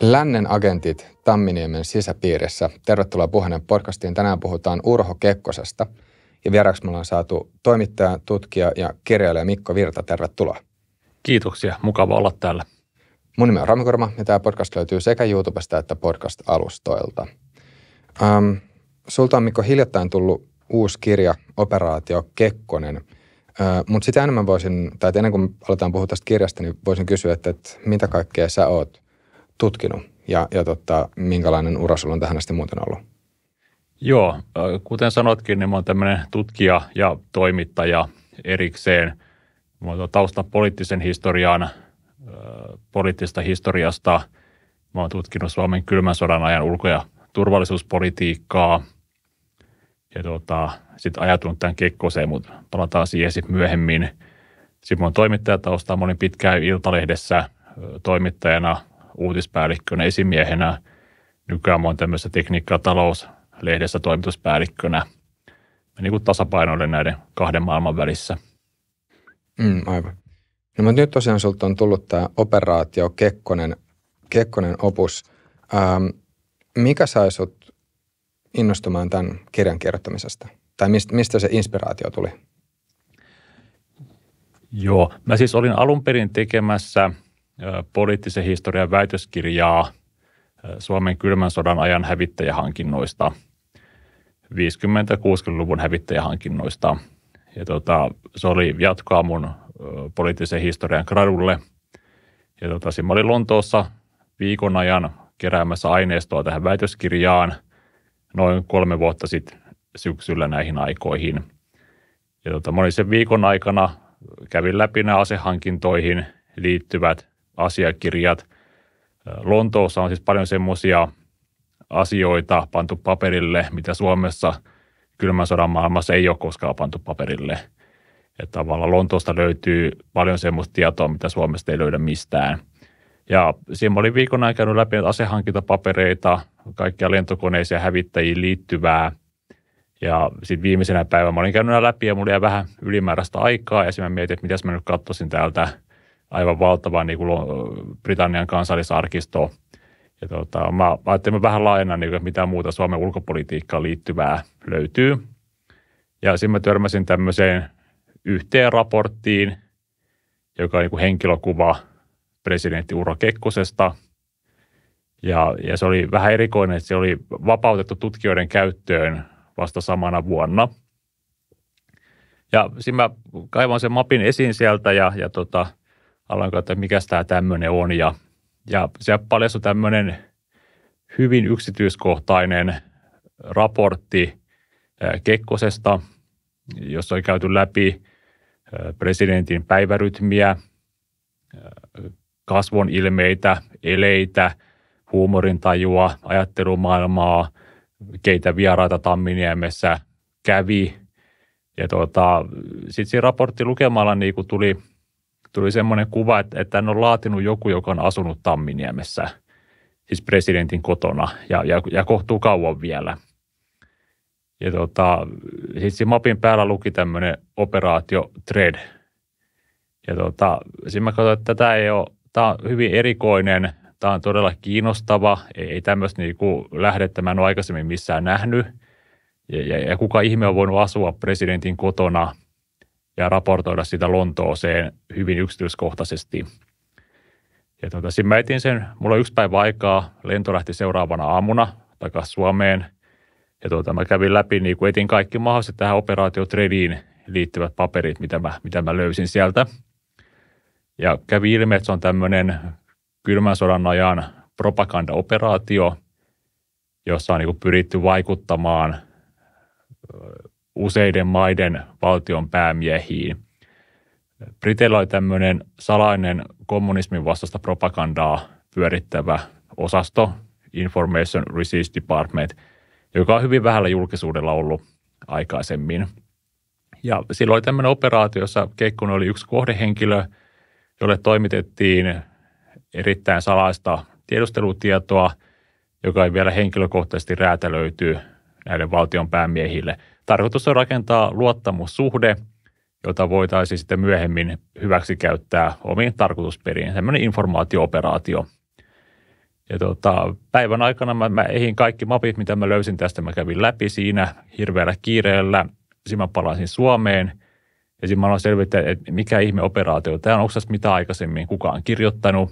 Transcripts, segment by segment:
Lännen agentit Tamminiemen sisäpiirissä. Tervetuloa puheen podcastiin. Tänään puhutaan Urho Kekkosesta. Ja vieraksi me ollaan saatu toimittaja, tutkija ja kirjailija Mikko Virta. Tervetuloa. Kiitoksia. Mukava olla täällä. Mun nimi on Rami Kurma ja tämä podcast löytyy sekä YouTubesta että podcast-alustoilta. Ähm, sulta on Mikko hiljattain tullut uusi kirja Operaatio Kekkonen – mutta sitä enemmän voisin, tai ennen kuin aletaan puhua tästä kirjasta, niin voisin kysyä, että, että mitä kaikkea sä oot tutkinut ja, ja tota, minkälainen ura sulla on tähän asti muuten ollut? Joo, kuten sanotkin, niin mä oon tämmöinen tutkija ja toimittaja erikseen. Mä oon tausta poliittisen historian, poliittisesta historiasta. Mä oon tutkinut Suomen kylmän sodan ajan ulko- ja turvallisuuspolitiikkaa. Ja tota, sitten ajatunut tämän Kekkoseen, mutta palataan siihen sitten myöhemmin. Sitten mä oon toimittajatausta, mä olin pitkään Iltalehdessä toimittajana – uutispäällikkönä, esimiehenä. Nykyään mä oon tämmöisessä tekniikka- talouslehdessä toimituspäällikkönä. Mä niin kuin tasapainoilen näiden kahden maailman välissä. Mm, aivan. No mutta nyt tosiaan sulta on tullut tämä operaatio Kekkonen, Kekkonen opus. Ähm, mikä sai sut innostumaan tämän kirjan kirjoittamisesta? Tai mistä se inspiraatio tuli? Joo, mä siis olin alun perin tekemässä – poliittisen historian väitöskirjaa Suomen kylmän sodan ajan hävittäjähankinnoista, 50-60-luvun hävittäjähankinnoista. Ja tota, se oli jatkoa mun poliittisen historian gradulle. Ja tota, siinä olin Lontoossa viikon ajan keräämässä aineistoa tähän väitöskirjaan noin kolme vuotta sitten syksyllä näihin aikoihin. Ja tota, mä olin sen viikon aikana, kävin läpi nämä asehankintoihin liittyvät asiakirjat. Lontoossa on siis paljon semmoisia asioita pantu paperille, mitä Suomessa kylmän sodan maailmassa ei ole koskaan pantu paperille. Että tavallaan Lontoosta löytyy paljon semmoista tietoa, mitä Suomesta ei löydä mistään. Ja siinä oli viikon aikana käynyt läpi asehankintapapereita, kaikkia lentokoneisiin ja hävittäjiin liittyvää. Ja sitten viimeisenä päivänä mä olin käynyt läpi ja mulla oli vähän ylimääräistä aikaa ja sitten mä mietin, että mitäs mä nyt katsoisin täältä – aivan valtava niin kuin Britannian kansallisarkisto. Ja tuota, mä ajattelin, mä vähän laajennan, niin mitä muuta Suomen ulkopolitiikkaan liittyvää löytyy. Ja sitten mä törmäsin tämmöiseen yhteen raporttiin, joka on niin kuin henkilökuva presidentti Uro Kekkosesta. Ja, ja se oli vähän erikoinen, että se oli vapautettu tutkijoiden käyttöön vasta samana vuonna. Ja sitten mä kaivan sen mapin esiin sieltä ja, ja tota, aloin katsoa, että mikä tämä tämmöinen on. Ja, ja siellä paljastui tämmöinen hyvin yksityiskohtainen raportti Kekkosesta, jossa oli käyty läpi presidentin päivärytmiä, kasvon ilmeitä, eleitä, huumorintajua, ajattelumaailmaa, keitä vieraita Tamminiemessä kävi. Ja tuota, sitten siinä raportti lukemalla niin tuli – tuli semmoinen kuva, että, että on laatinut joku, joka on asunut Tamminiemessä, siis presidentin kotona ja, ja, ja kohtuu kauan vielä. Ja tota, siis mapin päällä luki tämmöinen operaatio Thread. Ja tota, siinä mä katsoin, että tämä ei ole, tämä on hyvin erikoinen, tämä on todella kiinnostava, e, ei, ei tämmöistä niinku lähdettä mä en ole aikaisemmin missään nähnyt. Ja, ja, ja kuka ihme on voinut asua presidentin kotona – ja raportoida sitä Lontooseen hyvin yksityiskohtaisesti. Ja tuota, sitten mä etin sen, mulla on yksi päivä aikaa, lento lähti seuraavana aamuna takaisin Suomeen. Ja tuota, mä kävin läpi, niin kun etin kaikki mahdolliset tähän operaatiotrediin liittyvät paperit, mitä mä, mitä mä löysin sieltä. Ja kävi ilmi, että se on tämmöinen kylmän sodan ajan propaganda-operaatio, jossa on niin pyritty vaikuttamaan useiden maiden valtion päämiehiin. Briteillä oli tämmöinen salainen kommunismin vastaista propagandaa pyörittävä osasto, Information Research Department, joka on hyvin vähällä julkisuudella ollut aikaisemmin. Ja silloin oli tämmöinen operaatio, jossa Kekkonen oli yksi kohdehenkilö, jolle toimitettiin erittäin salaista tiedustelutietoa, joka ei vielä henkilökohtaisesti räätälöity näiden valtion päämiehille – Tarkoitus on rakentaa luottamussuhde, jota voitaisiin sitten myöhemmin hyväksikäyttää omiin tarkoitusperiin, tämmöinen informaatiooperaatio. Ja tota, päivän aikana mä, mä ehin kaikki mapit, mitä mä löysin tästä, mä kävin läpi siinä hirveällä kiireellä. Sitten mä palasin Suomeen ja sitten mä selvittää, että mikä ihme operaatio tämä on, onko mitä aikaisemmin kukaan kirjoittanut.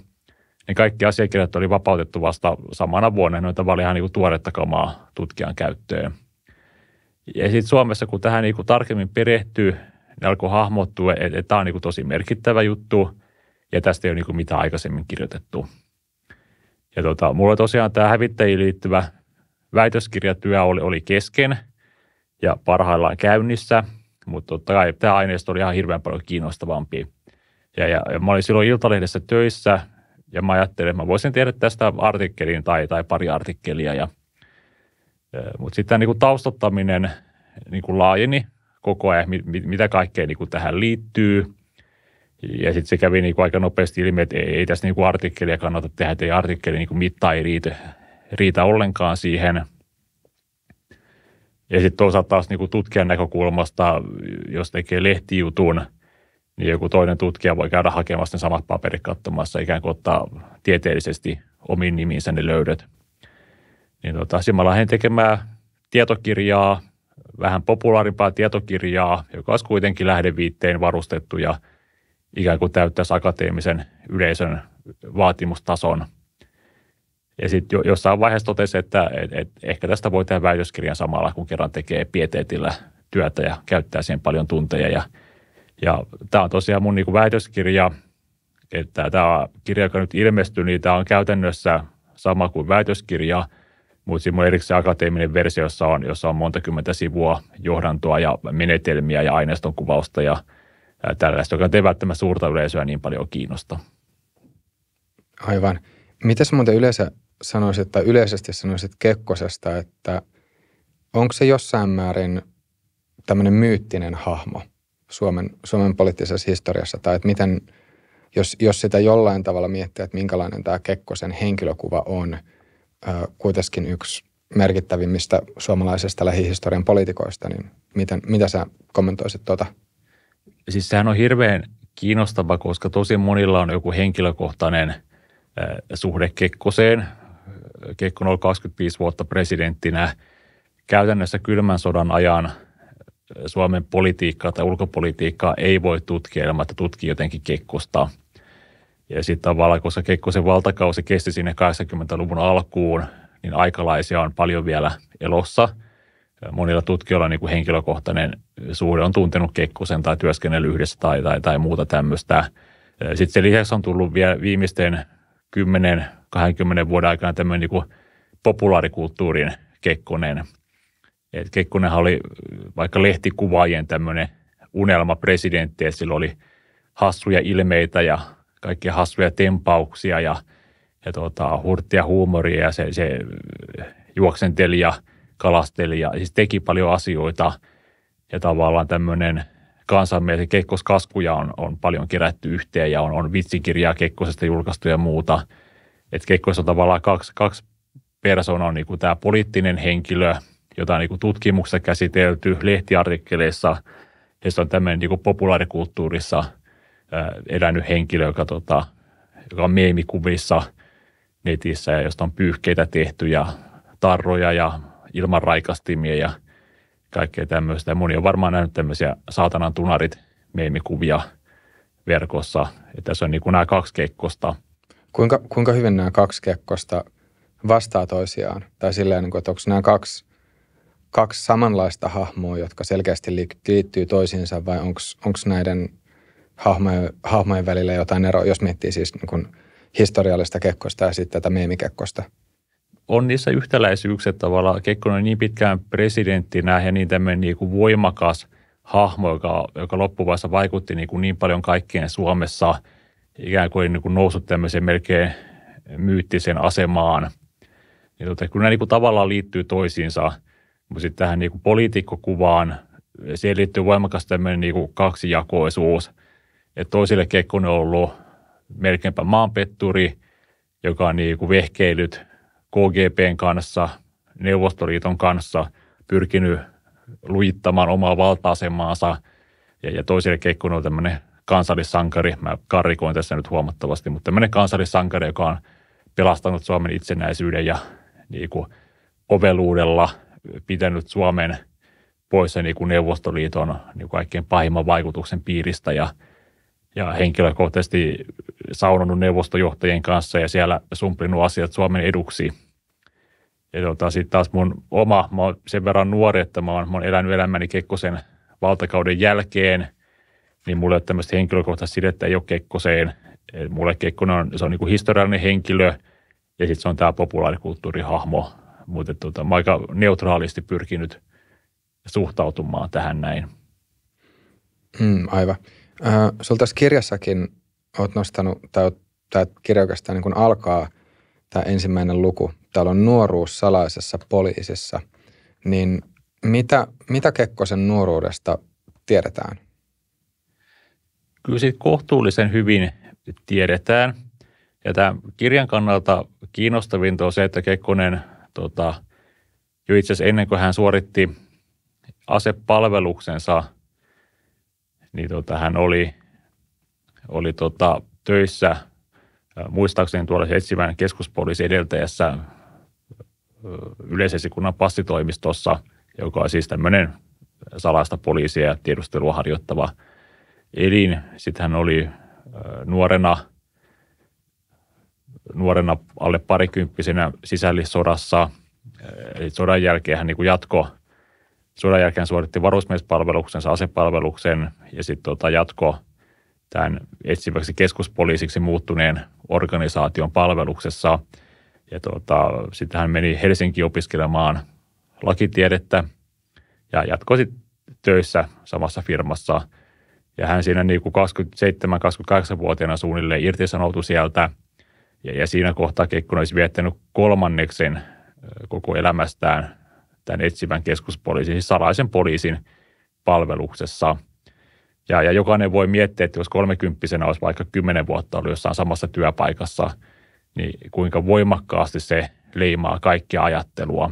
Niin kaikki asiakirjat oli vapautettu vasta samana vuonna, noita oli ihan niin tuoretta kamaa tutkijan käyttöön – ja sitten Suomessa, kun tähän niinku tarkemmin perehtyy, ne alkoi hahmottua, että tämä on niinku tosi merkittävä juttu ja tästä ei ole niinku mitään aikaisemmin kirjoitettu. Ja tota, mulla tosiaan tämä hävittäjiin liittyvä väitöskirjatyö oli, oli kesken ja parhaillaan käynnissä, mutta totta kai tämä aineisto oli ihan hirveän paljon kiinnostavampi. Ja, ja, ja mä olin silloin Iltalehdessä töissä ja mä ajattelin, että mä voisin tehdä tästä artikkelin tai, tai pari artikkelia ja – mutta sitten niin taustottaminen niin kuin laajeni koko ajan, mitä kaikkea niin kuin tähän liittyy. Ja sitten se kävi niin kuin aika nopeasti ilmi, että ei, ei tässä niin kuin artikkelia kannata tehdä, että ei artikkeli niin kuin mittaa ei riitä, riitä ollenkaan siihen. Ja sitten toisaalta taas niin kuin tutkijan näkökulmasta, jos tekee lehtijutun – niin joku toinen tutkija voi käydä hakemassa ne samat paperit katsomassa, ikään kuin ottaa tieteellisesti omiin nimiinsä ne löydöt niin tota, sitten mä lähdin tekemään tietokirjaa, vähän populaarimpaa tietokirjaa, joka olisi kuitenkin lähdeviitteen varustettu ja ikään kuin täyttäisi akateemisen yleisön vaatimustason. Ja sitten jossain vaiheessa totesi, että et, et ehkä tästä voi tehdä väitöskirjan samalla, kun kerran tekee pieteetillä työtä ja käyttää siihen paljon tunteja. Ja, ja tämä on tosiaan mun niin väitöskirja, että tämä kirja, joka nyt ilmestyy, niin tämä on käytännössä sama kuin väitöskirja – mutta siinä on erikseen akateeminen versio, jossa on, jossa on monta kymmentä sivua johdantoa ja menetelmiä ja aineiston kuvausta ja tällaista, joka ei välttämättä suurta yleisöä niin paljon kiinnosta. Aivan. Mitäs muuten yleensä sanoisit, tai yleisesti sanoisit Kekkosesta, että onko se jossain määrin tämmöinen myyttinen hahmo Suomen, Suomen poliittisessa historiassa, tai että miten, jos, jos sitä jollain tavalla miettii, että minkälainen tämä Kekkosen henkilökuva on – kuitenkin yksi merkittävimmistä suomalaisista lähihistorian poliitikoista, niin miten, mitä sä kommentoisit tuota? Siis sehän on hirveän kiinnostava, koska tosi monilla on joku henkilökohtainen suhde Kekkoseen. Kekko on ollut 25 vuotta presidenttinä. Käytännössä kylmän sodan ajan Suomen politiikkaa tai ulkopolitiikkaa ei voi tutkia ilman, että tutkii jotenkin Kekkosta – ja sitten tavallaan, koska Kekkosen valtakausi kesti sinne 80-luvun alkuun, niin aikalaisia on paljon vielä elossa. Monilla tutkijoilla niin kuin henkilökohtainen suhde on tuntenut Kekkosen tai työskennellyt yhdessä tai, tai, tai muuta tämmöistä. Sitten sen lisäksi on tullut vielä viimeisten 10-20 vuoden aikana tämmöinen niin kuin populaarikulttuurin Kekkonen. Et Kekkonenhan oli vaikka lehtikuvaajien tämmöinen presidentti, että sillä oli hassuja ilmeitä ja kaikkia hassuja tempauksia ja, ja tota, hurttia huumoria ja se, se juoksenteli ja kalasteli ja siis teki paljon asioita ja tavallaan tämmöinen kansanmielisen kekkoskaskuja on, on paljon kerätty yhteen ja on, on vitsikirjaa kekkosesta julkaistu ja muuta. Et kekkos on tavallaan kaksi, kaksi persoonaa, on niin kuin tämä poliittinen henkilö, jota on niin tutkimuksessa käsitelty lehtiartikkeleissa ja se on tämmöinen niin populaarikulttuurissa – elänyt henkilö, joka, tota, joka on meemikuvissa netissä ja josta on pyyhkeitä tehty ja tarroja ja ilman raikastimia ja kaikkea tämmöistä. Ja moni on varmaan nähnyt tämmöisiä saatanan tunarit meemikuvia verkossa. Että se on niin kuin nämä kaksi kekkosta. Kuinka, kuinka hyvin nämä kaksi kekkosta vastaa toisiaan? Tai silleen, niin kuin, että onko nämä kaksi, kaksi samanlaista hahmoa, jotka selkeästi liittyy toisiinsa vai onko näiden – hahmojen, hahmojen välillä jotain eroa, jos miettii siis niin kuin historiallista kekkosta ja sitten tätä meemikekkosta? On niissä yhtäläisyykset tavallaan. Kekkonen on niin pitkään presidenttinä ja niin tämmöinen niin kuin voimakas hahmo, joka, joka loppuvaiheessa vaikutti niin, kuin niin paljon kaikkien Suomessa ikään kuin, niin kuin noussut tämmöiseen melkein myyttiseen asemaan. Niin, tota, kun nämä niin kuin tavallaan liittyy toisiinsa, mutta sitten tähän niin kuin poliitikkokuvaan, siihen liittyy voimakas tämmöinen niin kuin kaksijakoisuus – et toisille Kekkonen on ollut melkeinpä maanpetturi, joka on niin kuin vehkeilyt KGPn kanssa, Neuvostoliiton kanssa, pyrkinyt lujittamaan omaa valta-asemaansa. Ja, ja toisille Kekkonen on tämmöinen kansallissankari, mä karikoin tässä nyt huomattavasti, mutta tämmöinen kansallissankari, joka on pelastanut Suomen itsenäisyyden ja niin kuin oveluudella pitänyt Suomen pois niin kuin Neuvostoliiton niin kuin kaikkein pahimman vaikutuksen piiristä ja – ja henkilökohtaisesti saunonut neuvostojohtajien kanssa ja siellä sumplinut asiat Suomen eduksi. Ja tota, sitten taas mun oma, mä oon sen verran nuori, että mä oon, mä oon elänyt elämäni Kekkosen valtakauden jälkeen, niin mulle ei ole tämmöistä henkilökohtaista sidettä, ei ole Kekkoseen. Mulle Kekkonen on, se on niinku historiallinen henkilö ja sitten se on tämä populaarikulttuurihahmo. Mutta tota, mä aika neutraalisti pyrkinyt suhtautumaan tähän näin. Mm, aivan. Äh, sulla tässä kirjassakin olet nostanut, tai tämä kirja oikeastaan niin kun alkaa, tämä ensimmäinen luku. Täällä on nuoruus salaisessa poliisissa. Niin mitä, mitä Kekkosen nuoruudesta tiedetään? Kyllä se kohtuullisen hyvin tiedetään. Ja tämän kirjan kannalta kiinnostavinta on se, että Kekkonen tota, jo itse asiassa ennen kuin hän suoritti asepalveluksensa – niin tota, hän oli, oli tota, töissä muistaakseni tuolla etsivän keskuspoliisi edeltäjässä yleisesikunnan passitoimistossa, joka on siis tämmöinen salaista poliisia ja tiedustelua harjoittava elin. Sitten hän oli nuorena, nuorena alle parikymppisenä sisällissodassa. Eli sodan jälkeen hän niin jatkoi Sodan jälkeen suoritti varusmiespalveluksensa, asepalveluksen ja sitten tota jatko tämän etsiväksi keskuspoliisiksi muuttuneen organisaation palveluksessa. Ja tota, sitten hän meni Helsinkiin opiskelemaan lakitiedettä ja jatkoi sitten töissä samassa firmassa. Ja hän siinä niin 27-28-vuotiaana suunnilleen irtisanoutui sieltä. Ja, ja siinä kohtaa Kekkonen olisi viettänyt kolmanneksen koko elämästään tämän etsivän keskuspoliisin, siis salaisen poliisin palveluksessa. Ja, ja jokainen voi miettiä, että jos kolmekymppisenä olisi vaikka kymmenen vuotta ollut jossain samassa työpaikassa, niin kuinka voimakkaasti se leimaa kaikkia ajattelua.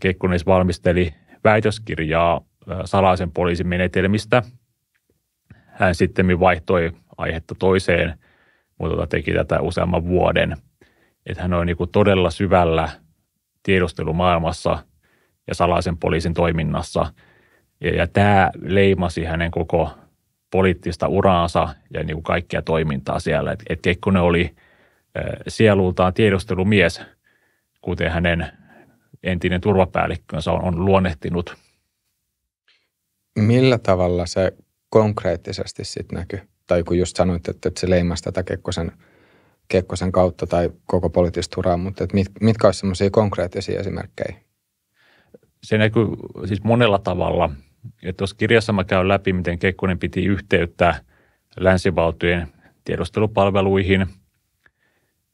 Kekkonen siis valmisteli väitöskirjaa salaisen poliisin menetelmistä. Hän sitten vaihtoi aihetta toiseen, mutta teki tätä useamman vuoden. Että hän on niin todella syvällä – tiedustelumaailmassa ja salaisen poliisin toiminnassa. Ja, ja tämä leimasi hänen koko poliittista uraansa ja niin kuin kaikkia toimintaa siellä. Et, et Kekkonen oli äh, sielultaan tiedustelumies, kuten hänen entinen turvapäällikkönsä on, on luonnehtinut. Millä tavalla se konkreettisesti sitten näkyy? Tai kun just sanoit, että, että se leimasi tätä Kekkosen – Kekkosen kautta tai koko poliittista uraa, mutta et mit, mitkä olisivat semmoisia konkreettisia esimerkkejä? Se näkyy siis monella tavalla. Ja tuossa kirjassa mä käyn läpi, miten Kekkonen piti yhteyttä länsivaltojen tiedostelupalveluihin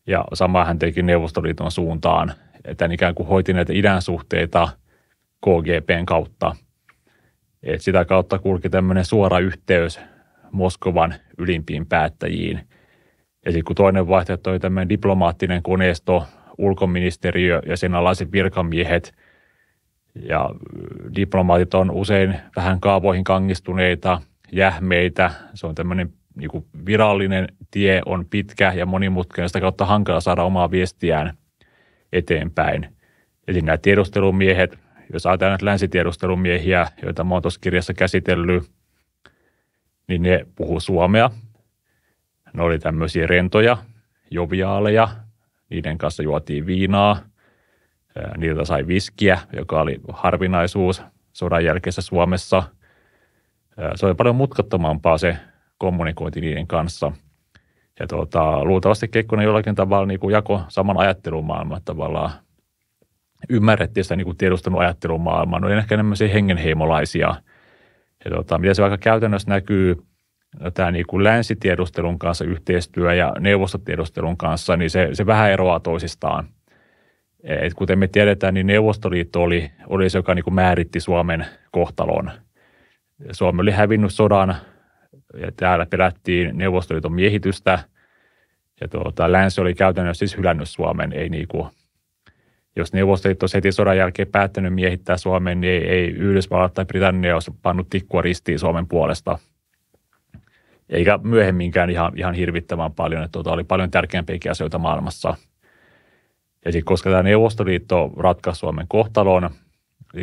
ja sama hän teki Neuvostoliiton suuntaan, että hän ikään kuin hoiti näitä idän suhteita KGPn kautta. Et sitä kautta kulki tämmöinen suora yhteys Moskovan ylimpiin päättäjiin – ja sitten kun toinen vaihtoehto oli tämmöinen diplomaattinen koneisto, ulkoministeriö ja sen alaiset virkamiehet, ja äh, diplomaatit on usein vähän kaavoihin kangistuneita, jähmeitä, se on tämmöinen niin kuin virallinen tie on pitkä ja monimutkainen, sitä kautta hankala saada omaa viestiään eteenpäin. Eli nämä tiedustelumiehet, jos ajatellaan näitä länsitiedustelumiehiä, joita mä oon tuossa kirjassa käsitellyt, niin ne puhuu suomea, ne oli tämmöisiä rentoja, joviaaleja, niiden kanssa juotiin viinaa, niiltä sai viskiä, joka oli harvinaisuus sodan jälkeisessä Suomessa. Se oli paljon mutkattomampaa se kommunikointi niiden kanssa. Ja tuota, luultavasti Kekkonen jollakin tavalla niin kuin jako saman ajattelumaailman tavallaan. Ymmärrettiin sitä niin kuin tiedustelun ajattelumaailmaa. Ne no, oli ehkä enemmän hengenheimolaisia. Ja tuota, miten se vaikka käytännössä näkyy – tämä niin kuin länsitiedustelun kanssa yhteistyö ja neuvostotiedustelun kanssa, niin se, se vähän eroaa toisistaan. Et kuten me tiedetään, niin Neuvostoliitto oli, oli se, joka niin kuin määritti Suomen kohtalon. Suomi oli hävinnyt sodan ja täällä pelättiin Neuvostoliiton miehitystä ja tuota, länsi oli käytännössä siis hylännyt Suomen. Ei niin kuin, jos Neuvostoliitto olisi heti sodan jälkeen päättänyt miehittää Suomen, niin ei, ei Yhdysvallat tai Britannia olisi pannut tikkua ristiin Suomen puolesta – eikä myöhemminkään ihan, ihan hirvittävän paljon, että tuota, oli paljon tärkeämpiäkin asioita maailmassa. Ja sitten koska tämä Neuvostoliitto ratkaisi Suomen kohtalon,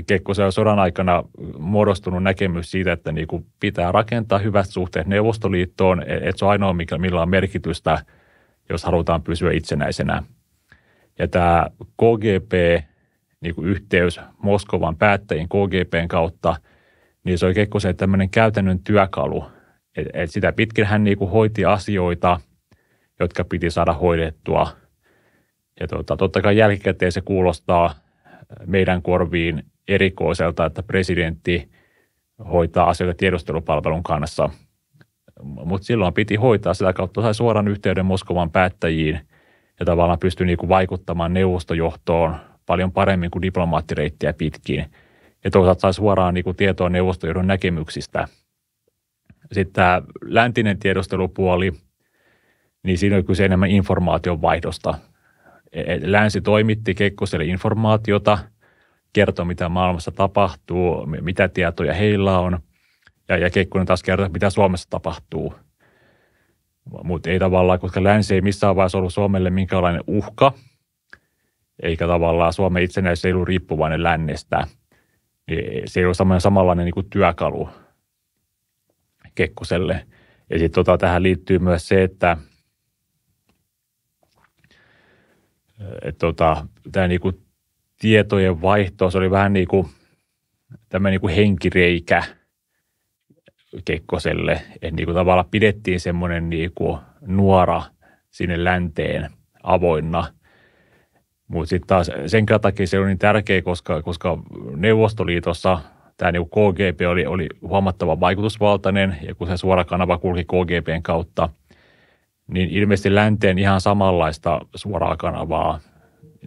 Kekkosen on sodan aikana muodostunut näkemys siitä, että niin kuin pitää rakentaa hyvät suhteet Neuvostoliittoon, e, että se on ainoa, mikä, millä on merkitystä, jos halutaan pysyä itsenäisenä. Ja tämä KGP-yhteys niinku niin Moskovan päättäjien KGPn kautta, niin se oli Kekkosen tämmöinen käytännön työkalu – et, et sitä pitkin hän niinku hoiti asioita, jotka piti saada hoidettua. Ja tota, totta kai jälkikäteen se kuulostaa äh, meidän korviin erikoiselta, että presidentti hoitaa asioita tiedustelupalvelun kanssa. Mutta silloin piti hoitaa sitä kautta, sai suoran yhteyden Moskovan päättäjiin ja tavallaan pystyi niinku vaikuttamaan neuvostojohtoon paljon paremmin kuin diplomaattireittiä pitkin. Ja toisaalta sai suoraan niinku tietoa neuvostojohdon näkemyksistä – sitten tämä läntinen tiedustelupuoli, niin siinä on kyse enemmän informaation vaihdosta. E, e, länsi toimitti Kekkoselle informaatiota, kertoi mitä maailmassa tapahtuu, mitä tietoja heillä on, ja, ja Kekkonen taas kertoi, mitä Suomessa tapahtuu. Mutta ei tavallaan, koska länsi ei missään vaiheessa ollut Suomelle minkälainen uhka, eikä tavallaan Suomen itsenäisyys ei ollut riippuvainen lännestä. Niin se ei ole samanlainen niin kuin työkalu Kekkoselle. Ja sitten tota, tähän liittyy myös se, että et, tota, tämä niinku tietojen vaihto, se oli vähän niin kuin tämmöinen niinku henkireikä Kekkoselle, että niinku tavallaan pidettiin semmoinen niinku nuora sinne länteen avoinna – mutta sitten taas sen takia se on niin tärkeä, koska, koska Neuvostoliitossa tämä niin KGP oli, oli huomattava vaikutusvaltainen, ja kun se suora kanava kulki KGPn kautta, niin ilmeisesti länteen ihan samanlaista suoraa kanavaa,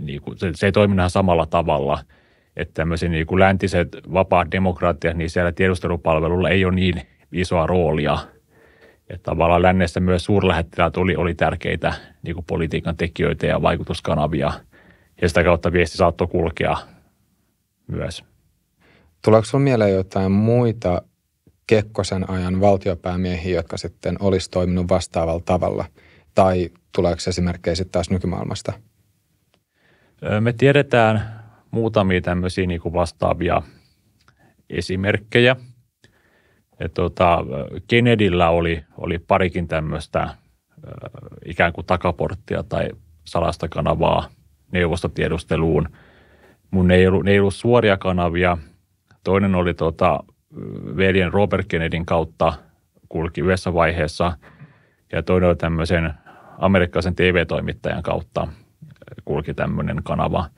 niin kuin, se, se ei toimi ihan samalla tavalla, että tämmöiset niin kuin läntiset vapaat demokratiat, niin siellä tiedustelupalvelulla ei ole niin isoa roolia. Että tavallaan lännessä myös suurlähettiläät oli, oli tärkeitä niin kuin politiikan tekijöitä ja vaikutuskanavia, ja sitä kautta viesti saattoi kulkea myös. Tuleeko sinulla mieleen jotain muita Kekkosen ajan valtiopäämiehiä, jotka sitten olisi toiminut vastaavalla tavalla? Tai tuleeko esimerkkejä sitten taas nykymaailmasta? Me tiedetään muutamia tämmöisiä niin vastaavia esimerkkejä. tuota, Kennedyllä oli, oli parikin tämmöistä ikään kuin takaporttia tai salasta kanavaa neuvostotiedusteluun. Mun ei ollut, ne ei ollut suoria kanavia, Toinen oli tuota, veljen Robert Kennedyn kautta kulki yhdessä vaiheessa ja toinen oli tämmöisen amerikkalaisen TV-toimittajan kautta kulki tämmöinen kanava.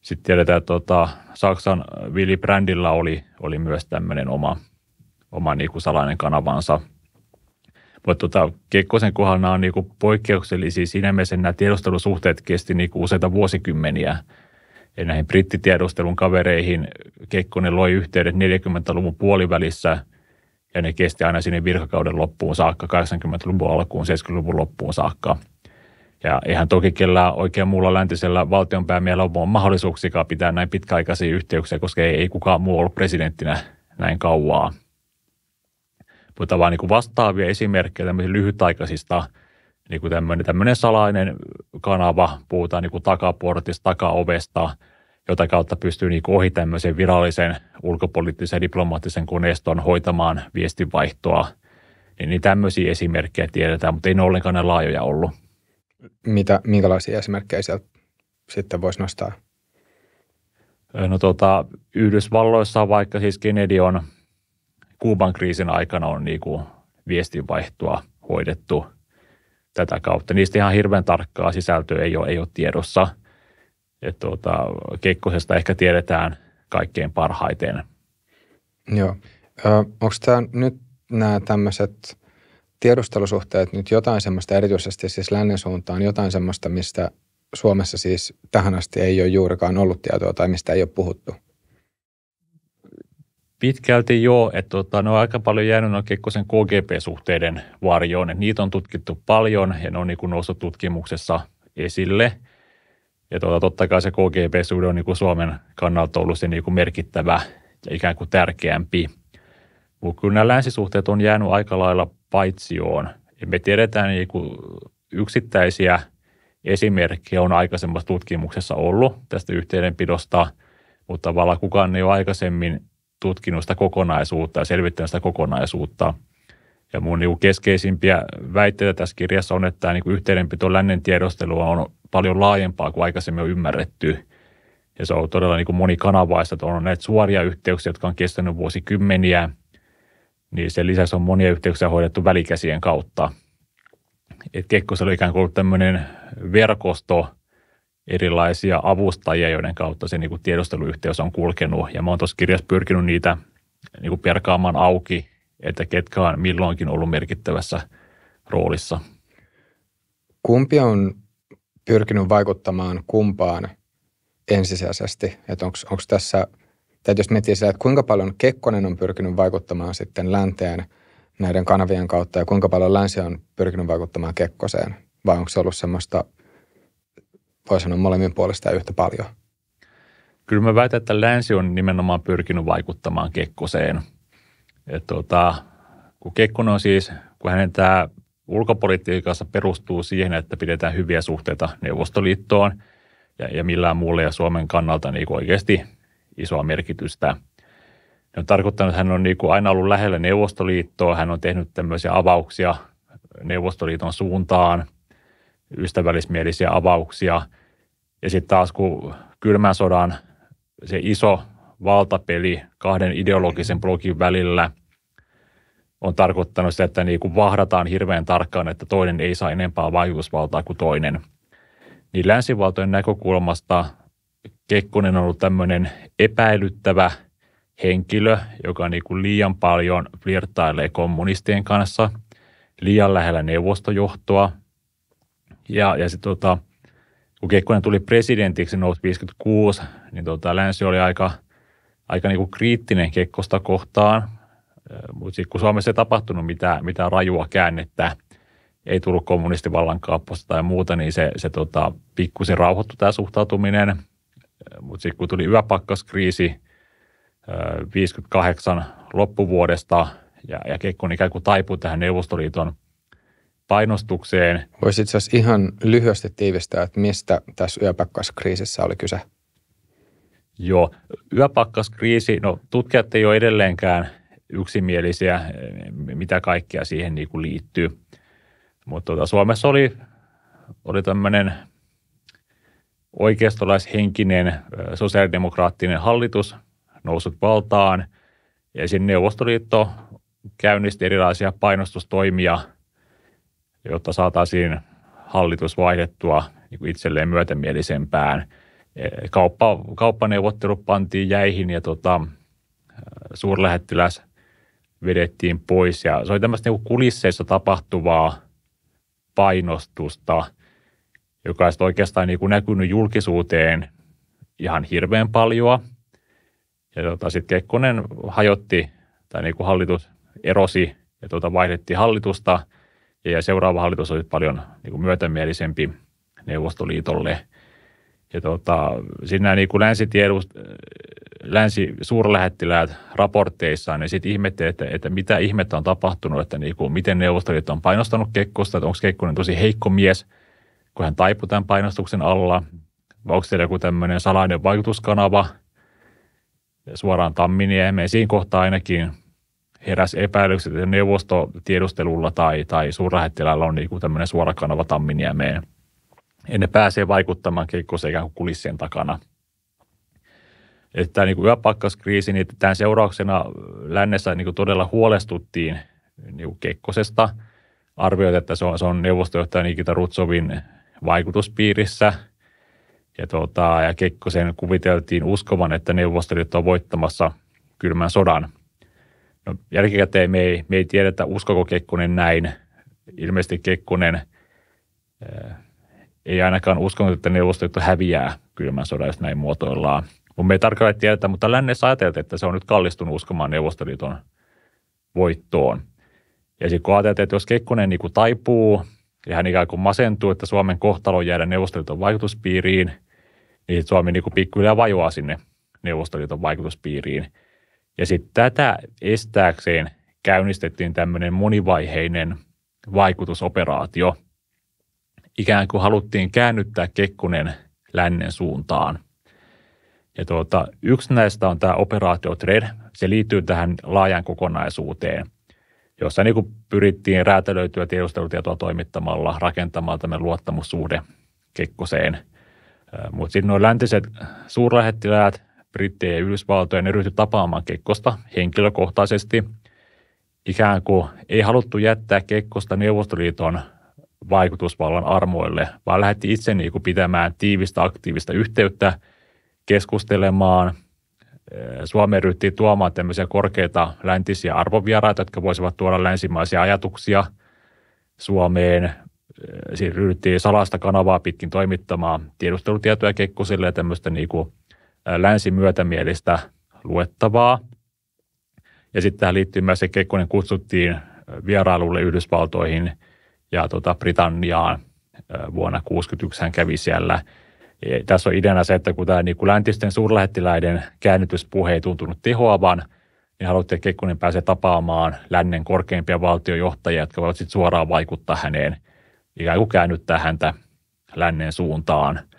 Sitten tiedetään, että tuota, Saksan Willy Brandilla oli, oli myös tämmöinen oma, oma niinku salainen kanavansa. Mutta tuota, Kekkosen kohdalla nämä on niinku poikkeuksellisia. Siinä mielessä nämä tiedustelusuhteet kesti niinku useita vuosikymmeniä – näihin brittitiedustelun kavereihin Kekkonen loi yhteydet 40-luvun puolivälissä ja ne kesti aina sinne virkakauden loppuun saakka, 80-luvun alkuun, 70-luvun loppuun saakka. Ja eihän toki kellä oikein muulla läntisellä valtionpäämiellä ole mahdollisuuksikaan pitää näin pitkäaikaisia yhteyksiä, koska ei, ei kukaan muu ollut presidenttinä näin kauaa. Mutta vaan niin vastaavia esimerkkejä tämmöisistä lyhytaikaisista – niin kuin tämmöinen, tämmöinen salainen kanava, puhutaan niin kuin takaportista, takaovesta, jota kautta pystyy niin kuin ohi tämmöisen virallisen ulkopoliittisen diplomaattisen koneiston hoitamaan viestinvaihtoa. Niin, niin tämmöisiä esimerkkejä tiedetään, mutta ei ne ollenkaan ne laajoja ollut. Mitä, minkälaisia esimerkkejä sieltä sitten voisi nostaa? No tota, Yhdysvalloissa vaikka siis Kennedy on Kuuban kriisin aikana on niin kuin viestinvaihtoa hoidettu – tätä kautta. Niistä ihan hirveän tarkkaa sisältöä ei ole, ei ole tiedossa. Et tuota, Kekkosesta ehkä tiedetään kaikkein parhaiten. Joo. Onko tämä nyt nämä tämmöiset tiedustelusuhteet nyt jotain semmoista erityisesti siis lännen suuntaan, jotain semmoista, mistä Suomessa siis tähän asti ei ole juurikaan ollut tietoa tai mistä ei ole puhuttu? Pitkälti joo, että tota, ne on aika paljon jäänyt noin Kekkosen KGP-suhteiden varjoon. Et niitä on tutkittu paljon ja ne on niin kuin noussut tutkimuksessa esille. Ja tota, totta kai se KGP-suhde on niin kuin Suomen kannalta ollut se niin kuin merkittävä ja ikään kuin tärkeämpi. Mutta kyllä nämä länsisuhteet on jäänyt aika lailla paitsioon. Ja me tiedetään niin kuin yksittäisiä esimerkkejä on aikaisemmassa tutkimuksessa ollut tästä yhteydenpidosta, mutta tavallaan kukaan ei ole aikaisemmin tutkinut sitä kokonaisuutta ja selvittänyt sitä kokonaisuutta. Ja mun niin keskeisimpiä väitteitä tässä kirjassa on, että niin yhteydenpito lännen tiedostelua on paljon laajempaa kuin aikaisemmin on ymmärretty. Ja se on todella niin monikanavaista, että on näitä suoria yhteyksiä, jotka on kestänyt vuosikymmeniä, niin sen lisäksi on monia yhteyksiä hoidettu välikäsien kautta. Et Kekkosella on ikään kuin ollut tämmöinen verkosto – erilaisia avustajia, joiden kautta se niin kuin tiedusteluyhteys on kulkenut. Ja mä oon tuossa kirjassa pyrkinyt niitä niin kuin perkaamaan auki, että ketkä on milloinkin ollut merkittävässä roolissa. Kumpi on pyrkinyt vaikuttamaan kumpaan ensisijaisesti? Että onko tässä, täytyy miettiä sitä, että kuinka paljon Kekkonen on pyrkinyt vaikuttamaan sitten länteen näiden kanavien kautta ja kuinka paljon länsi on pyrkinyt vaikuttamaan Kekkoseen? Vai onko se ollut semmoista – voi sanoa molemmin puolesta yhtä paljon. Kyllä mä väitän, että länsi on nimenomaan pyrkinyt vaikuttamaan Kekkoseen. Et tuota, kun Kekkonen on siis, kun hänen tämä ulkopolitiikassa perustuu siihen, että pidetään hyviä suhteita Neuvostoliittoon ja, ja millään muulle ja Suomen kannalta niin oikeasti isoa merkitystä. Ne on tarkoittanut, että hän on niin kuin aina ollut lähellä Neuvostoliittoa, hän on tehnyt tämmöisiä avauksia Neuvostoliiton suuntaan, ystävällismielisiä avauksia – ja sitten taas kun kylmän sodan se iso valtapeli kahden ideologisen mm. blogin välillä on tarkoittanut sitä, että niin kuin vahdataan hirveän tarkkaan, että toinen ei saa enempää vaikutusvaltaa kuin toinen. Niin länsivaltojen näkökulmasta Kekkonen on ollut tämmöinen epäilyttävä henkilö, joka niin kuin liian paljon flirtailee kommunistien kanssa, liian lähellä neuvostojohtoa. Ja, ja sitten tota, – kun Kekkonen tuli presidentiksi nousi 56, niin tota, länsi oli aika, aika niin kuin kriittinen Kekkosta kohtaan. Mutta sitten kun Suomessa ei tapahtunut mitään, mitään rajua käännettä, ei tullut kommunistivallankaappausta tai muuta, niin se, se tota, pikkusen rauhoittui tämä suhtautuminen. Mutta sitten kun tuli yöpakkaskriisi 58 loppuvuodesta ja, ja Kekkonen ikään kuin taipui tähän Neuvostoliiton – painostukseen. Voisi itse asiassa ihan lyhyesti tiivistää, että mistä tässä yöpakkaskriisissä oli kyse? Joo, yöpakkaskriisi, no tutkijat ei ole edelleenkään yksimielisiä, eh, mitä kaikkea siihen niin kuin liittyy. Mutta tuota, Suomessa oli, oli tämmöinen oikeistolaishenkinen eh, sosiaalidemokraattinen hallitus noussut valtaan ja sen Neuvostoliitto käynnisti erilaisia painostustoimia – jotta saataisiin hallitus vaihdettua niin itselleen myötämielisempään. E, kauppa, kauppaneuvottelu pantiin jäihin ja tota, suurlähettiläs vedettiin pois. Ja se oli tämmöistä niin kulisseissa tapahtuvaa painostusta, joka ei oikeastaan niin kuin näkynyt julkisuuteen ihan hirveän paljon. Ja tota, sitten Kekkonen hajotti, tai niin kuin hallitus erosi ja tota, vaihdettiin hallitusta – ja seuraava hallitus oli paljon niin kuin myötämielisempi Neuvostoliitolle. Ja tuota, siinä niin kuin länsitiedust, länsi suurlähettiläät raporteissaan, niin sitten ihmette, että, että, mitä ihmettä on tapahtunut, että niin kuin, miten Neuvostoliitto on painostanut Kekkosta, että onko Kekkonen tosi heikko mies, kun hän taipui tämän painostuksen alla, vai onko siellä joku tämmöinen salainen vaikutuskanava suoraan Tamminiemeen. Siinä kohtaa ainakin heräsi epäilykset, että neuvostotiedustelulla tai, tai suurlähettilällä on niin tämmöinen suora kanava Tamminiemeen. Ja ne pääsee vaikuttamaan Kekkosen ikään kuin kulissien takana. Että tämä niin yöpakkaskriisi, niin tämän seurauksena lännessä niin todella huolestuttiin niin Kekkosesta. Arvioit, että se on, se on neuvostojohtaja Nikita Rutsovin vaikutuspiirissä. Ja, tuota, ja Kekkosen kuviteltiin uskovan, että Neuvostoliitto on voittamassa kylmän sodan – No, jälkikäteen me ei, me ei tiedetä, uskoko Kekkonen näin. Ilmeisesti Kekkonen äh, ei ainakaan uskonut, että Neuvostoliitto häviää kylmän sodan, jos näin muotoillaan. Mun me ei tarkalleen tiedetä, mutta lännessä ajateltiin, että se on nyt kallistunut uskomaan Neuvostoliiton voittoon. Ja sitten kun ajateltiin, että jos Kekkonen niin kuin taipuu ja hän ikään kuin masentuu, että Suomen kohtalo jäädä Neuvostoliiton vaikutuspiiriin, niin Suomi niin pikkuhiljaa vajoaa sinne Neuvostoliiton vaikutuspiiriin – ja sitten tätä estääkseen käynnistettiin tämmöinen monivaiheinen vaikutusoperaatio. Ikään kuin haluttiin käännyttää Kekkunen lännen suuntaan. Ja tuota, yksi näistä on tämä operaatio TRED. Se liittyy tähän laajan kokonaisuuteen, jossa niin kuin pyrittiin räätälöityä tiedustelutietoa toimittamalla rakentamaan tämä luottamussuhde Kekkoseen. Mutta sitten nuo läntiset suurlähettiläät brittien ja Yhdysvaltojen, ryhtyi tapaamaan Kekkosta henkilökohtaisesti. Ikään kuin ei haluttu jättää Kekkosta Neuvostoliiton vaikutusvallan armoille, vaan lähti itse niin kuin pitämään tiivistä aktiivista yhteyttä, keskustelemaan. Suomeen ryhti tuomaan tämmöisiä korkeita läntisiä arvovieraita, jotka voisivat tuoda länsimaisia ajatuksia Suomeen. Siinä ryhdyttiin salasta kanavaa pitkin toimittamaan tiedustelutietoja Kekkosille ja tämmöistä niin kuin länsimyötämielistä luettavaa. Ja sitten tähän liittyy myös se, että Kekkonen kutsuttiin vierailulle Yhdysvaltoihin ja tota Britanniaan vuonna 1961 hän kävi siellä. Ja tässä on ideana se, että kun tämä niin kuin läntisten suurlähettiläiden käännytyspuhe ei tuntunut tehoavan, niin haluttiin, että Kekkonen pääsee tapaamaan lännen korkeimpia valtiojohtajia, jotka voivat sitten suoraan vaikuttaa häneen, ikään kuin käännyttää häntä lännen suuntaan –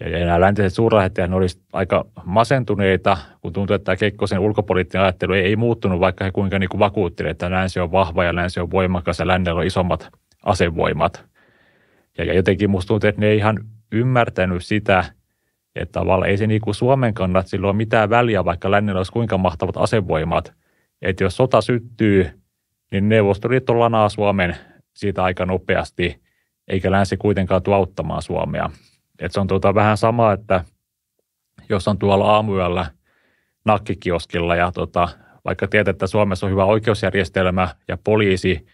ja nämä läntiset suurlähettäjät olisivat aika masentuneita, kun tuntuu, että Kekkosen ulkopoliittinen ajattelu ei, ei muuttunut, vaikka he kuinka niin kuin vakuuttivat, että länsi on vahva ja länsi on voimakas ja lännellä on isommat asevoimat. Ja, ja jotenkin musta tuntuu, että ne ei ihan ymmärtänyt sitä, että tavallaan ei se niin kuin Suomen kannat sillä ole mitään väliä, vaikka lännellä olisi kuinka mahtavat asevoimat. Että jos sota syttyy, niin Neuvostoliitto lanaa Suomen siitä aika nopeasti, eikä länsi kuitenkaan tule auttamaan Suomea. Et se on tuota vähän sama, että jos on tuolla aamuyöllä nakkikioskilla ja tuota, vaikka tiedät, että Suomessa on hyvä oikeusjärjestelmä ja poliisi,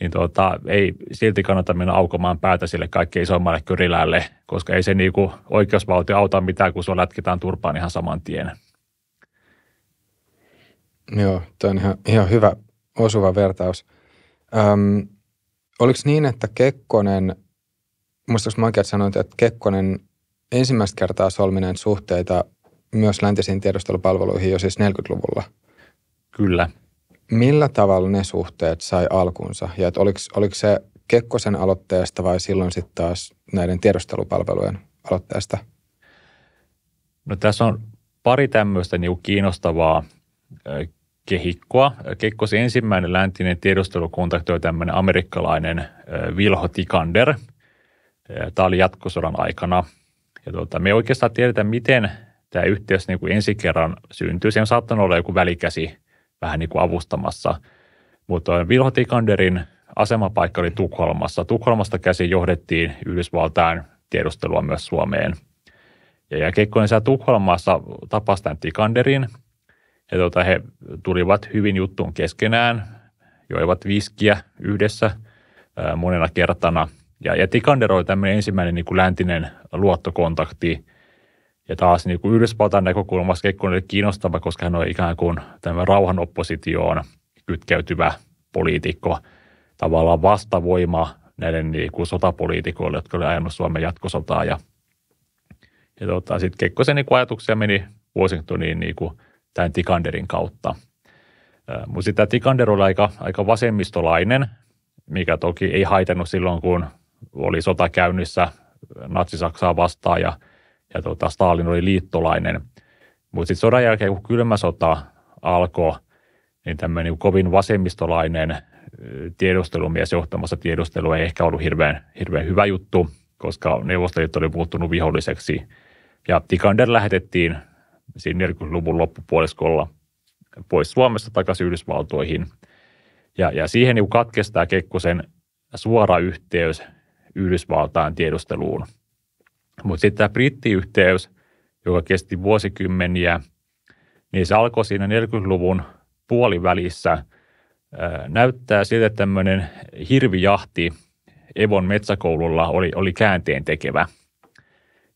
niin tuota, ei silti kannata mennä aukomaan päätä sille kaikkein isommalle kyrilälle, koska ei se niinku oikeusvaltio auta mitään, kun se lätkitään turpaan ihan saman tien. Joo, tämä on ihan, ihan hyvä osuva vertaus. Öm, oliko niin, että Kekkonen – mä oikein sanoin, että Kekkonen ensimmäistä kertaa solmineet suhteita myös läntisiin tiedustelupalveluihin jo siis 40-luvulla. Kyllä. Millä tavalla ne suhteet sai alkunsa ja että oliko, oliko se Kekkosen aloitteesta vai silloin sitten taas näiden tiedustelupalvelujen aloitteesta? No tässä on pari tämmöistä niinku kiinnostavaa kehikkoa. Kekkosen ensimmäinen läntinen tiedustelukontakti oli tämmöinen amerikkalainen Vilho Tikander – Tämä oli jatkosodan aikana. Ja tuota, me ei oikeastaan tiedetä, miten tämä yhteys niin kuin ensi kerran syntyy. Siinä on saattanut olla joku välikäsi vähän niin kuin avustamassa. Mutta Vilho Tikanderin asemapaikka oli Tukholmassa. Tukholmasta käsin johdettiin Yhdysvaltain tiedustelua myös Suomeen. Ja Kekkonen siellä Tukholmassa tapasi tämän Tikanderin. Ja tuota, he tulivat hyvin juttuun keskenään, joivat viskiä yhdessä monena kertana – ja, ja Tikander oli tämmöinen ensimmäinen niin kuin läntinen luottokontakti. Ja taas niin kuin Yhdysvaltain näkökulmasta Kekkonen oli kiinnostava, koska hän on ikään kuin tämä rauhan oppositioon kytkeytyvä poliitikko, tavallaan vastavoima näiden niin kuin sotapoliitikoille, jotka oli ajanut Suomen jatkosotaa. Ja, ja tota, sitten Kekkosen niin ajatuksia meni Washingtoniin niin, niin kuin tämän Tikanderin kautta. Mutta sitten Tikander oli aika, aika vasemmistolainen, mikä toki ei haitannut silloin, kun oli sota käynnissä Natsi-Saksaa vastaan ja, ja tota Stalin oli liittolainen. Mutta sitten sodan jälkeen, kun kylmä sota alkoi, niin tämmöinen niin kovin vasemmistolainen tiedustelumies johtamassa tiedustelua ei ehkä ollut hirveän, hirveän hyvä juttu, koska Neuvostoliitto oli muuttunut viholliseksi. Ja Tikander lähetettiin siinä 40-luvun loppupuoliskolla pois Suomesta takaisin Yhdysvaltoihin. Ja, ja siihen niin katkestaa Kekkosen suora yhteys Yhdysvaltain tiedusteluun. Mutta sitten tämä brittiyhteys, joka kesti vuosikymmeniä, niin se alkoi siinä 40-luvun puolivälissä näyttää siltä, että tämmöinen hirvijahti Evon metsäkoululla oli, oli käänteen tekevä.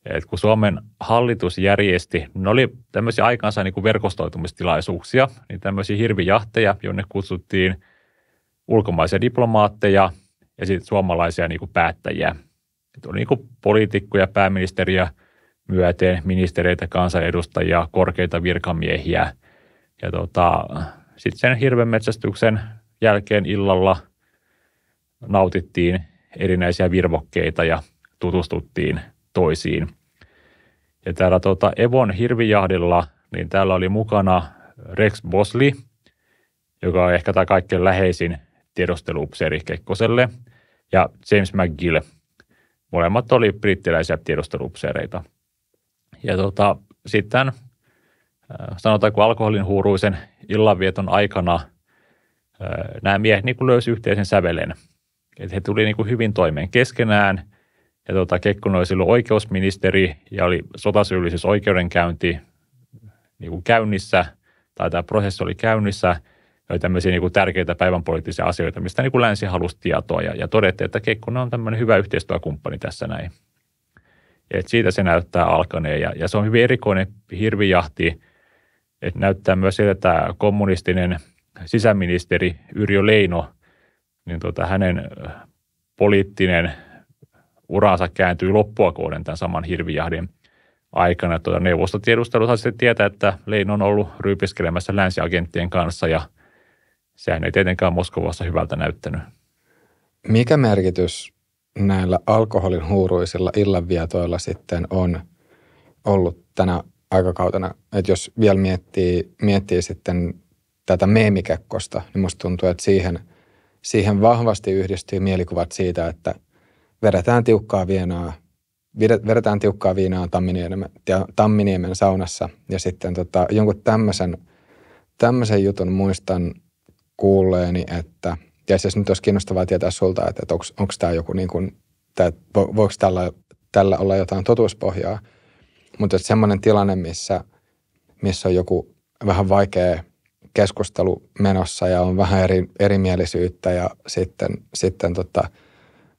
Et kun Suomen hallitus järjesti, ne oli tämmöisiä aikansa niin kuin verkostoitumistilaisuuksia, niin tämmöisiä hirvijahteja, jonne kutsuttiin ulkomaisia diplomaatteja – ja sitten suomalaisia niin kuin päättäjiä. Et on niin kuin poliitikkoja, pääministeriä myöten, ministereitä, kansanedustajia, korkeita virkamiehiä. Ja tota, sitten sen hirvenmetsästyksen jälkeen illalla nautittiin erinäisiä virvokkeita ja tutustuttiin toisiin. Ja täällä tuota Evon hirvijahdilla, niin täällä oli mukana Rex Bosley, joka on ehkä tämä kaikkein läheisin tiedusteluupseeri Kekkoselle ja James McGill. Molemmat oli brittiläisiä tiedusteluupseereita. Ja tota, sitten äh, sanotaanko alkoholin huuruisen illanvieton aikana äh, nämä miehet niin löysivät yhteisen sävelen. Et he tuli niin hyvin toimeen keskenään – ja tota, Kekkonen oli silloin oikeusministeri ja oli sotasyyllisyys oikeudenkäynti niin kuin käynnissä, tai tämä prosessi oli käynnissä, oli tämmöisiä niin kuin tärkeitä päivänpoliittisia asioita, mistä niin kuin länsi halusi tietoa ja, ja todettiin, että Kekkonen on tämmöinen hyvä yhteistyökumppani tässä näin. Ja et siitä se näyttää alkaneen ja, ja se on hyvin erikoinen hirvijahti, että näyttää myös siltä, että kommunistinen sisäministeri Yrjö Leino, niin tota, hänen poliittinen uraansa kääntyy loppua kohden tämän saman hirvijahdin aikana. Tuota, neuvostotiedustelu saisi tietää, että Leino on ollut ryypiskelemässä länsiagenttien kanssa ja – Sehän ei tietenkään Moskovassa hyvältä näyttänyt. Mikä merkitys näillä alkoholin huuruisilla illanvietoilla sitten on ollut tänä aikakautena? Että jos vielä miettii, miettii sitten tätä meemikekkosta, niin musta tuntuu, että siihen, siihen vahvasti yhdistyy mielikuvat siitä, että vedetään tiukkaa vienaa, vedetään tiukkaa viinaa Tamminiemen, Tamminiemen saunassa ja sitten tota, jonkun tämmöisen, tämmöisen jutun muistan – kuulleeni, että ja siis nyt olisi kiinnostavaa tietää sulta, että, että onko tämä joku niin kuin, tää, vo, voiko tällä, tällä olla jotain totuuspohjaa, mutta semmoinen tilanne, missä, missä on joku vähän vaikea keskustelu menossa ja on vähän eri, erimielisyyttä ja sitten, sitten tota,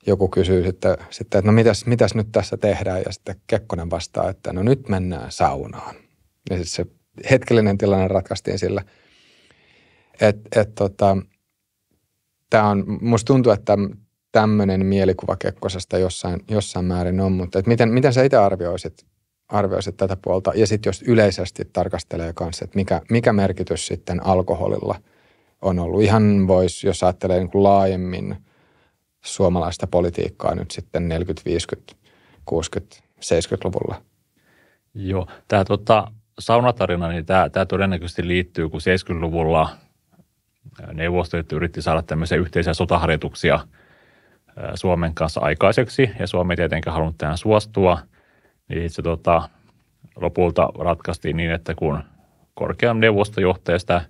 joku kysyy sitten, sitten että no mitäs, mitäs nyt tässä tehdään ja sitten Kekkonen vastaa, että no nyt mennään saunaan. Ja sitten se hetkellinen tilanne ratkaistiin sillä – et, et tota, tää on, musta tuntuu, että tämmöinen mielikuva Kekkosesta jossain, jossain määrin on, mutta et miten, miten sä itse arvioisit, arvioisit tätä puolta? Ja sitten jos yleisesti tarkastelee kanssa, että mikä, mikä merkitys sitten alkoholilla on ollut. Ihan voisi, jos ajattelee niin kuin laajemmin suomalaista politiikkaa nyt sitten 40, 50, 60, 70-luvulla. Joo, tämä tota, saunatarina, niin tämä todennäköisesti liittyy, kun 70-luvulla – neuvostoliitto yritti saada tämmöisiä yhteisiä sotaharjoituksia Suomen kanssa aikaiseksi, ja Suomi ei tietenkään halunnut tähän suostua, niin se tota, lopulta ratkaistiin niin, että kun korkean neuvostojohtaja sitä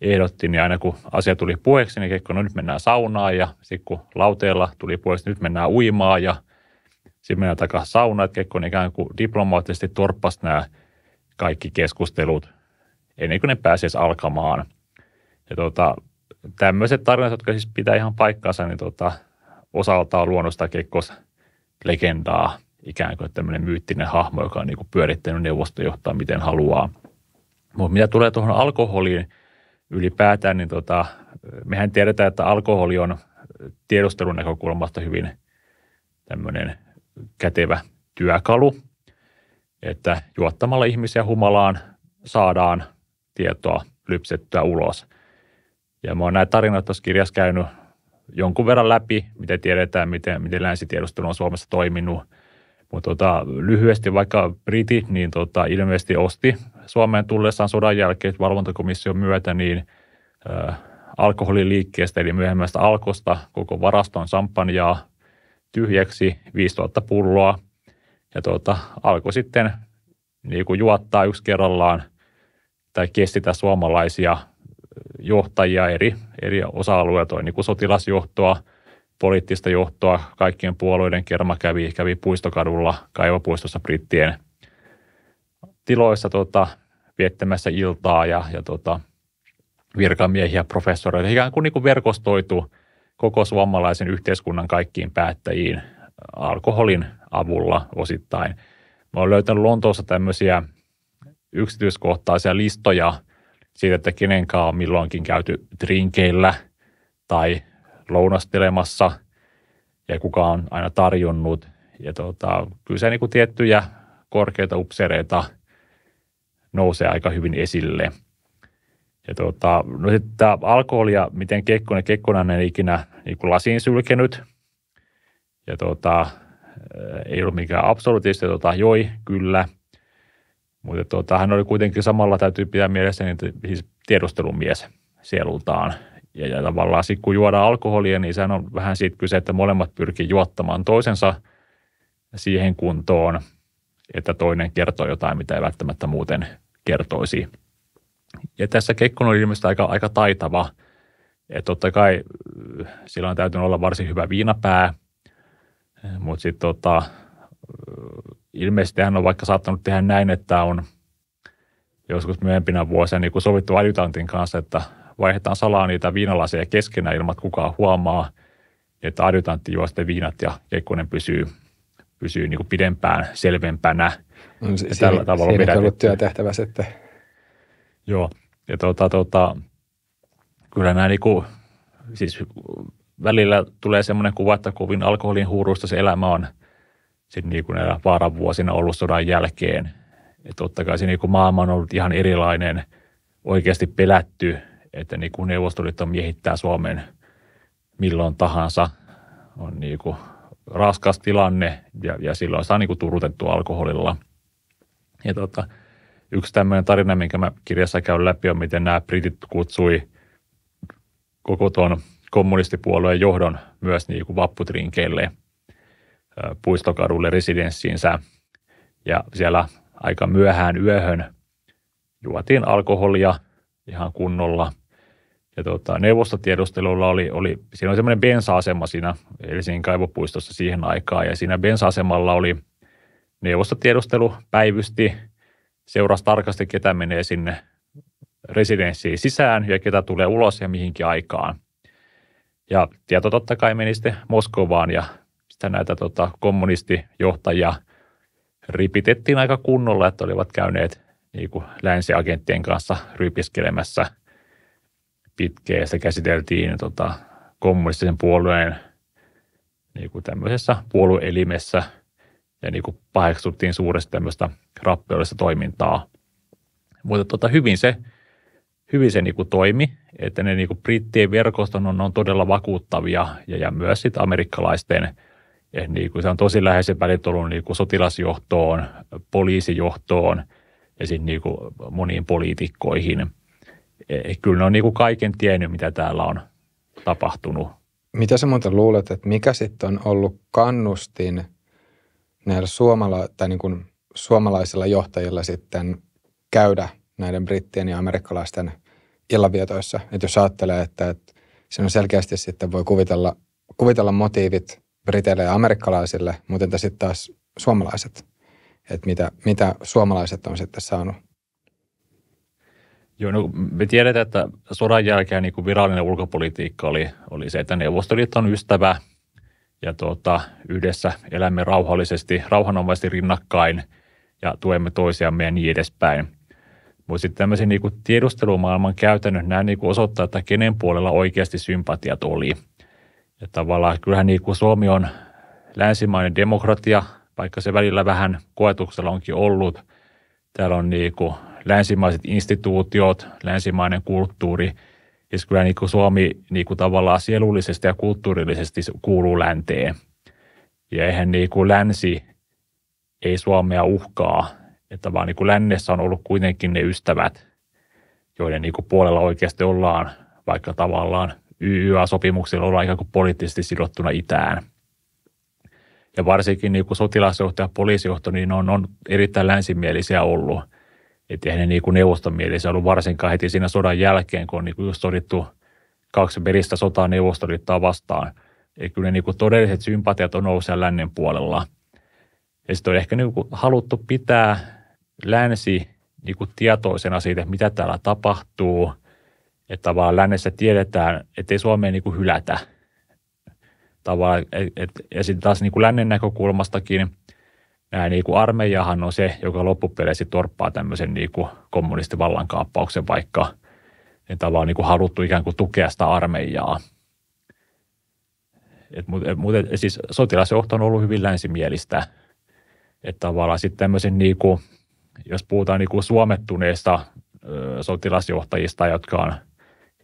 ehdotti, niin aina kun asia tuli puheeksi, niin kekko, no nyt mennään saunaan, ja sitten kun lauteella tuli puheeksi, nyt mennään uimaan, ja sitten mennään takaisin saunaan, että niin ikään kuin diplomaattisesti torppasi nämä kaikki keskustelut ennen kuin ne pääsisi alkamaan – ja tota, tämmöiset tarinat, jotka siis pitää ihan paikkaansa, niin tota, osaltaan luonnosta kekkos legendaa, ikään kuin tämmöinen myyttinen hahmo, joka on niin kuin pyörittänyt neuvostojohtaa miten haluaa. Mutta mitä tulee tuohon alkoholiin ylipäätään, niin tota, mehän tiedetään, että alkoholi on tiedustelun näkökulmasta hyvin tämmöinen kätevä työkalu, että juottamalla ihmisiä humalaan saadaan tietoa lypsettyä ulos – ja mä oon näitä tarinat tuossa kirjassa käynyt jonkun verran läpi, mitä tiedetään, miten, miten länsitiedustelu on Suomessa toiminut. Mutta tota, lyhyesti vaikka Briti, niin tota, ilmeisesti osti Suomeen tullessaan sodan jälkeen valvontakomission myötä niin ö, äh, alkoholiliikkeestä eli myöhemmästä alkosta koko varaston sampanjaa tyhjäksi 5000 pulloa. Ja tota, alkoi sitten niin kuin juottaa yksi kerrallaan tai kestitä suomalaisia – johtajia eri, eri osa alueilla on niin sotilasjohtoa, poliittista johtoa, kaikkien puolueiden kerma kävi, kävi puistokadulla, kaivopuistossa brittien tiloissa tota, viettämässä iltaa ja, ja tota, virkamiehiä, professoreita, ikään kuin, niin kuin verkostoitu koko suomalaisen yhteiskunnan kaikkiin päättäjiin alkoholin avulla osittain. Mä olen löytänyt Lontoossa tämmöisiä yksityiskohtaisia listoja – siitä, että kenenkaan on milloinkin käyty drinkeillä tai lounastelemassa ja kuka on aina tarjonnut. Ja tuota, kyllä se niin kuin tiettyjä korkeita upsereita nousee aika hyvin esille. Ja tuota, no sitten tämä alkoholia, miten Kekkonen, Kekkonen ei ikinä niin kuin lasiin sylkenyt. Ja tuota, ei ollut mikään absoluutisti, tuota, joi kyllä – mutta tuota, hän oli kuitenkin samalla, täytyy pitää mielessä, niin siis tiedustelumies sielultaan. Ja, ja tavallaan sitten kun juodaan alkoholia, niin sehän on vähän siitä kyse, että molemmat pyrkii juottamaan toisensa siihen kuntoon, että toinen kertoo jotain, mitä ei välttämättä muuten kertoisi. Ja tässä Kekkonen oli ilmeisesti aika, aika taitava. Ja totta kai äh, sillä on täytynyt olla varsin hyvä viinapää, äh, mutta sitten tota, äh, ilmeisesti hän on vaikka saattanut tehdä näin, että on joskus myöhempinä vuosina niin sovittu adjutantin kanssa, että vaihdetaan salaa niitä viinalaseja keskenään ilman, että kukaan huomaa, että adjutantti juo sitten viinat ja Kekkonen pysyy, pysyy niin kuin pidempään selvempänä. No, si- tällä si- tavalla siinä on ollut työtehtävä sitten. Joo, ja tuota, tuota, kyllä nämä niin kuin, siis välillä tulee semmoinen kuva, että kovin alkoholin huuruista se elämä on – sitten niin kuin vaaran vuosina ollut sodan jälkeen. Ja totta kai se niin kuin maailma on ollut ihan erilainen, oikeasti pelätty, että niin kuin Neuvostoliitto miehittää Suomen milloin tahansa. On niin kuin raskas tilanne ja, ja silloin saa niin kuin turutettua alkoholilla. Ja tota, yksi tämmöinen tarina, minkä mä kirjassa käyn läpi, on miten nämä britit kutsui koko tuon kommunistipuolueen johdon myös niin kuin vapputrinkeille – puistokadulle residenssiinsä ja siellä aika myöhään yöhön juotiin alkoholia ihan kunnolla. Ja tuota, neuvostotiedustelulla oli, oli, siinä oli semmoinen bensa-asema siinä Helsingin kaivopuistossa siihen aikaan ja siinä bensa-asemalla oli neuvostotiedustelu päivysti, seurasi tarkasti ketä menee sinne residenssiin sisään ja ketä tulee ulos ja mihinkin aikaan. Ja tieto totta kai meni sitten Moskovaan ja sitä näitä tota, kommunistijohtajia ripitettiin aika kunnolla, että olivat käyneet niin kuin länsiagenttien kanssa rypiskelemässä pitkään. Se käsiteltiin tota, kommunistisen puolueen niin kuin tämmöisessä puolueelimessä ja niin kuin paheksuttiin suuresti tämmöistä rappiollista toimintaa. Mutta tota, hyvin se, hyvin se niin kuin toimi, että ne niin kuin brittien verkoston on, on todella vakuuttavia ja, ja myös sit amerikkalaisten – et eh, niin kuin se on tosi läheiset välit ollut niin kuin sotilasjohtoon, poliisijohtoon ja sitten niin kuin moniin poliitikkoihin. Et eh, eh, kyllä ne on niin kuin kaiken tiennyt, mitä täällä on tapahtunut. Mitä sä muuten luulet, että mikä sitten on ollut kannustin näillä suomala- tai niin kuin suomalaisilla johtajilla sitten käydä näiden brittien ja amerikkalaisten illanvietoissa? Että jos ajattelee, että, että se on selkeästi sitten voi kuvitella, kuvitella motiivit – briteille ja amerikkalaisille, mutta entä sitten taas suomalaiset? Että mitä, mitä suomalaiset on sitten saanut? Joo, no me tiedetään, että sodan jälkeen niin virallinen ulkopolitiikka oli, oli se, että Neuvostoliitto on ystävä ja tuota, yhdessä elämme rauhallisesti, rauhanomaisesti rinnakkain ja tuemme toisiamme ja niin edespäin. Mutta sitten tämmöisen niin tiedustelumaailman käytännön nämä niin osoittaa, että kenen puolella oikeasti sympatiat oli – ja tavallaan kyllähän niin kuin Suomi on länsimainen demokratia, vaikka se välillä vähän koetuksella onkin ollut. Täällä on niin kuin länsimaiset instituutiot, länsimainen kulttuuri. Siis kyllä niin kuin Suomi niin kuin tavallaan sielullisesti ja kulttuurillisesti kuuluu länteen. Ja eihän niin kuin länsi ei Suomea uhkaa, että vaan niin kuin lännessä on ollut kuitenkin ne ystävät, joiden niin kuin puolella oikeasti ollaan, vaikka tavallaan – YYA-sopimuksilla olla ikään kuin poliittisesti sidottuna itään. Ja varsinkin niin kuin sotilasjohto ja poliisijohto, niin on, on erittäin länsimielisiä ollut. Että eihän ne niin kuin neuvostomielisiä ollut varsinkaan heti siinä sodan jälkeen, kun on niin kuin just sodittu kaksi veristä sotaa neuvostoliittoa vastaan. Eli kyllä ne niin kuin todelliset sympatiat on ollut siellä lännen puolella. Ja sitten on ehkä niin kuin haluttu pitää länsi niin kuin tietoisena siitä, mitä täällä tapahtuu – että tavallaan lännessä tiedetään, että ei Suomea niin kuin hylätä. Tavallaan, et, et, ja sitten taas niin kuin lännen näkökulmastakin nämä niin kuin armeijahan on se, joka loppupeleissä torppaa tämmöisen niin kuin kommunistivallankaappauksen, vaikka ne tavallaan niin kuin haluttu ikään kuin tukea sitä armeijaa. Et, mut, et, mut, et, siis sotilasjohto on ollut hyvin länsimielistä. Että tavallaan sitten tämmöisen, niin kuin, jos puhutaan niin kuin suomettuneista sotilasjohtajista, jotka on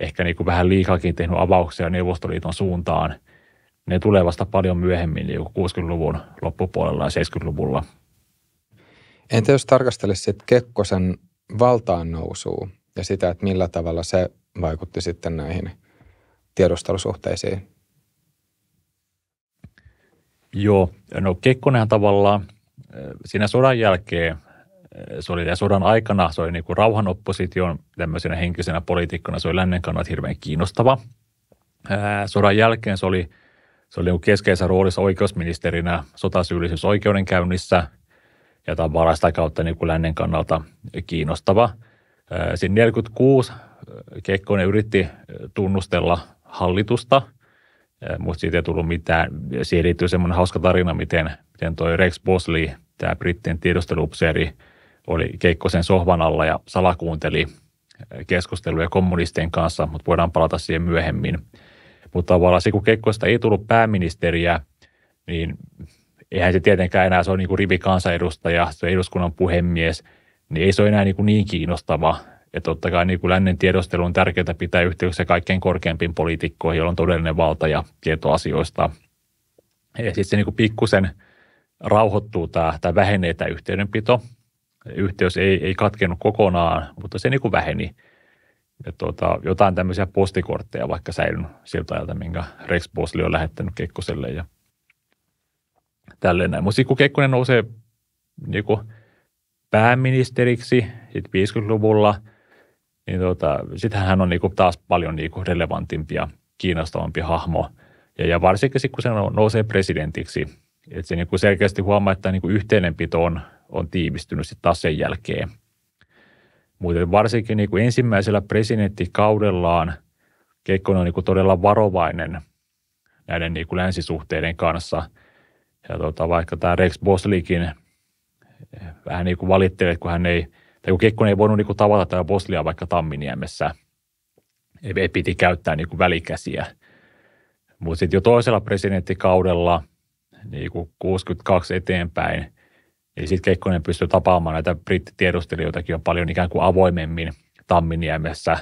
ehkä niin kuin vähän liikakin tehnyt avauksia Neuvostoliiton suuntaan. Ne tulee vasta paljon myöhemmin, niin 60-luvun loppupuolella ja 70-luvulla. Entä jos tarkastelisit Kekkosen valtaan nousua ja sitä, että millä tavalla se vaikutti sitten näihin tiedustelusuhteisiin? Joo, no Kekkonenhan tavallaan siinä sodan jälkeen se oli sodan aikana, se oli niin kuin opposition tämmöisenä henkisenä poliitikkona, se oli lännen kannalta hirveän kiinnostava. Sodan jälkeen se oli, se oli niin keskeisessä roolissa oikeusministerinä sotasyyllisyysoikeudenkäynnissä ja tavallaan sitä kautta niin kuin lännen kannalta kiinnostava. Siinä 46 Kekkonen yritti tunnustella hallitusta, mutta siitä ei tullut mitään. Siihen liittyy semmoinen hauska tarina, miten, miten toi Rex Bosley, tämä brittien tiedostelupseeri, oli Keikkosen sohvan alla ja salakuunteli eh, keskusteluja kommunistien kanssa, mutta voidaan palata siihen myöhemmin. Mutta tavallaan se, kun Kekkosta ei tullut pääministeriä, niin eihän se tietenkään enää, se on niin kuin rivikansanedustaja, se on eduskunnan puhemies, niin ei se ole enää niin, kuin niin kiinnostava. Ja totta kai niin kuin lännen tiedostelu on tärkeää pitää yhteyksiä kaikkein korkeimpiin poliitikkoihin, joilla on todellinen valta ja tieto asioista. Ja sitten se niin pikkusen rauhoittuu tämä, tai vähenee tämä yhteydenpito yhteys ei, ei katkenut kokonaan, mutta se niin kuin väheni. Ja tuota, jotain tämmöisiä postikortteja vaikka säilyn siltä ajalta, minkä Rex Bosley on lähettänyt Kekkoselle ja tälleen näin. Mutta sitten kun Kekkonen nousee niin kuin pääministeriksi sit 50-luvulla, niin tuota, sitten hän on niin kuin taas paljon niin kuin relevantimpi ja kiinnostavampi hahmo. Ja, ja varsinkin sitten, kun se no, nousee presidentiksi, että se niin kuin selkeästi huomaa, että niin kuin yhteinenpito on on tiivistynyt sitten taas sen jälkeen. Mutta varsinkin niin kuin ensimmäisellä presidenttikaudellaan Kekkonen on niin kuin todella varovainen näiden niin kuin länsisuhteiden kanssa. Ja tota, vaikka tämä Rex Boslikin eh, vähän niin kuin valittelee, kun hän ei, tai kun Kekkonen ei voinut niin kuin tavata tätä Boslia vaikka Tamminiemessä, ei, ei piti käyttää niin kuin välikäsiä. Mutta sitten jo toisella presidenttikaudella, niin kuin 62 eteenpäin – Eli sitten Kekkonen pystyy tapaamaan näitä brittitiedustelijoitakin jo paljon ikään kuin avoimemmin Tamminiemessä.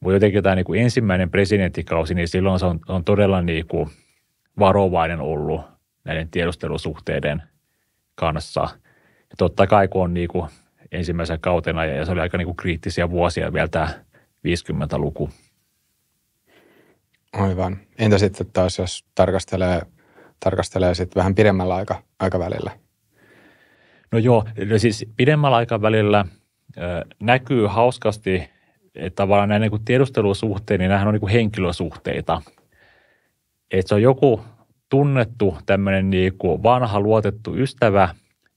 Mutta jotenkin tämä niin ensimmäinen presidenttikausi, niin silloin se on, on todella niin kuin varovainen ollut näiden tiedustelusuhteiden kanssa. Ja totta kai kun on niin kuin ensimmäisen kautena, ja se oli aika niin kuin kriittisiä vuosia vielä tämä 50-luku. Aivan. Entä sitten taas, jos tarkastelee, tarkastelee sitten vähän pidemmällä aika, aikavälillä – No joo, siis pidemmällä aikavälillä näkyy hauskasti, että tavallaan näin niin tiedustelusuhteet, niin nämähän on niin henkilösuhteita. Että se on joku tunnettu tämmöinen niin vanha luotettu ystävä,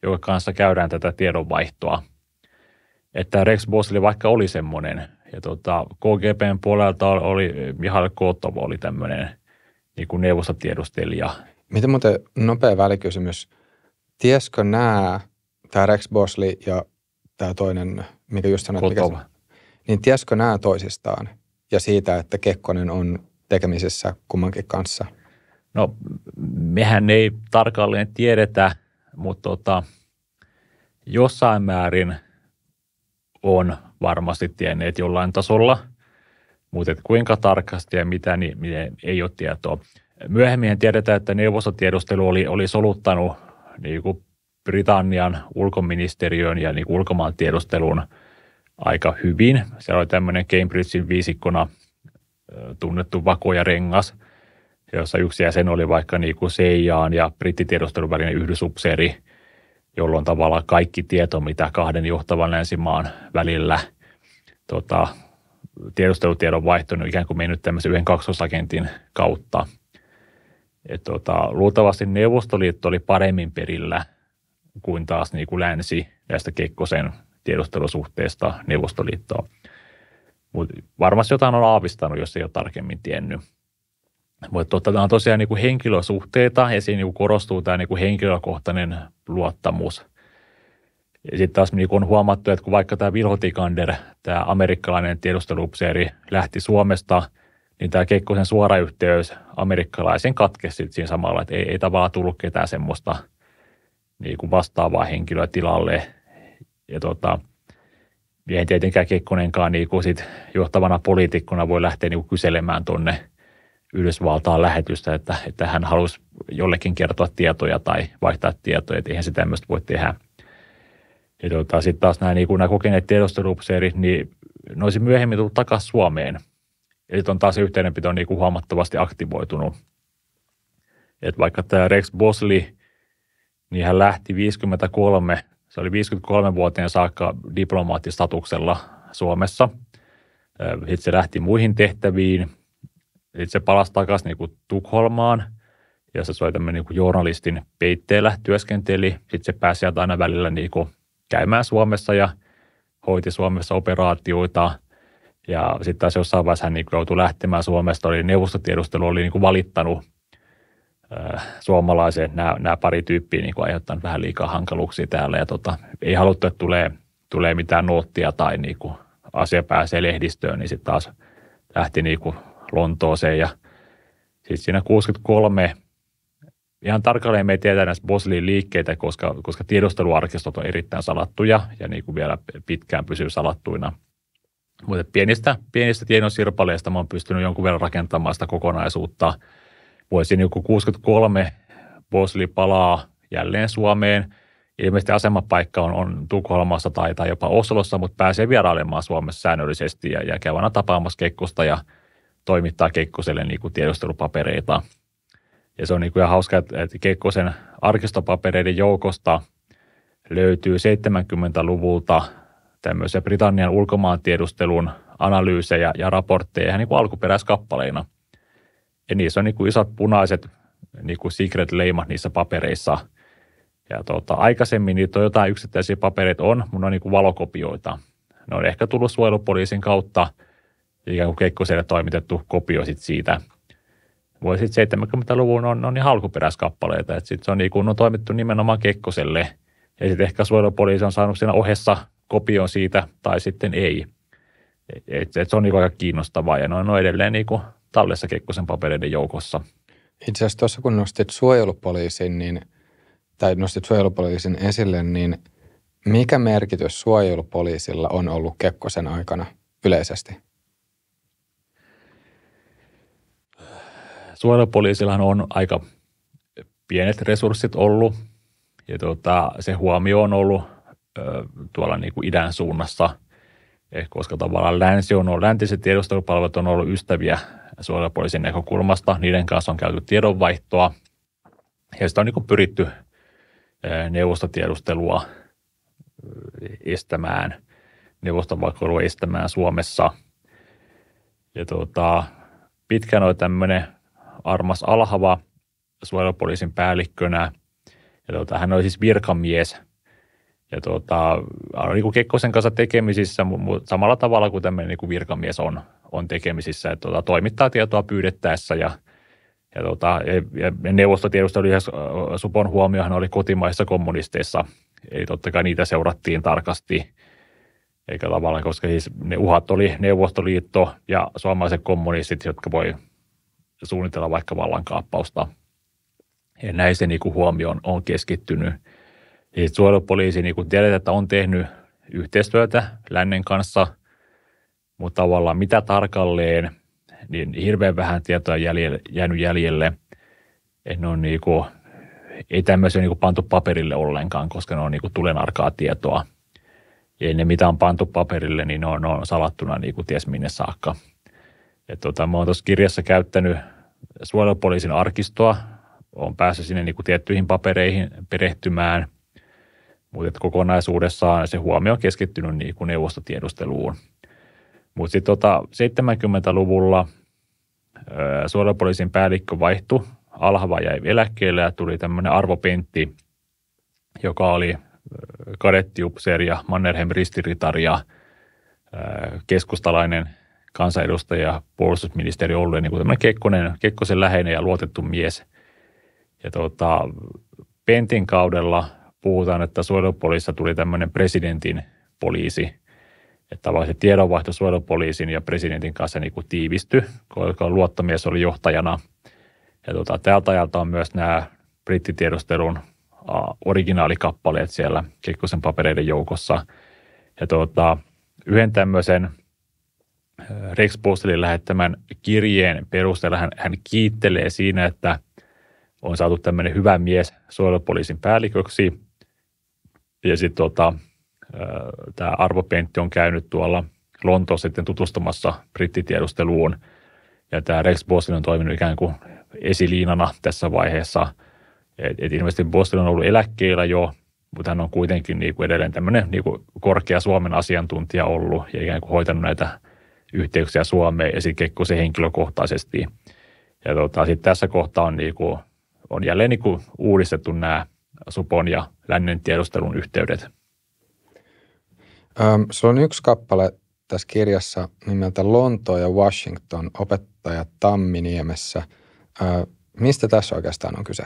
joka kanssa käydään tätä tiedonvaihtoa. Että Rex Bosley vaikka oli semmoinen, ja tuota, KGBn puolelta oli, Mihail Kotov oli tämmöinen niin neuvostotiedustelija. Miten muuten nopea välikysymys, tieskö nämä – tämä Rex Bosley ja tämä toinen, mikä just sanoit, mikä se, niin tieskö nämä toisistaan ja siitä, että Kekkonen on tekemisissä kummankin kanssa? No, mehän ei tarkalleen tiedetä, mutta tota, jossain määrin on varmasti tienneet jollain tasolla, mutta et kuinka tarkasti ja mitä, niin, niin ei ole tietoa. Myöhemmin tiedetään, että neuvostotiedustelu oli, oli soluttanut niin kuin Britannian ulkoministeriön ja niin ulkomaan tiedustelun aika hyvin. Se oli tämmöinen Cambridgein viisikkona tunnettu vakoja rengas, jossa yksi jäsen oli vaikka niin kuin CIAan ja brittitiedustelun välinen yhdysupseeri, jolloin tavallaan kaikki tieto, mitä kahden johtavan länsimaan välillä tota, tiedustelutiedon vaihto on ikään kuin mennyt tämmöisen yhden kaksosagentin kautta. Et tota, luultavasti Neuvostoliitto oli paremmin perillä kuin taas niin kuin länsi näistä Kekkosen tiedustelusuhteista Neuvostoliittoon. Mut varmasti jotain on aavistanut, jos ei ole tarkemmin tiennyt. Mutta tämä on tosiaan niin kuin henkilösuhteita ja siinä niin kuin korostuu tämä niin kuin henkilökohtainen luottamus. Ja sitten taas niin on huomattu, että kun vaikka tämä Vilho Tikander, tämä amerikkalainen tiedustelupseeri, lähti Suomesta, niin tämä Kekkosen suora yhteys amerikkalaisen katkesi siinä samalla, että ei, ei tavallaan tullut ketään semmoista – niin kuin vastaavaa henkilöä tilalle. Ja tota, en tietenkään Kekkonenkaan niin kuin sit johtavana poliitikkona voi lähteä niin kuin kyselemään tuonne Yhdysvaltaan lähetystä, että, että hän halusi jollekin kertoa tietoja tai vaihtaa tietoja, että eihän se tämmöistä voi tehdä. Ja tota, sitten taas nämä, niin kuin nämä kokeneet tiedostelupseerit, niin ne olisi myöhemmin tullut takaisin Suomeen. Ja sitten on taas yhteydenpito niin kuin huomattavasti aktivoitunut. Et vaikka tämä Rex Bosley – niin hän lähti 53, se oli 53 vuoteen saakka diplomaattistatuksella Suomessa. Sitten se lähti muihin tehtäviin. Sitten se palasi takaisin niin Tukholmaan, jossa se oli tämmöinen niin journalistin peitteellä työskenteli. Sitten se pääsi sieltä aina välillä niin kuin käymään Suomessa ja hoiti Suomessa operaatioita. Ja sitten taas jossain vaiheessa hän niin joutui lähtemään Suomesta, oli neuvostotiedustelu, oli niin valittanut suomalaiseen nämä, nämä pari tyyppiä niin kuin aiheuttanut vähän liikaa hankaluuksia täällä ja tota, ei haluttu, että tulee, tulee mitään nuottia tai niin kuin asia pääsee lehdistöön, niin sitten taas lähti niin kuin Lontooseen ja sitten siinä 63 ihan tarkalleen me ei tiedä näistä Bosliin liikkeitä, koska, koska tiedusteluarkistot on erittäin salattuja ja niin kuin vielä pitkään pysyy salattuina. Mutta pienistä, pienistä tiedon sirpaleista mä oon pystynyt jonkun verran rakentamaan sitä kokonaisuutta – Vuosin joku 63 Bosli palaa jälleen Suomeen. Ilmeisesti asemapaikka on, on Tukholmassa tai, tai jopa Oslossa, mutta pääsee vierailemaan Suomessa säännöllisesti ja, ja käy aina tapaamassa Kekkosta ja toimittaa Kekkoselle niin kuin tiedustelupapereita. Ja se on niin kuin ihan hauska, että Kekkosen arkistopapereiden joukosta löytyy 70-luvulta tämmöisiä Britannian ulkomaantiedustelun analyysejä ja raportteja ihan niin kuin alkuperäiskappaleina. Ja niissä on niin kuin isot punaiset niin kuin secret-leimat niissä papereissa. Ja tota, aikaisemmin niitä on jotain yksittäisiä papereita on, mun on niin kuin valokopioita. Ne on ehkä tullut suojelupoliisin kautta, ikään kuin Kekkoselle toimitettu kopio sit siitä. Voi sitten 70-luvun on, on niin halkuperäiskappaleita, että sitten se on, niin kuin, on toimittu nimenomaan Kekkoselle. Ja sitten ehkä suojelupoliisi on saanut siinä ohessa kopion siitä tai sitten ei. Et, et se on niin aika kiinnostavaa ja ne on edelleen niin kuin Tallessa Kekkosen papereiden joukossa. Itse asiassa tuossa kun nostit suojelupoliisin, niin, tai nostit suojelupoliisin esille, niin mikä merkitys suojelupoliisilla on ollut Kekkosen aikana yleisesti? Suojelupoliisillahan on aika pienet resurssit ollut ja tuota, se huomio on ollut ö, tuolla niin kuin idän suunnassa, eh, koska tavallaan länsi on ollut, läntiset tiedustelupalvelut on ollut ystäviä suojelupoliisin näkökulmasta. Niiden kanssa on käyty tiedonvaihtoa ja sitä on niin pyritty neuvostotiedustelua estämään, neuvostovakoilua estämään Suomessa. Ja tuota, pitkään oli tämmöinen Armas Alhava suojelupoliisin päällikkönä. Ja tuota, hän oli siis virkamies – ja tuota, on niin kuin Kekkosen kanssa tekemisissä mutta samalla tavalla kuin tämmöinen niin kuin virkamies on, on tekemisissä, että tuota, toimittaa tietoa pyydettäessä ja ja, tuota, ja, ja neuvostotiedustelu ja Supon huomiohan oli kotimaissa kommunisteissa, eli totta kai niitä seurattiin tarkasti, eikä tavallaan, koska siis ne uhat oli Neuvostoliitto ja suomalaiset kommunistit, jotka voi suunnitella vaikka vallankaappausta. Ja näin se niin huomioon on keskittynyt – ja siis suojelupoliisi, niin kuin tiedetään, että on tehnyt yhteistyötä lännen kanssa, mutta tavallaan mitä tarkalleen, niin hirveän vähän tietoa jäljelle, jäänyt jäljelle. Et ne on niin kuin, ei tämmöisiä niin kuin pantu paperille ollenkaan, koska ne on niin tulenarkaa tietoa. Ja ne, mitä on pantu paperille, niin ne on, ne on salattuna niin kuin ties minne saakka. Ja tuota, mä oon tuossa kirjassa käyttänyt suojelupoliisin arkistoa, on päässyt sinne niin kuin tiettyihin papereihin perehtymään – mutta kokonaisuudessaan se huomio on keskittynyt niin kuin neuvostotiedusteluun. Mutta sitten tota 70-luvulla suojelupoliisin päällikkö vaihtui, Alhava jäi eläkkeelle ja tuli tämmöinen arvopentti, joka oli kadettiupseeri ja Mannerheim ristiritaria, keskustalainen kansanedustaja ja puolustusministeri ollut, niin kuin Kekkonen, Kekkosen läheinen ja luotettu mies. Ja tuota, Pentin kaudella puhutaan, että suojelupoliisissa tuli tämmöinen presidentin poliisi, että tavallaan se tiedonvaihto suojelupoliisin ja presidentin kanssa niin kuin tiivistyi, koska luottamies oli johtajana. Ja tuota, tältä ajalta on myös nämä brittitiedustelun originaalikappaleet siellä Kekkosen papereiden joukossa. Ja tuota, yhden tämmöisen Rex Postelin lähettämän kirjeen perusteella hän, hän kiittelee siinä, että on saatu tämmöinen hyvä mies suojelupoliisin päälliköksi – ja sitten tota, tämä Arvo Pentti on käynyt tuolla Lontoossa sitten tutustumassa brittitiedusteluun. Ja tämä Rex Boston on toiminut ikään kuin esiliinana tässä vaiheessa. Et, et ilmeisesti Boston on ollut eläkkeellä jo, mutta hän on kuitenkin niin kuin edelleen tämmöinen niin kuin korkea Suomen asiantuntija ollut ja ikään kuin hoitanut näitä yhteyksiä Suomeen ja sitten se henkilökohtaisesti. Ja tota, sitten tässä kohtaa on, niin kuin, on jälleen niin kuin uudistettu nämä supon ja lännen tiedustelun yhteydet? Se on yksi kappale tässä kirjassa nimeltä Lontoa ja Washington, opettaja Tamminiemessä. mistä tässä oikeastaan on kyse?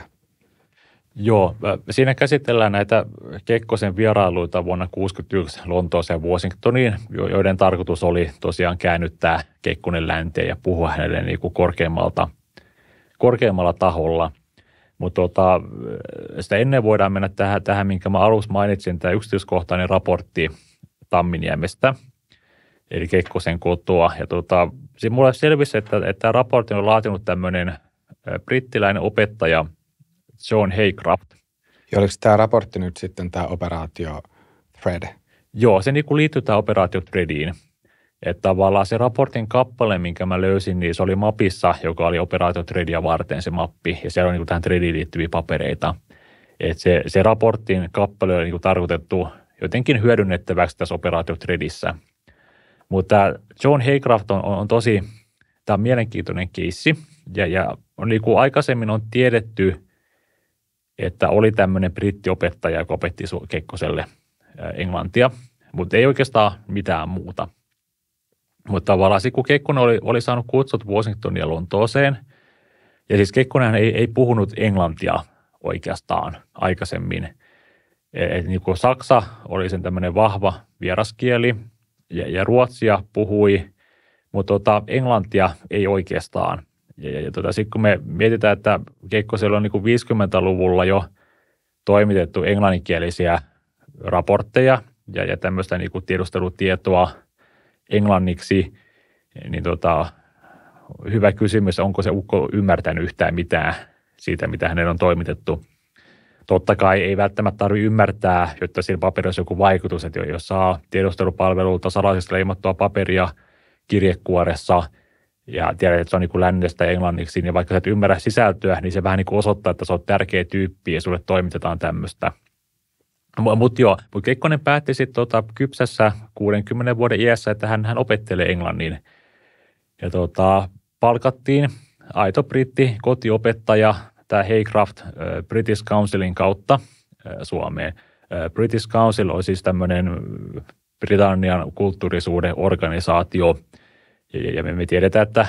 Joo, siinä käsitellään näitä Kekkosen vierailuita vuonna 1961 Lontooseen Washingtoniin, joiden tarkoitus oli tosiaan käännyttää Kekkonen länteen ja puhua hänelle niin kuin korkeammalta, korkeammalla taholla. Mutta tota, sitä ennen voidaan mennä tähän, tähän minkä mä alussa mainitsin, tämä yksityiskohtainen raportti Tamminiemestä, eli Kekkosen kotoa. Ja tota, siinä mulle selvisi, että, että tämä raportti on laatinut tämmöinen brittiläinen opettaja John Haycraft. Ja oliko tämä raportti nyt sitten tämä operaatio Fred? Joo, se niinku liittyy tämä operaatio Threadiin. Että tavallaan se raportin kappale, minkä mä löysin, niin se oli mapissa, joka oli operaatiotredia varten se mappi, ja siellä on niin tähän tradiin liittyviä papereita. Että se, se raportin kappale oli niin tarkoitettu jotenkin hyödynnettäväksi tässä operaatiotredissä. Mutta John Haycraft on, on, tosi tämä on mielenkiintoinen keissi, ja, ja on, niin kuin aikaisemmin on tiedetty, että oli tämmöinen brittiopettaja, joka opetti Kekkoselle englantia, mutta ei oikeastaan mitään muuta – mutta tavallaan sitten kun Kekkonen oli, oli saanut kutsut Washingtonia Lontooseen, ja siis Kekkonen ei, ei puhunut englantia oikeastaan aikaisemmin. E, et niin kuin Saksa oli sen tämmöinen vahva vieraskieli, ja, ja ruotsia puhui, mutta tota, englantia ei oikeastaan. Ja, ja, ja tota, sitten kun me mietitään, että Kekkosella on niin kuin 50-luvulla jo toimitettu englanninkielisiä raportteja ja, ja tämmöistä niin kuin tiedustelutietoa – englanniksi, niin tota, hyvä kysymys, onko se ukko ymmärtänyt yhtään mitään siitä, mitä hänen on toimitettu. Totta kai ei välttämättä tarvitse ymmärtää, jotta siinä paperissa joku vaikutus, että jos saa tiedustelupalvelulta salaisesti leimattua paperia kirjekuoressa ja tiedät, että se on niin kuin lännestä ja englanniksi, niin vaikka sä et ymmärrä sisältöä, niin se vähän niin kuin osoittaa, että se on tärkeä tyyppi ja sulle toimitetaan tämmöistä – mutta joo, mutta Kekkonen päätti sitten tota, kypsässä 60 vuoden iässä, että hän, hän opettelee englannin. Ja tota, palkattiin aito britti, kotiopettaja, tämä Haycraft British Councilin kautta Suomeen. British Council on siis tämmöinen Britannian kulttuurisuuden organisaatio. Ja, me me tiedetään, että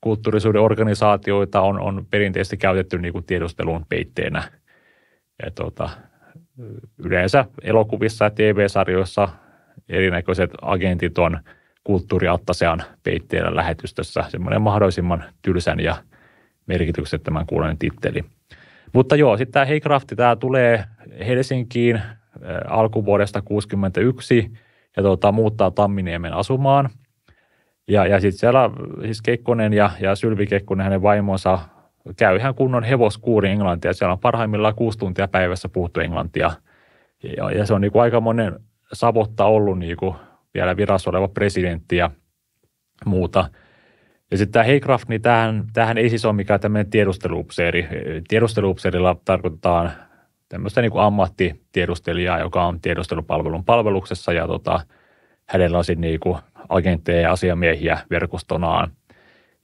kulttuurisuuden organisaatioita on, on perinteisesti käytetty niin kuin tiedustelun peitteenä. Ja tota, yleensä elokuvissa ja TV-sarjoissa erinäköiset agentit on kulttuuriattasean peitteellä lähetystössä. Semmoinen mahdollisimman tylsän ja merkityksettömän kuulonen titteli. Mutta joo, sitten tämä Heikрафti, tämä tulee Helsinkiin äh, alkuvuodesta 1961 ja tuota, muuttaa Tamminiemen asumaan. Ja, ja sitten siellä siis Kekkonen ja, ja Sylvi Kekkonen, hänen vaimonsa, käy ihan kunnon hevoskuuri englantia. Siellä on parhaimmillaan kuusi tuntia päivässä puhuttu englantia. Ja, ja se on niin aika monen savotta ollut niin kuin vielä virassa oleva presidentti ja muuta. Ja sitten tämä Heikraft, niin tämähän, tämähän ei siis ole mikään tämmöinen tiedusteluupseeri. Tiedusteluupseerilla tarkoitetaan tämmöistä niin kuin ammattitiedustelijaa, joka on tiedustelupalvelun palveluksessa ja tota, hänellä on sitten niin kuin agentteja ja asiamiehiä verkostonaan –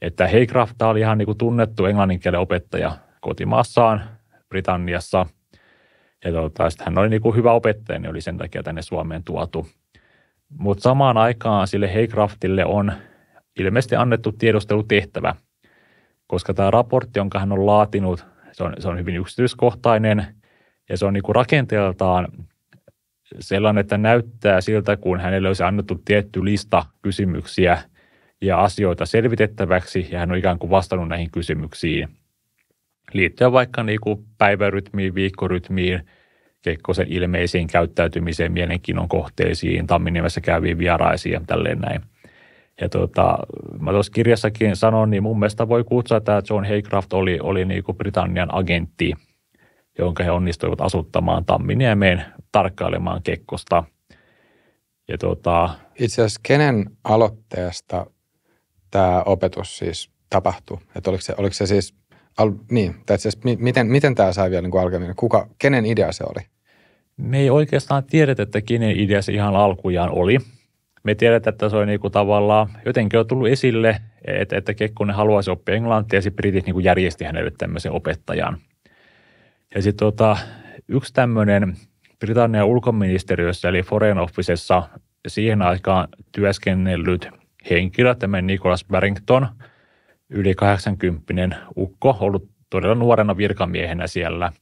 että Haycraft oli ihan niin kuin tunnettu kielen opettaja kotimaassaan Britanniassa. Ja tota, sitten hän oli niin kuin hyvä opettaja, niin oli sen takia tänne Suomeen tuotu. Mutta samaan aikaan sille Heikraftille on ilmeisesti annettu tiedustelutehtävä, koska tämä raportti, jonka hän on laatinut, se on, se on hyvin yksityiskohtainen ja se on niin kuin rakenteeltaan sellainen, että näyttää siltä, kun hänelle olisi annettu tietty lista kysymyksiä – ja asioita selvitettäväksi ja hän on ikään kuin vastannut näihin kysymyksiin liittyen vaikka niin kuin päivärytmiin, viikkorytmiin, Kekkosen ilmeisiin käyttäytymiseen, mielenkiinnon kohteisiin, Tamminiemessä käyviin vieraisiin ja tälleen näin. Ja tuota, mä tuossa kirjassakin sanon, niin mun mielestä voi kutsua, että John Haycraft oli, oli niin kuin Britannian agentti, jonka he onnistuivat asuttamaan Tamminiemeen tarkkailemaan Kekkosta. Ja tuota Itse asiassa kenen aloitteesta tämä opetus siis tapahtui? Että oliko se, oliko se siis, al, niin, tai siis, miten, miten tämä sai vielä niin alkeminen? Kuka, kenen idea se oli? Me ei oikeastaan tiedetä, että kenen idea se ihan alkujaan oli. Me tiedetään, että se oli niinku tavallaan jotenkin on tullut esille, että, että Kekkonen haluaisi oppia englantia ja sitten britit niinku järjesti hänelle tämmöisen opettajan. Ja sitten tota, yksi tämmöinen Britannian ulkoministeriössä eli Foreign Officessa siihen aikaan työskennellyt henkilö, tämä Nicholas Barrington, yli 80 ukko, ollut todella nuorena virkamiehenä siellä.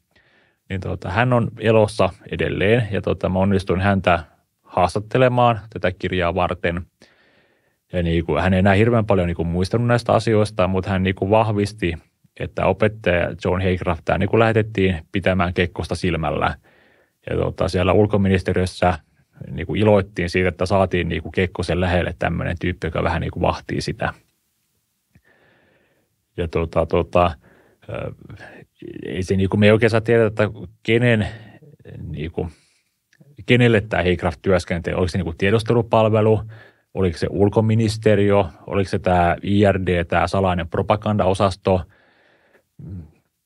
Niin tuota, hän on elossa edelleen ja tuota, mä onnistuin häntä haastattelemaan tätä kirjaa varten. Ja niin kuin, hän ei enää hirveän paljon niin kuin muistanut näistä asioista, mutta hän niin kuin vahvisti, että opettaja John Haycraft niin kuin lähetettiin pitämään Kekkosta silmällä. Ja tuota, siellä ulkoministeriössä niin kuin iloittiin siitä, että saatiin niin kuin Kekkosen lähelle tämmöinen tyyppi, joka vähän niin kuin vahtii sitä. Ja tota, tota, ei se, niin kuin me ei oikeastaan tiedetä, että kenen, niin kuin, kenelle tämä Heikraft työskentelee. Oliko se niin kuin tiedostelupalvelu, oliko se ulkoministeriö, oliko se tämä IRD, tämä salainen propagandaosasto,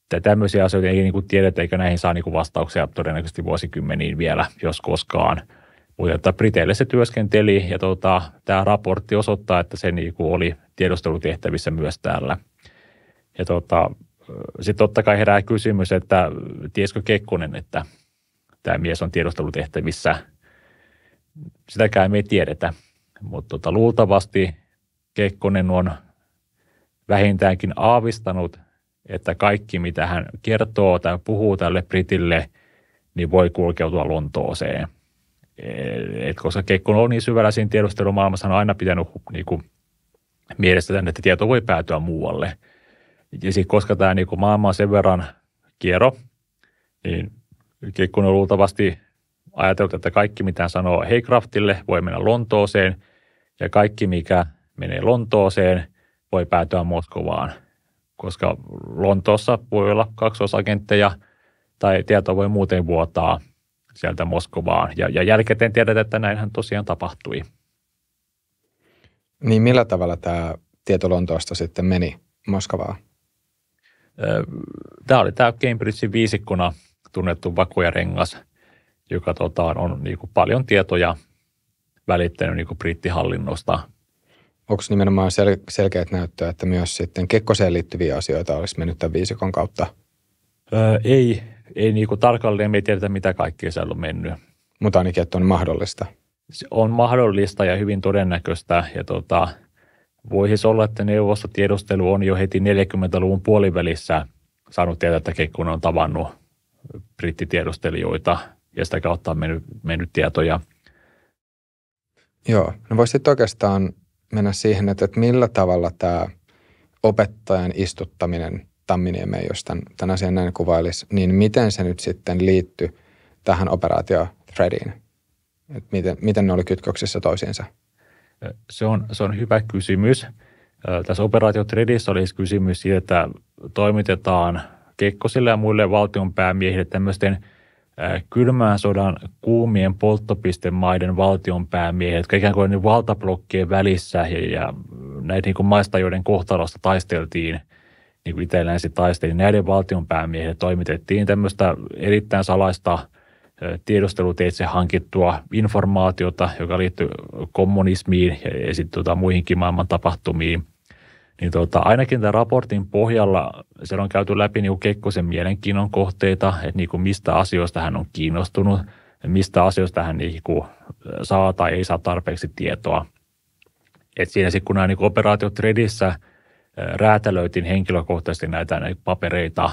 tai tämmöisiä asioita ei niin kuin tiedetä, eikä näihin saa niin kuin vastauksia todennäköisesti vuosikymmeniin vielä, jos koskaan – mutta tota, Briteille se työskenteli ja tota, tämä raportti osoittaa, että se niinku oli tiedustelutehtävissä myös täällä. Ja tota, sitten totta kai herää kysymys, että tiesikö Kekkonen, että tämä mies on tiedustelutehtävissä. Sitäkään me ei tiedetä, mutta tota, luultavasti Kekkonen on vähintäänkin aavistanut, että kaikki mitä hän kertoo tai puhuu tälle Britille, niin voi kulkeutua Lontooseen – Eh, et koska Kekkon on niin syvällä siinä tiedustelumaailmassa, on aina pitänyt niin kuin, mielestä tämän, että tieto voi päätyä muualle. Ja sitten koska tämä niin maailma on sen verran kierro, niin Kekkon on luultavasti ajatellut, että kaikki mitä hän sanoo heikraftille, voi mennä Lontooseen ja kaikki mikä menee Lontooseen voi päätyä Moskovaan, koska Lontoossa voi olla kaksosagentteja tai tieto voi muuten vuotaa – sieltä Moskovaan. Ja, ja jälkikäteen tiedetään, että näinhän tosiaan tapahtui. Niin millä tavalla tämä tieto Lontoosta sitten meni Moskovaan? Tämä oli tämä Cambridgein viisikkona tunnettu vakuojarengas, joka tota, on niin kuin paljon tietoja välittänyt niin kuin brittihallinnosta. Onko nimenomaan sel- selkeät näyttöä, että myös sitten Kekkoseen liittyviä asioita olisi mennyt tämän viisikon kautta? Öö, ei, ei niin kuin tarkalleen me tiedetä, mitä kaikkea siellä on mennyt. Mutta ainakin, että on mahdollista. Se on mahdollista ja hyvin todennäköistä. Ja tota, voisi olla, että neuvostotiedustelu on jo heti 40-luvun puolivälissä saanut tietää, että kun on tavannut brittitiedustelijoita ja sitä kautta on mennyt, mennyt tietoja. Joo, no voisit oikeastaan mennä siihen, että, että millä tavalla tämä opettajan istuttaminen Tamminiemme, jos tämän, tämän asian näin kuvailisi, niin miten se nyt sitten liittyi tähän operaatio Threadiin? Et miten, miten ne oli kytköksissä toisiinsa? Se on, se on hyvä kysymys. Tässä operaatio Threadissä oli siis kysymys siitä, että toimitetaan Kekkosille ja muille valtion päämiehille tämmöisten kylmän sodan kuumien polttopistemaiden valtion päämiehet, jotka ikään kuin valtablokkien välissä ja, ja näitä niin maista, joiden kohtalosta taisteltiin – niin kuin itselleen taisteli taistelin. Näiden valtion päämiehille toimitettiin tämmöistä erittäin salaista tiedusteluteitse hankittua informaatiota, joka liittyy kommunismiin ja sitten tota, muihinkin maailman tapahtumiin. Niin tota, ainakin tämän raportin pohjalla siellä on käyty läpi niin kuin Kekkosen mielenkiinnon kohteita, että niin kuin mistä asioista hän on kiinnostunut, mistä asioista hän niin kuin saa tai ei saa tarpeeksi tietoa. Et siinä sitten kun nämä niin operaatiot Redissä – räätälöitin henkilökohtaisesti näitä, näitä papereita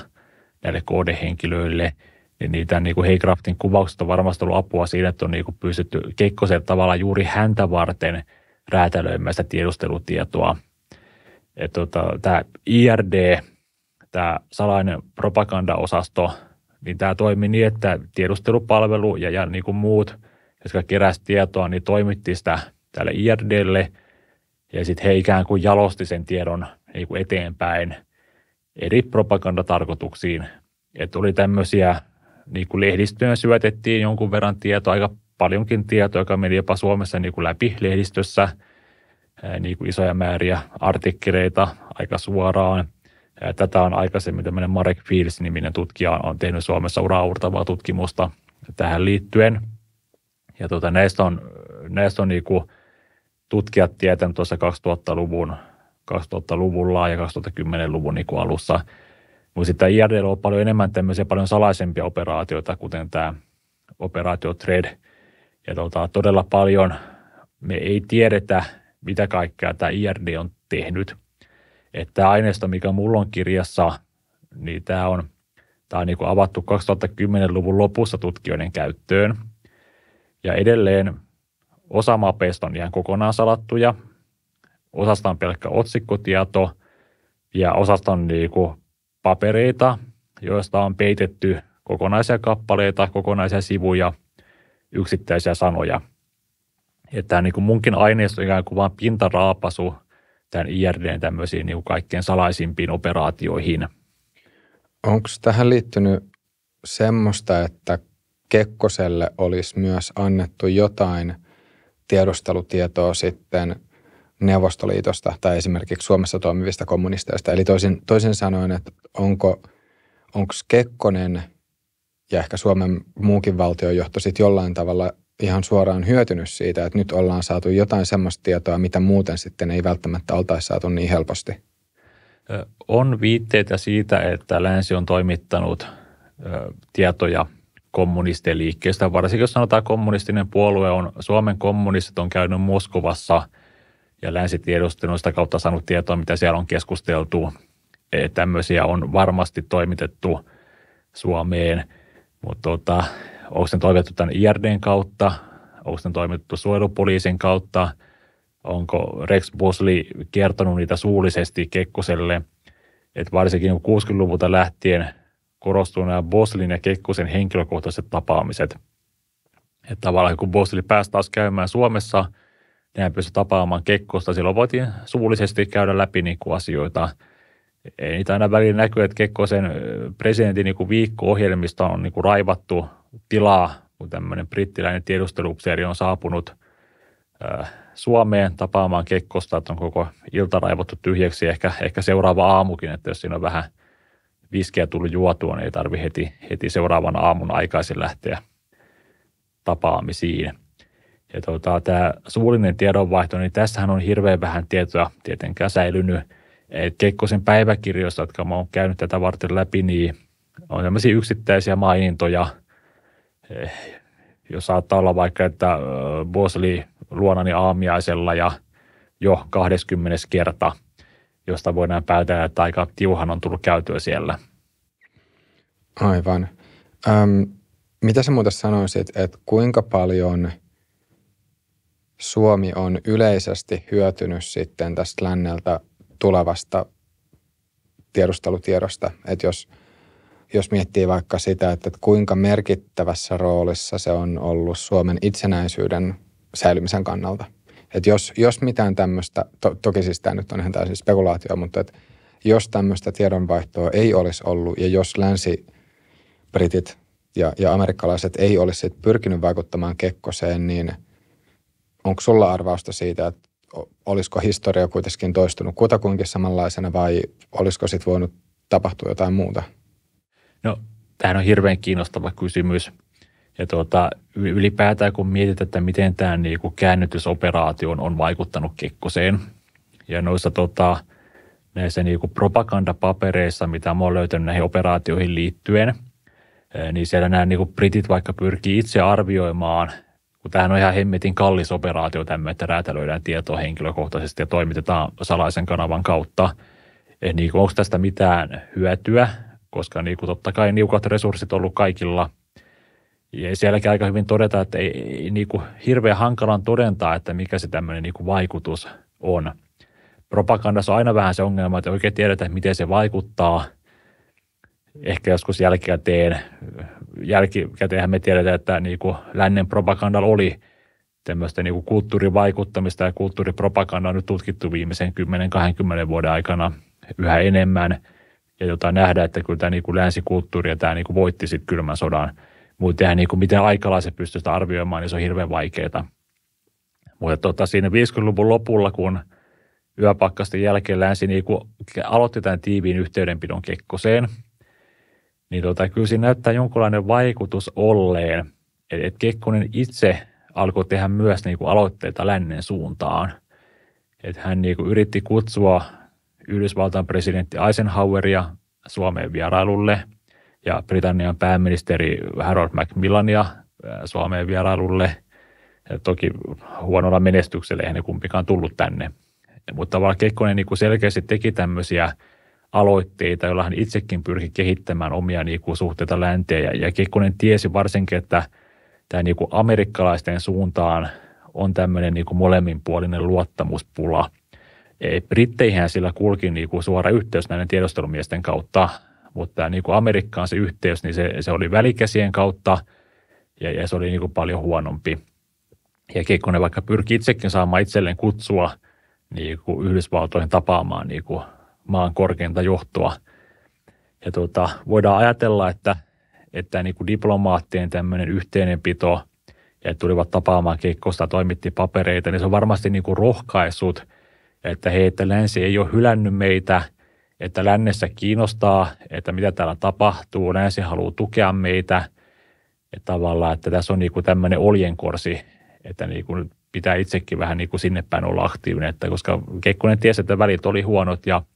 näille kohdehenkilöille, niin niitä niin Heikraftin kuvaukset on varmasti ollut apua siinä, että on niin pystytty Kekkosen tavallaan juuri häntä varten räätälöimään sitä tiedustelutietoa. Et tota, tämä IRD, tämä salainen propagandaosasto, niin tämä toimi niin, että tiedustelupalvelu ja, ja niin kuin muut, jotka keräsivät tietoa, niin toimitti sitä tälle IRDlle, ja sitten he ikään kuin jalosti sen tiedon ei kun eteenpäin eri propagandatarkoituksiin. Että oli tämmöisiä, niin kuin lehdistöön syötettiin jonkun verran tietoa, aika paljonkin tietoa, joka meni jopa Suomessa niin kuin läpi lehdistössä, niin kuin isoja määriä artikkeleita aika suoraan. Tätä on aikaisemmin tämmöinen Marek Fields-niminen tutkija on tehnyt Suomessa uraurtavaa tutkimusta tähän liittyen. Ja tuota, näistä on, näistä on niin kuin tutkijat tietänyt tuossa 2000-luvun 2000-luvulla ja 2010-luvun niin kuin alussa. Mutta sitten IRD on paljon enemmän tämmöisiä paljon salaisempia operaatioita, kuten tämä operaatio TRED. Ja tota, todella paljon me ei tiedetä, mitä kaikkea tämä IRD on tehnyt. Että tämä aineisto, mikä mulla on kirjassa, niin tämä on, tämä on niin kuin avattu 2010-luvun lopussa tutkijoiden käyttöön. Ja edelleen osa mapeista on ihan kokonaan salattuja, osasta on pelkkä otsikkotieto ja osasta on niin kuin papereita, joista on peitetty kokonaisia kappaleita, kokonaisia sivuja, yksittäisiä sanoja. Että tämä niin kuin munkin aineisto on ikään kuin vain pintaraapasu tämän IRDn tämmöisiin niin kuin kaikkein salaisimpiin operaatioihin. Onko tähän liittynyt semmoista, että Kekkoselle olisi myös annettu jotain tiedustelutietoa sitten Neuvostoliitosta tai esimerkiksi Suomessa toimivista kommunisteista. Eli toisin, toisin sanoen, että onko onks Kekkonen ja ehkä Suomen muukin valtiojohto sitten jollain tavalla ihan suoraan hyötynyt siitä, että nyt ollaan saatu jotain semmoista tietoa, mitä muuten sitten ei välttämättä oltaisi saatu niin helposti. On viitteitä siitä, että länsi on toimittanut tietoja kommunistiliikkeestä, varsinkin jos sanotaan kommunistinen puolue on, Suomen kommunistit on käynyt Moskovassa – ja länsitiedustelun sitä kautta saanut tietoa, mitä siellä on keskusteltu. E, tämmöisiä on varmasti toimitettu Suomeen, mutta tota, onko ne toimitettu tämän IRDn kautta, onko ne toimitettu suojelupoliisin kautta, onko Rex Bosley kertonut niitä suullisesti Kekkoselle, että varsinkin 60-luvulta lähtien korostuu nämä Boslin ja Kekkosen henkilökohtaiset tapaamiset. Että tavallaan kun Bosley pääsi taas käymään Suomessa – Nehän pystyi tapaamaan Kekkosta. Silloin voitiin suullisesti käydä läpi niin kuin asioita. Ei niitä aina välillä näkyy, että Kekkosen presidentin niin viikko-ohjelmista on niin kuin raivattu tilaa, kun tämmöinen brittiläinen tiedustelupseeri on saapunut äh, Suomeen tapaamaan Kekkosta, että on koko ilta raivottu tyhjäksi, ehkä, ehkä seuraava aamukin, että jos siinä on vähän viskiä tullut juotua, niin ei tarvitse heti, heti seuraavan aamun aikaisin lähteä tapaamisiin. Ja tuota, tämä suullinen tiedonvaihto, niin tässähän on hirveän vähän tietoa tietenkään säilynyt. Et Kekkosen päiväkirjoista, jotka mä oon käynyt tätä varten läpi, niin on tämmöisiä yksittäisiä mainintoja. Eh, Jos saattaa olla vaikka, että Boos oli luonani aamiaisella ja jo 20. kerta, josta voidaan päätellä, että aika tiuhan on tullut käytyä siellä. Aivan. Öm, mitä sä muuta sanoisit, että kuinka paljon – Suomi on yleisesti hyötynyt sitten tästä länneltä tulevasta tiedustelutiedosta. Että jos, jos miettii vaikka sitä, että kuinka merkittävässä roolissa se on ollut Suomen itsenäisyyden säilymisen kannalta. Että jos, jos mitään tämmöistä, to, toki siis tämä nyt on ihan täysin spekulaatio, mutta että jos tämmöistä tiedonvaihtoa ei olisi ollut ja jos länsi-britit ja, ja amerikkalaiset ei olisi pyrkinyt vaikuttamaan Kekkoseen, niin – Onko sulla arvausta siitä, että olisiko historia kuitenkin toistunut kutakuinkin samanlaisena vai olisiko sit voinut tapahtua jotain muuta? No, tämähän on hirveän kiinnostava kysymys. Ja tuota, ylipäätään kun mietit, että miten tämä niinku käännytysoperaatio on vaikuttanut Kekkoseen ja noissa tota, näissä niinku propagandapapereissa, mitä mä oon löytänyt näihin operaatioihin liittyen, niin siellä nämä niinku britit vaikka pyrkii itse arvioimaan – kun tämähän on ihan hemmetin kallis operaatio tämmöinen, että räätälöidään tietoa henkilökohtaisesti ja toimitetaan salaisen kanavan kautta. Eh, niin kuin, onko tästä mitään hyötyä, koska niin kuin, totta kai niukat resurssit on ollut kaikilla. Ja sielläkin aika hyvin todeta, että ei, ei niin kuin, hirveän hankalan todentaa, että mikä se tämmöinen niin kuin, vaikutus on. Propagandassa on aina vähän se ongelma, että oikein tiedetään, miten se vaikuttaa – ehkä joskus jälkikäteen, jälkikäteenhän me tiedetään, että niin kuin lännen propaganda oli tämmöistä niin kuin kulttuurivaikuttamista ja kulttuuripropagandaa on nyt tutkittu viimeisen 10-20 vuoden aikana yhä enemmän ja jota nähdä, että kyllä tämä niin kuin länsikulttuuri ja tämä niin kuin voitti sitten kylmän sodan. Muutenhan niin kuin miten aikalaiset pystyy sitä arvioimaan, niin se on hirveän vaikeaa. Mutta tota, siinä 50-luvun lopulla, kun yöpakkasten jälkeen länsi niin kuin aloitti tämän tiiviin yhteydenpidon Kekkoseen – niin tota, kyllä siinä näyttää jonkinlainen vaikutus olleen. Et, et Kekkonen itse alkoi tehdä myös niinku aloitteita lännen suuntaan. Et hän niinku yritti kutsua Yhdysvaltain presidentti Eisenhoweria Suomeen vierailulle ja Britannian pääministeri Harold Macmillania Suomeen vierailulle. Ja toki huonolla menestyksellä eihän ne kumpikaan tullut tänne. Mutta tavallaan Kekkonen niinku selkeästi teki tämmöisiä – aloitteita, joilla hän itsekin pyrki kehittämään omia niin kuin, suhteita länteen. Ja, ja Kekkonen tiesi varsinkin, että tämä niin kuin, amerikkalaisten suuntaan on tämmöinen niin kuin, molemminpuolinen luottamuspula. E, Britteihän sillä kulki niin kuin, suora yhteys näiden tiedostelumiesten kautta, mutta niin kuin Amerikkaan se yhteys, niin se, se oli välikäsien kautta ja, ja se oli niin kuin, paljon huonompi. Ja Kekkonen vaikka pyrki itsekin saamaan itselleen kutsua niin kuin, Yhdysvaltoihin tapaamaan niin kuin, maan korkeinta johtoa. Ja tuota, voidaan ajatella, että, että niin kuin diplomaattien tämmöinen yhteinenpito ja tulivat tapaamaan Kekkosta, toimitti papereita, niin se on varmasti niin kuin rohkaisut, että hei, että länsi ei ole hylännyt meitä, että lännessä kiinnostaa, että mitä täällä tapahtuu, länsi haluaa tukea meitä, että tavallaan, että tässä on niin kuin tämmöinen oljenkorsi, että niin kuin pitää itsekin vähän niin kuin sinne päin olla aktiivinen, että koska Kekkonen tiesi, että välit oli huonot ja –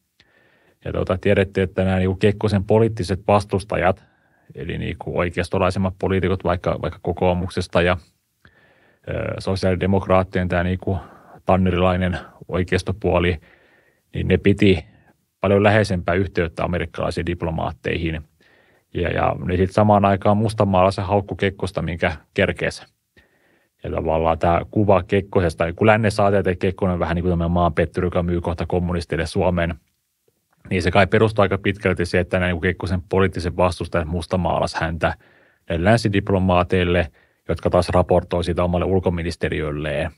ja tuota, tiedettiin, että nämä niin Kekkosen poliittiset vastustajat, eli niin kuin oikeistolaisemmat poliitikot vaikka, vaikka kokoomuksesta ja ö, sosiaalidemokraattien tämä niin kuin tannerilainen oikeistopuoli, niin ne piti paljon läheisempää yhteyttä amerikkalaisiin diplomaatteihin. Ja, ja ne sitten samaan aikaan se haukku Kekkosta, minkä kerkeessä. Ja tavallaan tämä kuva Kekkosesta, kun lännessä ajateltiin, että Kekkonen on vähän niin kuin tämmöinen maanpetturi, joka myy kohta kommunistille Suomeen – niin se kai perustuu aika pitkälti se, että näin Kekkosen poliittisen vastustajan mustamaalas häntä länsidiplomaateille, jotka taas raportoi siitä omalle ulkoministeriölleen.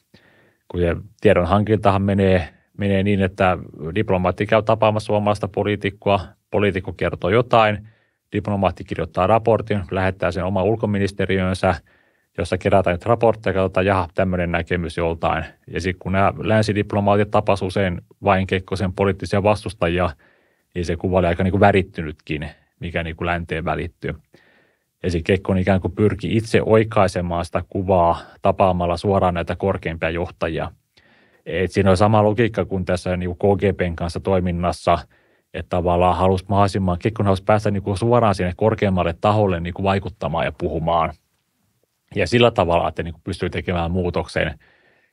Kun se tiedon hankintahan menee, menee niin, että diplomaatti käy tapaamassa suomalaista poliitikkoa, poliitikko kertoo jotain, diplomaatti kirjoittaa raportin, lähettää sen oma ulkoministeriönsä, jossa kerätään nyt raportteja ja katsotaan, jaha, tämmöinen näkemys joltain. Ja sitten kun nämä länsidiplomaatit tapasivat usein vain Kekkosen poliittisia vastustajia – niin se kuva oli aika niin kuin värittynytkin, mikä niin kuin länteen välittyy. Eli Kekkonen ikään kuin pyrki itse oikaisemaan sitä kuvaa tapaamalla suoraan näitä korkeimpia johtajia. Et siinä on sama logiikka kuin tässä niin kuin KGBn kanssa toiminnassa, että tavallaan halusi mahdollisimman, Kekkonen halusi päästä niin kuin suoraan sinne korkeammalle taholle niin kuin vaikuttamaan ja puhumaan. Ja sillä tavalla, että niin kuin pystyy tekemään muutoksen –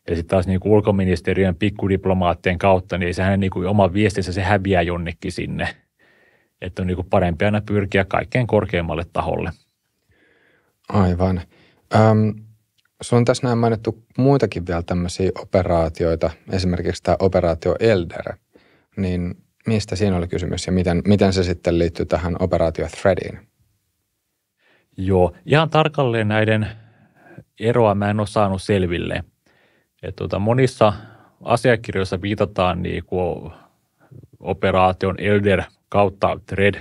ja sitten taas niin kuin ulkoministeriön pikkudiplomaattien kautta, niin sehän niin kuin oma viestinsä se häviää jonnekin sinne. Että on niin kuin parempi aina pyrkiä kaikkein korkeammalle taholle. Aivan. Öm, se on tässä näin mainittu muitakin vielä tämmöisiä operaatioita, esimerkiksi tämä operaatio Elder. Niin mistä siinä oli kysymys ja miten, miten se sitten liittyy tähän operaatio Threadiin? Joo, ihan tarkalleen näiden eroa mä en ole saanut selville. Et tota, monissa asiakirjoissa viitataan niin kuin operaation Elder kautta Thread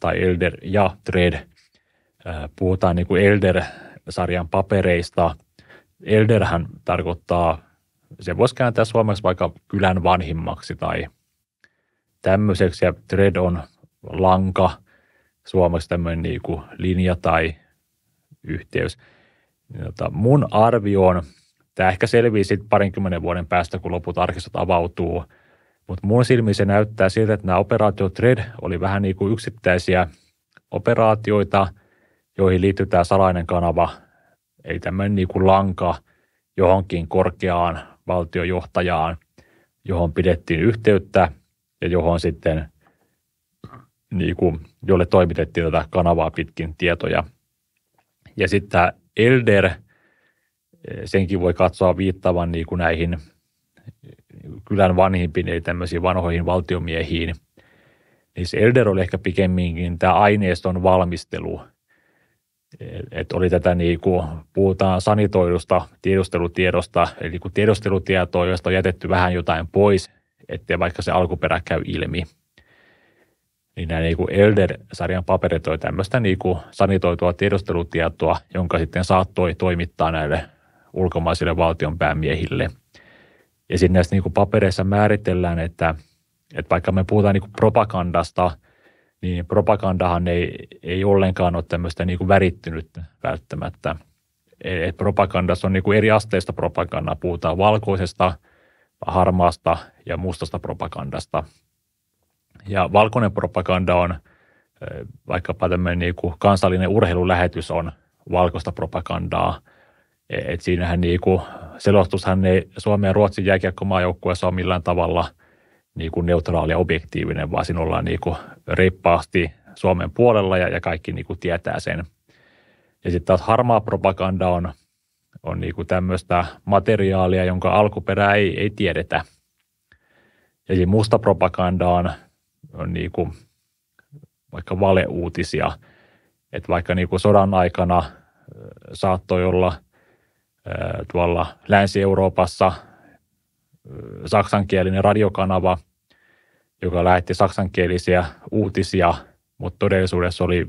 tai Elder ja Thread. Puhutaan niin kuin Elder-sarjan papereista. Elderhän tarkoittaa, se voisi kääntää suomeksi vaikka kylän vanhimmaksi tai tämmöiseksi, ja Thread on lanka, suomeksi tämmöinen niin kuin linja tai yhteys. Niin tota, mun mun on Tämä ehkä selvii sitten parinkymmenen vuoden päästä, kun loput arkistot avautuu. Mutta mun silmiin se näyttää siltä, että nämä operaatio Thread oli vähän niin kuin yksittäisiä operaatioita, joihin liittyy tämä salainen kanava, eli tämmöinen niin kuin lanka johonkin korkeaan valtiojohtajaan, johon pidettiin yhteyttä ja johon sitten, niin kuin, jolle toimitettiin tätä kanavaa pitkin tietoja. Ja sitten tämä Elder – senkin voi katsoa viittavan niin kuin näihin kylän vanhimpiin, eli tämmöisiin vanhoihin valtiomiehiin. Niin se Elder oli ehkä pikemminkin tämä aineiston valmistelu. Että oli tätä niin kuin, puhutaan sanitoidusta tiedustelutiedosta, eli kun tiedustelutietoa, josta on jätetty vähän jotain pois, ettei vaikka se alkuperä käy ilmi. Niin nämä niin Elder-sarjan paperit oli tämmöistä niin kuin sanitoitua tiedustelutietoa, jonka sitten saattoi toimittaa näille ulkomaisille valtionpäämiehille. Ja sitten näissä niin papereissa määritellään, että, että vaikka me puhutaan niin propagandasta, niin propagandahan ei, ei ollenkaan ole tämmöistä niin värittynyt välttämättä. Et propagandassa on niin eri asteista propagandaa. Puhutaan valkoisesta, harmaasta ja mustasta propagandasta. Ja valkoinen propaganda on vaikkapa tämmöinen niin kuin kansallinen urheilulähetys on valkoista propagandaa – E, et siinähän niinku, selostushan ei Suomen ja Ruotsin jääkiekkomaajoukkueessa ole millään tavalla niinku neutraali ja objektiivinen, vaan sinulla on niinku reippaasti Suomen puolella ja, ja kaikki niinku tietää sen. Ja sitten taas harmaa propaganda on, on niinku tämmöistä materiaalia, jonka alkuperää ei, ei tiedetä. Eli musta propaganda on, on niinku vaikka valeuutisia, että vaikka niinku sodan aikana saattoi olla – tuolla Länsi-Euroopassa saksankielinen radiokanava, joka lähetti saksankielisiä uutisia, mutta todellisuudessa oli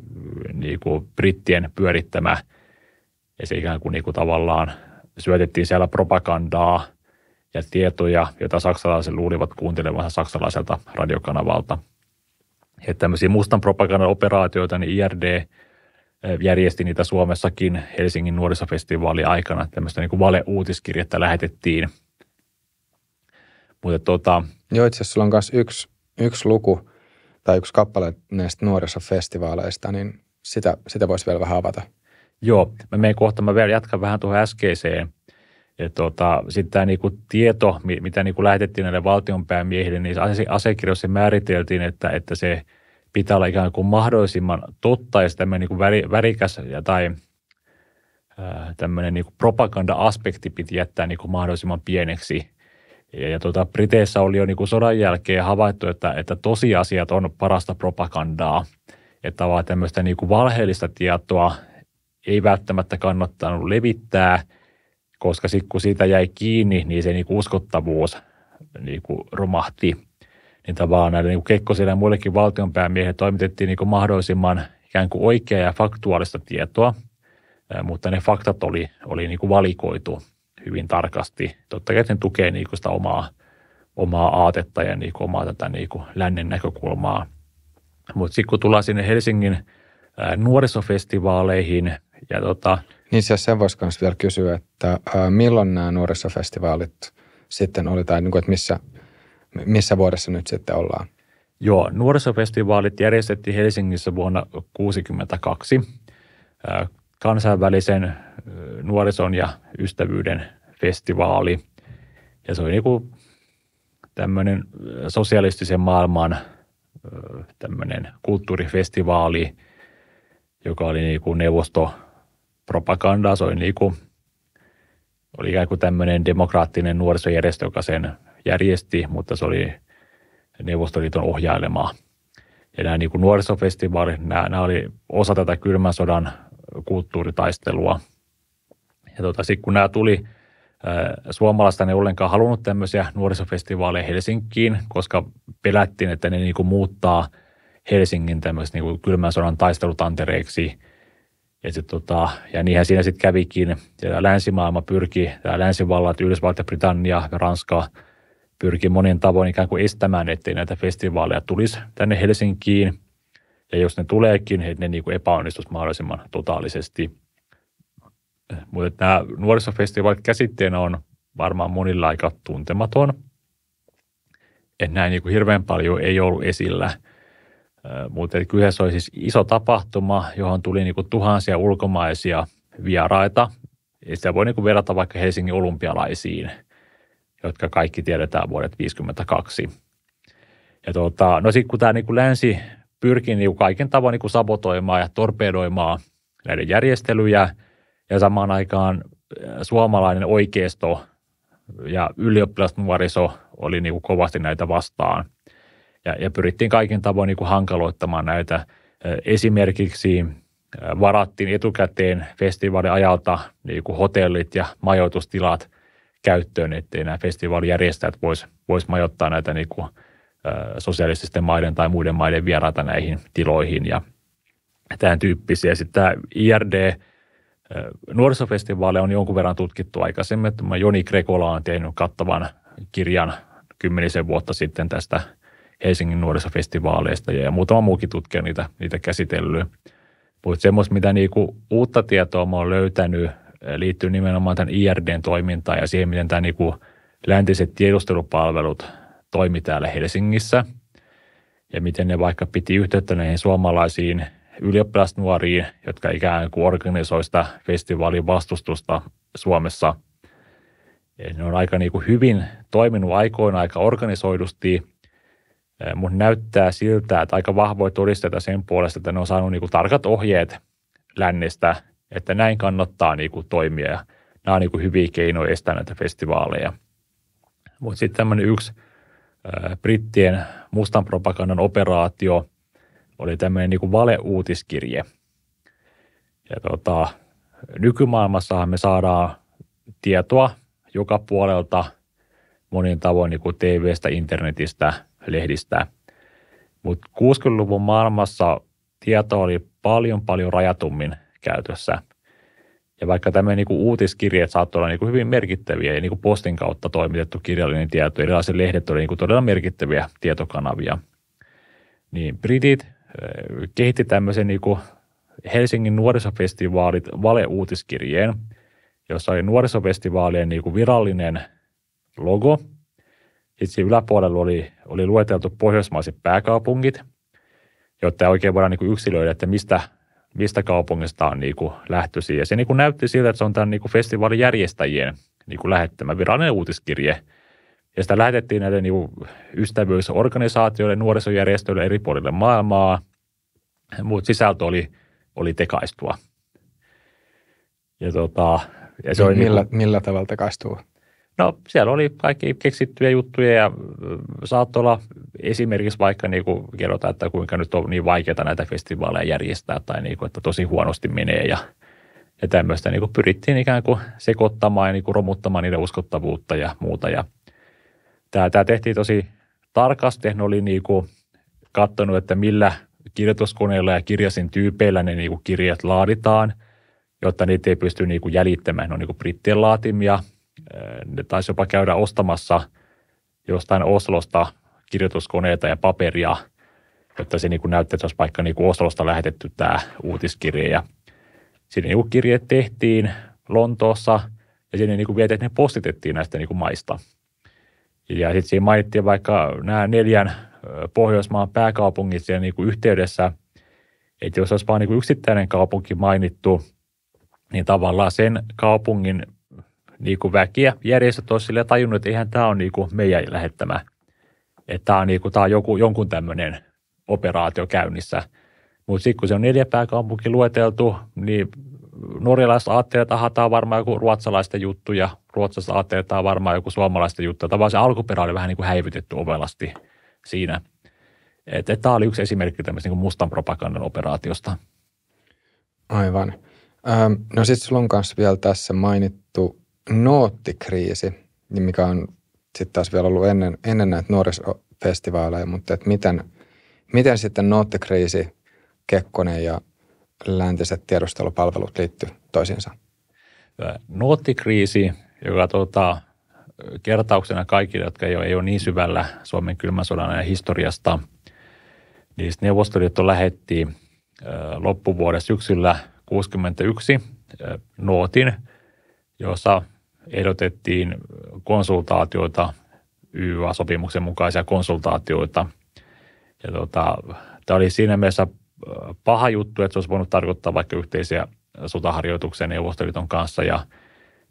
niin kuin brittien pyörittämä ja se ikään kuin, niin kuin tavallaan syötettiin siellä propagandaa ja tietoja, joita saksalaiset luulivat kuuntelevansa saksalaiselta radiokanavalta. Ja tämmöisiä mustan propagandan operaatioita, niin IRD järjesti niitä Suomessakin Helsingin nuorisofestivaalin aikana. Tämmöistä niin valeuutiskirjettä lähetettiin. Mutta tuota, Joo, itse asiassa sulla on myös yksi, yksi luku tai yksi kappale näistä nuorisofestivaaleista, niin sitä, sitä voisi vielä vähän avata. Joo, mä menen kohta, mä vielä jatkan vähän tuohon äskeiseen. Ja tota, sitten tämä niinku tieto, mitä niinku lähetettiin näille valtionpäämiehille, niin asiakirjoissa määriteltiin, että, että se – pitää olla ikään kuin mahdollisimman totta ja tämmöinen niin kuin väri, värikäs ja tai tämmöinen niin kuin propaganda-aspekti piti jättää niin kuin mahdollisimman pieneksi. Ja, ja tuota, Briteissä oli jo niin kuin sodan jälkeen havaittu, että, että tosiasiat on parasta propagandaa. Että vaan tämmöistä niin kuin valheellista tietoa ei välttämättä kannattanut levittää, koska sitten kun siitä jäi kiinni, niin se niin kuin uskottavuus niin kuin romahti – niin vaan näille niin Kekkosille ja muillekin valtionpäämiehille toimitettiin niin kuin mahdollisimman ikään kuin oikeaa ja faktuaalista tietoa, mutta ne faktat oli, oli niin kuin valikoitu hyvin tarkasti. Totta kai sen tukee niin kuin sitä omaa, omaa aatetta ja niin kuin omaa tätä niin kuin lännen näkökulmaa. Mutta sitten kun tullaan sinne Helsingin nuorisofestivaaleihin ja tota, niin siis sen voisi myös vielä kysyä, että milloin nämä nuorisofestivaalit sitten oli, tai niin kuin, että missä missä vuodessa nyt sitten ollaan? Joo, nuorisofestivaalit järjestettiin Helsingissä vuonna 1962 kansainvälisen nuorison ja ystävyyden festivaali. Ja se oli niin tämmöinen sosialistisen maailman tämmöinen kulttuurifestivaali, joka oli niin kuin neuvostopropagandaa. Se oli, niin kuin, oli ikään kuin tämmöinen demokraattinen nuorisojärjestö, joka sen järjesti, mutta se oli Neuvostoliiton ohjailemaa. Ja nämä niin kuin nuorisofestivaalit, nämä, nämä oli osa tätä kylmän sodan kulttuuritaistelua. Ja tota, sitten kun nämä tuli, suomalaista ei ollenkaan halunnut tämmöisiä nuorisofestivaaleja Helsinkiin, koska pelättiin, että ne niin kuin muuttaa Helsingin tämmöiseksi niin kylmän sodan taistelutantereeksi. Ja, sit, tota, ja niinhän siinä sitten kävikin. Ja länsimaailma pyrki, länsivallat, Yhdysvallat ja Britannia ja Ranska – pyrkii monin tavoin ikään kuin estämään, ettei näitä festivaaleja tulisi tänne Helsinkiin. Ja jos ne tuleekin, niin ne niin kuin epäonnistuisi mahdollisimman totaalisesti. Mutta nämä nuorisofestivaalit käsitteenä on varmaan monilla aika tuntematon. Että näin niin kuin hirveän paljon ei ollut esillä. Mutta kyllä se oli siis iso tapahtuma, johon tuli niin kuin tuhansia ulkomaisia vieraita. Ja sitä voi niin kuin verrata vaikka Helsingin olympialaisiin – jotka kaikki tiedetään vuodet 52. Ja tuota, no sitten kun tämä niin länsi pyrkii niin kaiken tavoin niin sabotoimaan ja torpedoimaan näiden järjestelyjä ja samaan aikaan äh, suomalainen oikeisto ja ylioppilasnuoriso oli niin kuin kovasti näitä vastaan. Ja, ja pyrittiin kaiken tavoin niin kuin hankaloittamaan näitä. Äh, esimerkiksi äh, varattiin etukäteen festivaaliajalta niin kuin hotellit ja majoitustilat käyttöön, ettei nämä festivaalijärjestäjät voisi vois majoittaa näitä niin kuin, sosiaalististen maiden tai muiden maiden vieraita näihin tiloihin ja tämän tyyppisiä. Sitten tämä IRD nuorisofestivaali on jonkun verran tutkittu aikaisemmin. että Joni Krekola on tehnyt kattavan kirjan kymmenisen vuotta sitten tästä Helsingin nuorisofestivaaleista ja muutama muukin tutkija niitä, niitä käsitellyt. Mutta semmoista, mitä niinku uutta tietoa mä oon löytänyt liittyy nimenomaan tämän IRDn toimintaan ja siihen, miten tämä niin läntiset tiedustelupalvelut toimi täällä Helsingissä ja miten ne vaikka piti yhteyttä näihin suomalaisiin ylioppilasnuoriin, jotka ikään kuin organisoista festivaalin vastustusta Suomessa. Ja ne on aika niin kuin hyvin toiminut aikoina aika organisoidusti, eh, mutta näyttää siltä, että aika vahvoja todisteita sen puolesta, että ne on saanut niin kuin tarkat ohjeet lännestä – että näin kannattaa niin kuin toimia ja nämä on niin kuin hyviä keinoja estää näitä festivaaleja. Mutta sitten tämmöinen yksi äh, brittien mustan propagandan operaatio oli tämmöinen niin valeuutiskirje. Ja tota, nykymaailmassahan me saadaan tietoa joka puolelta monin tavoin niin tv TVstä, internetistä, lehdistä. Mutta 60-luvun maailmassa tieto oli paljon paljon rajatummin – käytössä. Ja vaikka tämmöinen niin uutiskirjeet saattoi olla niin kuin hyvin merkittäviä ja niin kuin postin kautta toimitettu kirjallinen tieto, erilaiset lehdet olivat niin todella merkittäviä tietokanavia, niin britit eh, kehitti tämmöisen niin kuin Helsingin nuorisofestivaalit valeuutiskirjeen, jossa oli nuorisofestivaalien niin kuin virallinen logo. Sitten yläpuolella oli, oli lueteltu pohjoismaiset pääkaupungit, jotta oikein voidaan niin kuin yksilöidä, että mistä mistä kaupungista on niin kuin lähtöisin. Ja se niin kuin näytti siltä, että se on tämän niin kuin festivaalin järjestäjien niin kuin lähettämä virallinen uutiskirje. Ja sitä lähetettiin näille niin ystävyysorganisaatioille, nuorisojärjestöille eri puolille maailmaa, mutta sisältö oli, oli tekaistua. Ja, tota, ja se oli millä, niin kuin, millä tavalla tekaistua No siellä oli kaikki keksittyjä juttuja ja mm, saattoi olla esimerkiksi vaikka niin kuin kerrotaan, että kuinka nyt on niin vaikeaa näitä festivaaleja järjestää tai niin kuin, että tosi huonosti menee ja, ja tämmöistä niin kuin pyrittiin ikään kuin sekoittamaan ja niin kuin romuttamaan niiden uskottavuutta ja muuta. Ja tämä, tämä tehtiin tosi tarkasti, ne oli niin kuin katsonut, että millä kirjoituskoneilla ja kirjasin tyypeillä ne niin kuin kirjat laaditaan, jotta niitä ei pysty niin kuin jäljittämään. Ne on niin kuin brittien laatimia ne taisi jopa käydä ostamassa jostain Oslosta kirjoituskoneita ja paperia, jotta se niin kuin että olisi vaikka niin kuin Oslosta lähetetty tämä uutiskirje. Ja sinne niin kirje tehtiin Lontoossa ja sinne niin kuin vietiin, että ne postitettiin näistä niin kuin maista. Ja sitten siinä mainittiin vaikka nämä neljän Pohjoismaan pääkaupungit siinä niin kuin yhteydessä, että jos olisi vain niin yksittäinen kaupunki mainittu, niin tavallaan sen kaupungin niin kuin väkiä. Järjestöt olisivat silleen tajunnut, että eihän tämä on niin kuin meidän lähettämä, että tämä on, niin kuin, tämä on joku, jonkun tämmöinen operaatio käynnissä. Mutta sitten kun se on neljä pääkaupunki lueteltu, niin norjalaiset ajattelevat, että aha, tämä on varmaan joku ruotsalaisten juttu ja ruotsalaiset ajattelevat, että tämä on varmaan joku suomalaisten juttu. Tavallaan se alkuperä oli vähän niin kuin häivytetty ovelasti siinä. Että et tämä oli yksi esimerkki tämmöistä niin mustan propagandan operaatiosta. Aivan. no sitten sulla on myös vielä tässä mainittu noottikriisi, niin mikä on sitten taas vielä ollut ennen, ennen näitä nuorisofestivaaleja, mutta että miten, miten sitten noottikriisi, Kekkonen ja läntiset tiedustelupalvelut liittyy toisiinsa? Noottikriisi, joka tuota, kertauksena kaikille, jotka ei ole, ei ole niin syvällä Suomen kylmän sodan ja historiasta, niin Neuvostoliitto lähetti loppuvuodessa syksyllä 1961 nuotin, jossa ehdotettiin konsultaatioita, YYA-sopimuksen mukaisia konsultaatioita. Ja tota, tämä oli siinä mielessä äh, paha juttu, että se olisi voinut tarkoittaa vaikka yhteisiä sotaharjoituksia Neuvostoliiton kanssa ja,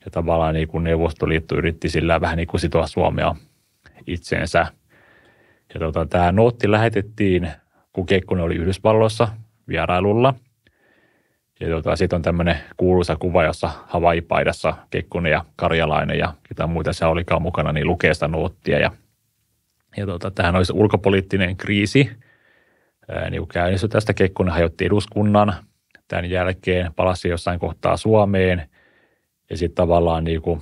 ja tavallaan niin kuin Neuvostoliitto yritti sillä vähän niin kuin sitoa Suomea itseensä. Ja tota, tämä nootti lähetettiin, kun Kekkonen oli Yhdysvalloissa vierailulla – ja tuota, sitten on tämmöinen kuuluisa kuva, jossa Hawaii-paidassa Kekkonen ja Karjalainen ja ketä muita se olikaan mukana, niin lukee sitä nuottia. Ja, ja tuota, tähän olisi ulkopoliittinen kriisi ää, niin käynnissä tästä. kekkunen hajotti eduskunnan. Tämän jälkeen palasi jossain kohtaa Suomeen. Ja sitten tavallaan niin kuin,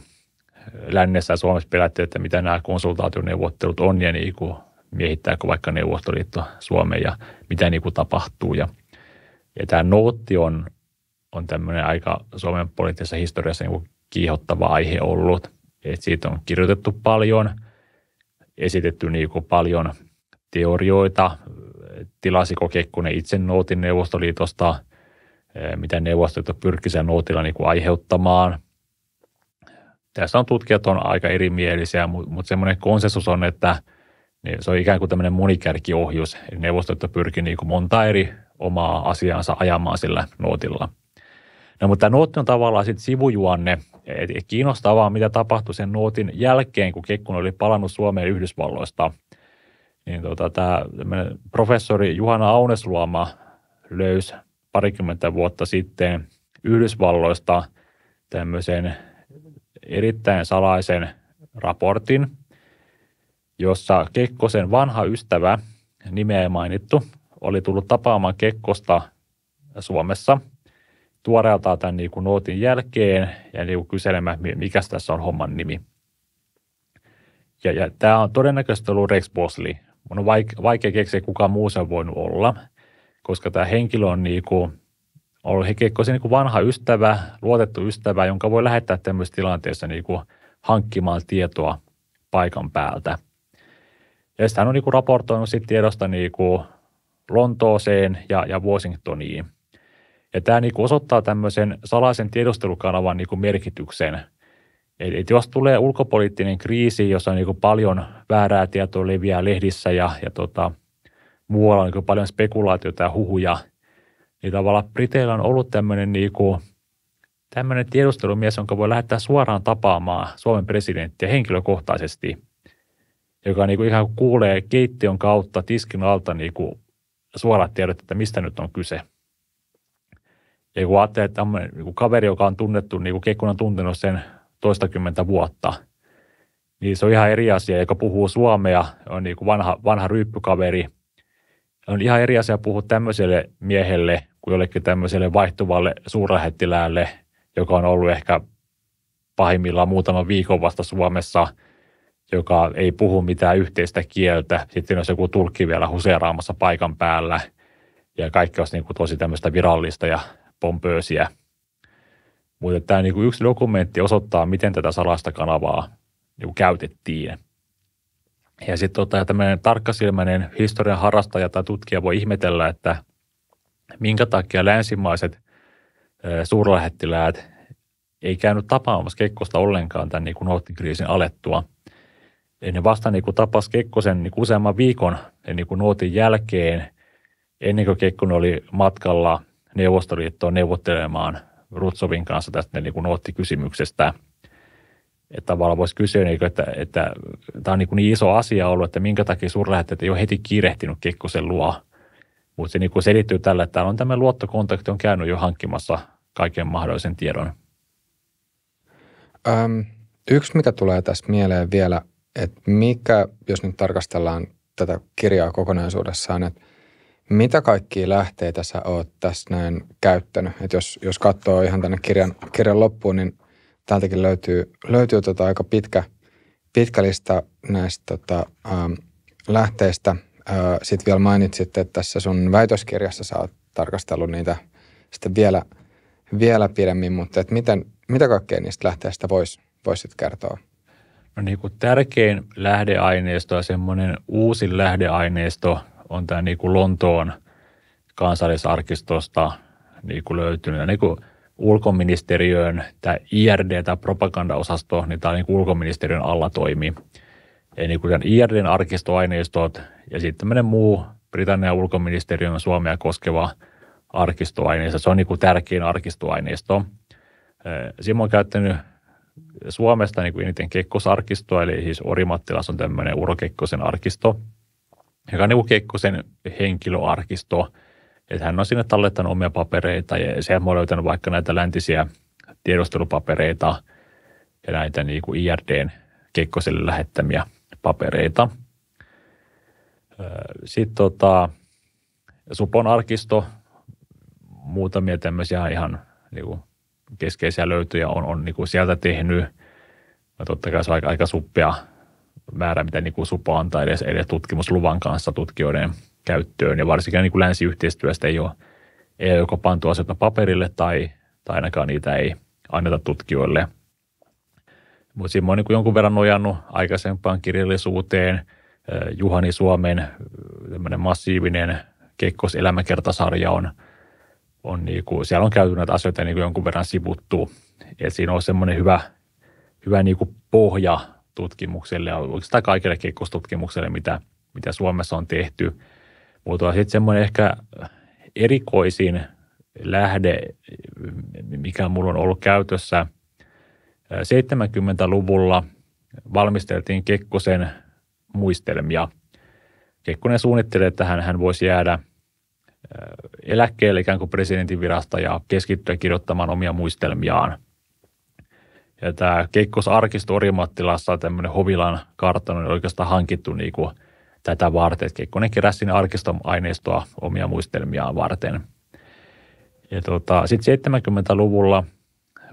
lännessä ja Suomessa pelättiin, että mitä nämä konsultaationeuvottelut on ja niin kuin, miehittääkö vaikka Neuvostoliitto Suomeen ja mitä niin kuin, tapahtuu. Ja, ja tämä nootti on on tämmöinen aika Suomen poliittisessa historiassa niin kuin kiihottava aihe ollut. Et siitä on kirjoitettu paljon, esitetty niin kuin paljon teorioita. Tilasiko Kekkonen itse nootin Neuvostoliitosta, eh, mitä Neuvostoliitto sen nootilla niin kuin aiheuttamaan. Tässä on tutkijat on aika erimielisiä, mutta semmoinen konsensus on, että se on ikään kuin tämmöinen monikärkiohjus. Neuvostoliitto pyrkii niin kuin monta eri omaa asiaansa ajamaan sillä nootilla – No mutta nootti on tavallaan sitten sivujuonne. Et kiinnostavaa, mitä tapahtui sen nootin jälkeen, kun Kekkonen oli palannut Suomeen Yhdysvalloista. Niin tota, tämä professori Juhana Aunesluoma löysi parikymmentä vuotta sitten Yhdysvalloista tämmöisen erittäin salaisen raportin, jossa Kekkosen vanha ystävä, nimeä ei mainittu, oli tullut tapaamaan Kekkosta Suomessa – tuoreeltaan tämän niin kuin nootin jälkeen ja niin kuin kyselemään, mikä tässä on homman nimi. Ja, ja tämä on todennäköisesti ollut Rex Bosley. Mun on vaikea, vaikea keksiä, kuka muu on voinut olla, koska tämä henkilö on niin kuin, ollut Kekkosen niin kuin vanha ystävä, luotettu ystävä, jonka voi lähettää tämmöisessä tilanteessa niin kuin hankkimaan tietoa paikan päältä. Ja sitten hän on niin kuin raportoinut sit tiedosta niin kuin Lontooseen ja, ja Washingtoniin. Ja tämä niin kuin osoittaa tämmöisen salaisen tiedustelukanavan niin kuin merkityksen. Eli et jos tulee ulkopoliittinen kriisi, jossa on niin kuin paljon väärää tietoa leviää lehdissä ja, ja tota, muualla on niin kuin paljon spekulaatiota ja huhuja, niin tavallaan Briteillä on ollut tämmöinen, niin kuin, tämmöinen tiedustelumies, jonka voi lähettää suoraan tapaamaan Suomen presidenttiä henkilökohtaisesti, joka niin kuin ihan kuin kuulee keittiön kautta tiskin alta niin kuin suorat tiedot, että mistä nyt on kyse – ja kun ajattelee, että tämmöinen niin kuin kaveri, joka on tunnettu, niin kuin Kekkonen on tuntenut sen toistakymmentä vuotta, niin se on ihan eri asia, joka puhuu suomea, on niin kuin vanha, vanha ryyppykaveri. On ihan eri asia puhua tämmöiselle miehelle kuin jollekin tämmöiselle vaihtuvalle suurlähettiläälle, joka on ollut ehkä pahimmillaan muutaman viikon vasta Suomessa, joka ei puhu mitään yhteistä kieltä. Sitten on joku tulkki vielä huseeraamassa paikan päällä ja kaikki olisi niin kuin tosi tämmöistä virallista ja pompöösiä. Mutta tämä niinku yksi dokumentti osoittaa, miten tätä salasta kanavaa niinku käytettiin. Ja sitten tota, tämmöinen tarkkasilmäinen historian harrastaja tai tutkija voi ihmetellä, että minkä takia länsimaiset suurlähettiläät ei käynyt tapaamassa Kekkosta ollenkaan tämän niin nuottikriisin alettua. Ja ne vasta niin kuin tapas Kekkosen niin kuin useamman viikon niin kuin nuotin jälkeen, ennen kuin Kekkonen oli matkalla Neuvostoliittoon neuvottelemaan Rutsovin kanssa tästä niin kuin kysymyksestä että tavallaan voisi kysyä, niin kuin, että, että, että tämä on niin, kuin niin iso asia ollut, että minkä takia suurlähettäjät ei ole heti kiirehtinyt Kekkosen luo. Mutta se niin kuin selittyy tällä, että täällä on tämä luottokontakti on käynyt jo hankkimassa kaiken mahdollisen tiedon. Öm, yksi, mitä tulee tässä mieleen vielä, että mikä, jos nyt tarkastellaan tätä kirjaa kokonaisuudessaan, että – mitä kaikkia lähteitä sä oot tässä näin käyttänyt? Et jos, jos katsoo ihan tänne kirjan, kirjan loppuun, niin täältäkin löytyy, löytyy tota aika pitkä, pitkä lista näistä tota, ähm, lähteistä. Äh, sitten vielä mainitsit, että tässä sun väitöskirjassa sä oot tarkastellut niitä sitten vielä, vielä pidemmin, mutta et miten, mitä kaikkea niistä lähteistä voisi voisit kertoa? No niin kuin tärkein lähdeaineisto ja semmoinen uusi lähdeaineisto – on tämä niin kuin Lontoon kansallisarkistosta niin kuin löytynyt. Ja niin kuin ulkoministeriön, tämä IRD, tämä propagandaosasto, niin tämä niin kuin ulkoministeriön alla toimii. Eli niin kuin tämän IRDn arkistoaineistot ja sitten tämmöinen muu Britannian ulkoministeriön Suomea koskeva arkistoaineisto. Se on niin kuin tärkein arkistoaineisto. Simo on käyttänyt Suomesta niin kuin eniten Kekkosarkistoa, eli siis Orimattilas on tämmöinen Urokekkosen arkisto – joka on niin Kekkosen henkilöarkisto. Että hän on sinne tallettanut omia papereita ja sehän on löytänyt vaikka näitä läntisiä tiedostelupapereita ja näitä niin kuin IRDn Kekkoselle lähettämiä papereita. Öö, Sitten tota, Supon arkisto, muutamia tämmöisiä ihan niin kuin keskeisiä löytöjä on, on niin kuin sieltä tehnyt. Ja totta kai se on aika, aika suppea määrä, mitä niin kuin supo antaa edes, edes tutkimusluvan kanssa tutkijoiden käyttöön. Ja varsinkin niin kuin länsiyhteistyöstä ei ole, ei ole joko pantu asioita paperille tai, tai ainakaan niitä ei anneta tutkijoille. Mutta siinä on niin kuin jonkun verran nojannut aikaisempaan kirjallisuuteen. Juhani Suomen massiivinen kekkoselämäkertasarja on, on niin kuin, siellä on käyty näitä asioita niin kuin jonkun verran sivuttu. Et siinä on semmoinen hyvä, hyvä niin kuin pohja tutkimukselle ja oikeastaan kaikille kekkostutkimukselle mitä, mitä Suomessa on tehty. Mutta sitten semmoinen ehkä erikoisin lähde, mikä mulla on ollut käytössä. 70-luvulla valmisteltiin Kekkosen muistelmia. Kekkonen suunnittelee, että hän, hän voisi jäädä eläkkeelle ikään kuin presidentin virasta ja keskittyä kirjoittamaan omia muistelmiaan. Ja tämä Keikkos Arkisto Orimattilassa on tämmöinen Hovilan kartano, oikeastaan hankittu niin kuin tätä varten. Että Kekkonen keräsi sinne arkiston aineistoa omia muistelmiaan varten. Ja tota, sitten 70-luvulla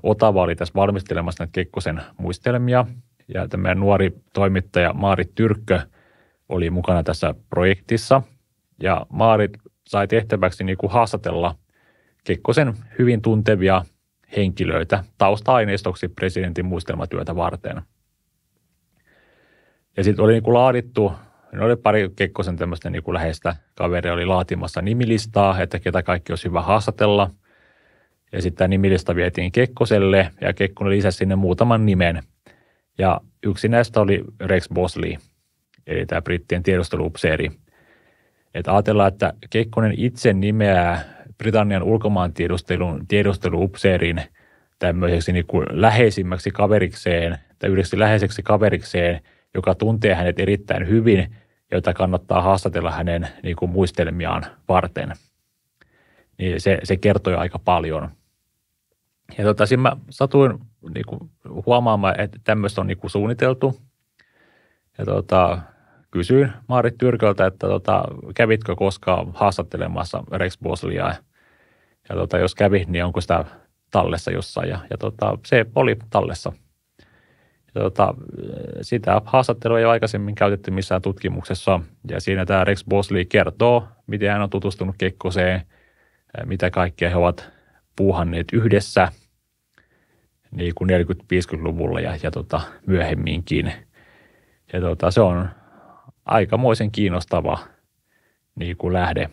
Otava oli tässä valmistelemassa näitä Kekkosen muistelmia. Ja tämä nuori toimittaja Maari Tyrkkö oli mukana tässä projektissa. Ja Maari sai tehtäväksi niin kuin haastatella Kekkosen hyvin tuntevia henkilöitä tausta-aineistoksi presidentin muistelmatyötä varten. Ja sitten oli niinku niin kuin laadittu, ne oli pari Kekkosen tämmöistä niin kuin läheistä kaveria oli laatimassa nimilistaa, että ketä kaikki olisi hyvä haastatella. Ja sitten tämä nimilista vietiin Kekkoselle ja Kekkonen lisäsi sinne muutaman nimen. Ja yksi näistä oli Rex Bosley, eli tämä brittien tiedostelupseeri. Että ajatellaan, että Kekkonen itse nimeää Britannian tiedustelun tiedusteluupseerin tämmöiseksi niin kuin läheisimmäksi kaverikseen tai yhdeksi läheiseksi kaverikseen, joka tuntee hänet erittäin hyvin, jota kannattaa haastatella hänen niin kuin muistelmiaan varten. Niin se, se kertoi aika paljon. Ja tota, siinä mä satuin niin kuin huomaamaan, että tämmöistä on niin kuin suunniteltu. Ja tota, kysyin Maarit Tyrköltä, että tota, kävitkö koskaan haastattelemassa Rex Bosliaa – ja tota, jos kävi, niin onko sitä tallessa jossain. Ja, ja tota, se oli tallessa. Ja tota, sitä haastattelua ei ole aikaisemmin käytetty missään tutkimuksessa. Ja siinä tämä Rex Bosley kertoo, miten hän on tutustunut Kekkoseen, mitä kaikkea he ovat puuhanneet yhdessä niin kuin 40-50-luvulla ja, ja tota, myöhemminkin. Ja tota, se on aikamoisen kiinnostava niin kuin lähde.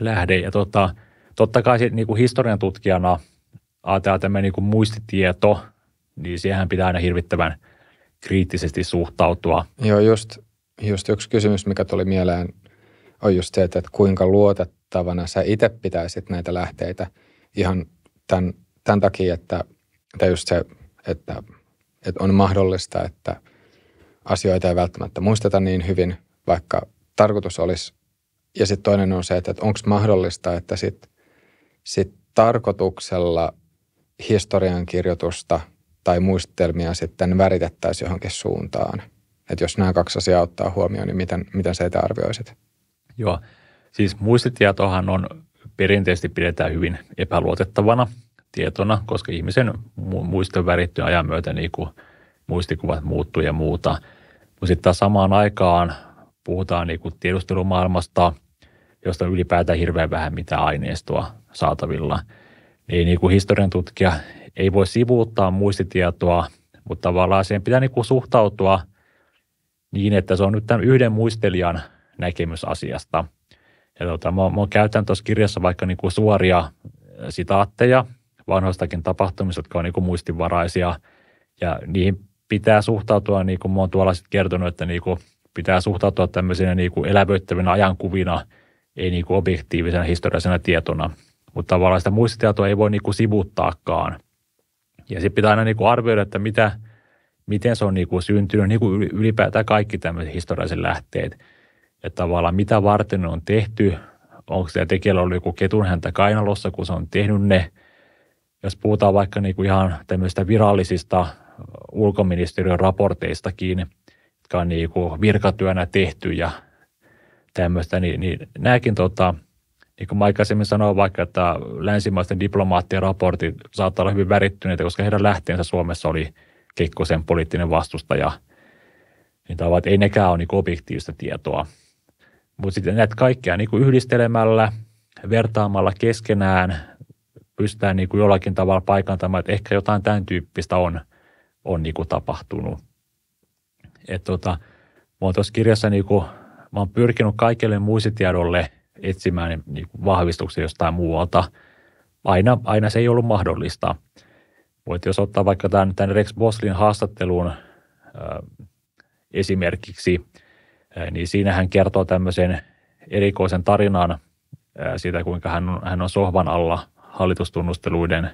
lähde. Ja tota, Totta kai sit, niin kuin historian tutkijana ajatellaan tämmöinen niin kuin muistitieto, niin siihen pitää aina hirvittävän kriittisesti suhtautua. Joo, just, just yksi kysymys, mikä tuli mieleen, on just se, että, kuinka luotettavana sä itse pitäisit näitä lähteitä ihan tämän, tämän takia, että, että just se, että, että on mahdollista, että asioita ei välttämättä muisteta niin hyvin, vaikka tarkoitus olisi. Ja sitten toinen on se, että, että onko mahdollista, että sit sit tarkoituksella historiankirjoitusta tai muistelmia sitten väritettäisiin johonkin suuntaan. Että jos nämä kaksi asiaa ottaa huomioon, niin miten, miten se itse arvioisit? Joo, siis muistitietohan on perinteisesti pidetään hyvin epäluotettavana tietona, koska ihmisen muisto värittyy ajan myötä niin kuin muistikuvat muuttuu ja muuta. Mutta sitten samaan aikaan puhutaan niin kuin tiedustelumaailmasta, josta on ylipäätään hirveän vähän mitään aineistoa saatavilla. Niin, niin kuin historian tutkija ei voi sivuuttaa muistitietoa, mutta tavallaan siihen pitää niin kuin suhtautua niin, että se on nyt tämän yhden muistelijan näkemys asiasta. Ja tuota, mä, mä käytän tuossa kirjassa vaikka niin kuin suoria äh, sitaatteja vanhoistakin tapahtumista, jotka on niin kuin muistinvaraisia, ja niihin pitää suhtautua, niin kuin mä oon tuolla sitten kertonut, että niin kuin pitää suhtautua tämmöisenä niin kuin elävöittävinä ajankuvina, ei niin kuin objektiivisena historiallisena tietona – mutta tavallaan sitä muistitietoa ei voi niin kuin sivuttaakaan. Ja sitten pitää aina niinku kuin arvioida, että mitä, miten se on niin kuin syntynyt, niinku ylipäätään kaikki tämmöiset historialliset lähteet. Että tavallaan mitä varten ne on tehty, onko se tekijällä ollut joku häntä kainalossa, kun se on tehnyt ne. Jos puhutaan vaikka niin kuin ihan tämmöistä virallisista ulkoministeriön raporteistakin, jotka on niin kuin virkatyönä tehty ja tämmöistä, niin, niin nämäkin tota, – niin kuin mä aikaisemmin sanoin vaikka, että länsimaisten diplomaattien raportit saattaa olla hyvin värittyneitä, koska heidän lähteensä Suomessa oli Kekkosen poliittinen vastustaja. Niin tavallaan, ei nekään ole niin objektiivista tietoa. Mutta sitten näitä kaikkia niin kuin yhdistelemällä, vertaamalla keskenään, pystytään niin kuin jollakin tavalla paikantamaan, että ehkä jotain tämän tyyppistä on, on niin kuin tapahtunut. Et tota, mä oon tuossa kirjassa, niin kuin, mä oon pyrkinyt kaikille muistitiedolle – etsimään niin kuin vahvistuksia jostain muualta. Aina, aina se ei ollut mahdollista. Voit jos ottaa vaikka tämän, tämän Rex Boslin haastatteluun äh, esimerkiksi, äh, niin siinä hän kertoo tämmöisen erikoisen tarinan äh, siitä, kuinka hän on, hän on sohvan alla hallitustunnusteluiden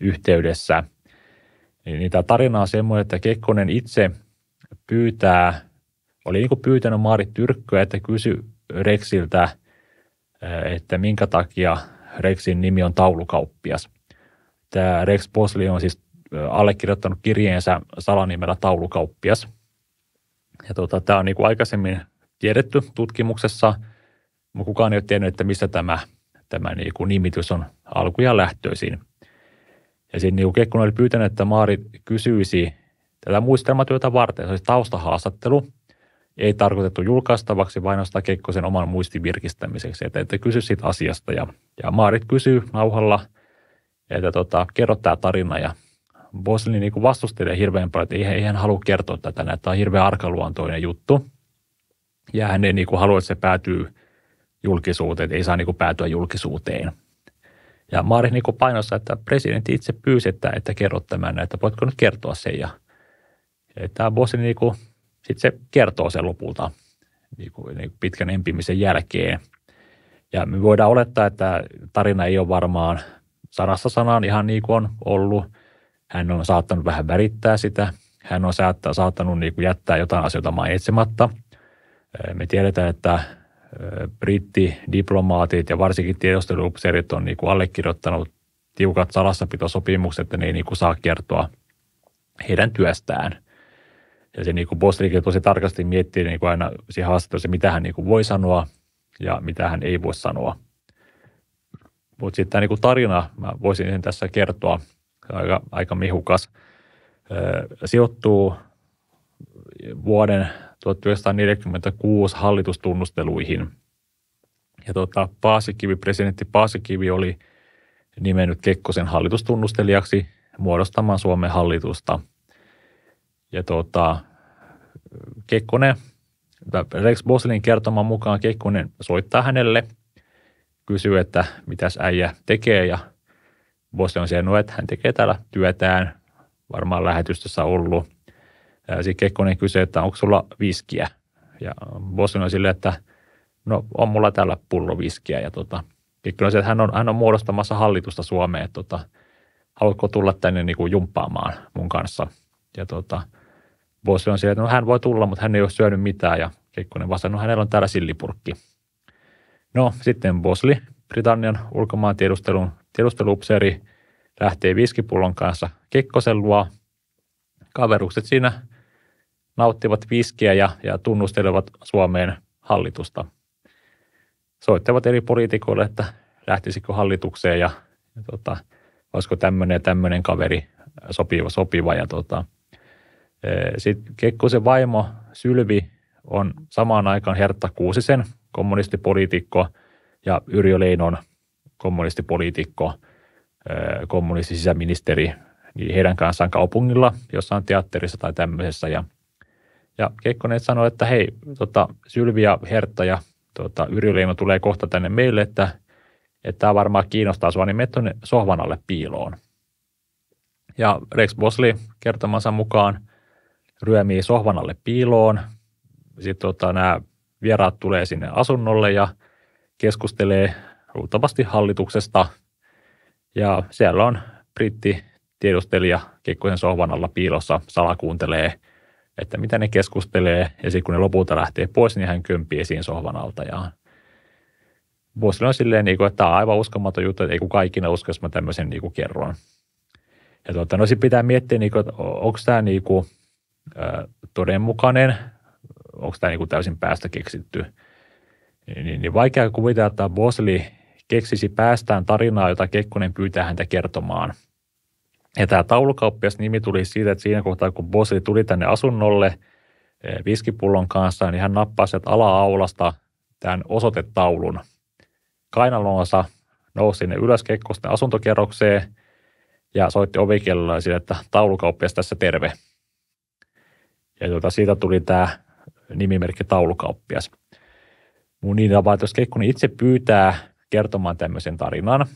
yhteydessä. Niin, niin tämä tarina on semmoinen, että Kekkonen itse pyytää, oli niin kuin pyytänyt Maari Tyrkköä, että kysy Rexiltä – Äh, että minkä takia Rexin nimi on taulukauppias. Tämä Rex Bosley on siis äh, allekirjoittanut kirjeensä salanimellä taulukauppias. Ja tuota, tämä on niin kuin aikaisemmin tiedetty tutkimuksessa, mutta kukaan ei ole tiennyt, että mistä tämä, tämä niin kuin nimitys on alkuja lähtöisin. Ja siinä niin Kekkonen oli pyytänyt, että Maari kysyisi tätä muistelmatyötä varten, se olisi taustahaastattelu – ei tarkoitettu julkaistavaksi, vaan ainoastaan Kekkosen oman muistin virkistämiseksi. Että, että kysy siitä asiasta ja, ja Maarit kysyy nauhalla, että tota, kerro tämä tarina ja Bosli niin vastustelee hirveän paljon, että ei, hän halua kertoa tätä, että tämä on hirveän arkaluontoinen juttu. Ja hän ei niin kuin, halua, että se päätyy julkisuuteen, että ei saa niin kuin, päätyä julkisuuteen. Ja Maarit niin painossa, että presidentti itse pyysi, että, että kerro tämän, että voitko nyt kertoa sen. Ja, että tämä niin kuin, sitten se kertoo sen lopulta niin kuin, niin kuin pitkän empimisen jälkeen. Ja me voidaan olettaa, että tarina ei ole varmaan sanassa sanaan ihan niin kuin on ollut. Hän on saattanut vähän värittää sitä. Hän on saattanut, saattanut niin kuin jättää jotain asioita mainitsematta. Me tiedetään, että brittidiplomaatit ja varsinkin tiedusteluupseerit on niin kuin allekirjoittanut tiukat salassapitosopimukset, että ne ei niin kuin saa kertoa heidän työstään – ja se niin Bostrikin tosi tarkasti miettii niin kuin aina siinä haastattelussa, mitä hän niin kuin voi sanoa ja mitä hän ei voi sanoa. Mutta sitten tämä niin kuin tarina, mä voisin sen tässä kertoa, aika, aika mihukas. Öö, sijoittuu vuoden 1946 hallitustunnusteluihin. Ja tuota, Paasikivi, presidentti Paasikivi oli nimennyt Kekkosen hallitustunnustelijaksi muodostamaan Suomen hallitusta – ja tuota, Kekkonen, Rex Boslin kertoman mukaan Kekkonen soittaa hänelle, kysyy, että mitäs äijä tekee ja Bosli on siellä, no, että hän tekee täällä työtään, varmaan lähetystössä ollut. Sitten Kekkonen kysyy, että onko sulla viskiä? Ja Bosli on silleen, että no on mulla täällä pullo viskiä ja tuota, Kekkonen on että hän on, hän on muodostamassa hallitusta Suomeen, että tuota, haluatko tulla tänne niin kuin jumppaamaan mun kanssa. Ja tuota, Bose on siellä, että no hän voi tulla, mutta hän ei ole syönyt mitään. Ja Kekkonen vastaa, no hänellä on täällä sillipurkki. No sitten Bosli, Britannian ulkomaan tiedustelun tiedusteluupseeri, lähtee viskipullon kanssa Kekkosen luo. Kaverukset siinä nauttivat viskiä ja, ja tunnustelevat Suomeen hallitusta. Soittavat eri poliitikoille, että lähtisikö hallitukseen ja, ja tota, olisiko tämmöinen ja tämmöinen kaveri sopiva, sopiva ja tota, – sitten Kekkosen vaimo Sylvi on samaan aikaan Hertta Kuusisen kommunistipoliitikko ja Yrjö Leinon kommunistipoliitikko, kommunistisisäministeri, niin heidän kanssaan kaupungilla, jossain teatterissa tai tämmöisessä. Ja, ja Kekkonen sanoi, että hei, tota, Sylvi ja Hertta ja tota, Yrjö Leino tulee kohta tänne meille, että että tämä varmaan kiinnostaa sinua, niin tuonne sohvan alle piiloon. Ja Rex Bosley kertomansa mukaan ryömii sohvan alle piiloon. Sitten tota, nämä vieraat tulee sinne asunnolle ja keskustelee luultavasti hallituksesta. Ja siellä on britti tiedustelija Kekkosen sohvan alla piilossa salakuuntelee, että mitä ne keskustelee. Ja sitten kun ne lopulta lähtee pois, niin hän kömpii esiin sohvan alta. Ja Bosille on silleen, niinku, että tämä on aivan uskomaton juttu, että ei kukaan ikinä usko, jos mä tämmöisen niinku kerron. Ja tuota, no sitten pitää miettiä, niinku, että onko tämä todenmukainen, onko tämä niin täysin päästä keksitty, niin, niin vaikea kuvitella, että Bosley keksisi päästään tarinaa, jota Kekkonen pyytää häntä kertomaan. Ja tämä taulukauppias nimi tuli siitä, että siinä kohtaa, kun Bosley tuli tänne asunnolle viskipullon kanssa, niin hän nappasi sieltä ala-aulasta tämän osoitetaulun kainalonsa, nousi sinne ylös Kekkosten asuntokerrokseen ja soitti ovikellolla että taulukauppias tässä terve – ja tuota, siitä tuli tämä nimimerkki Taulukauppias. Mun niin vaan, että jos Kekkonen itse pyytää kertomaan tämmöisen tarinan,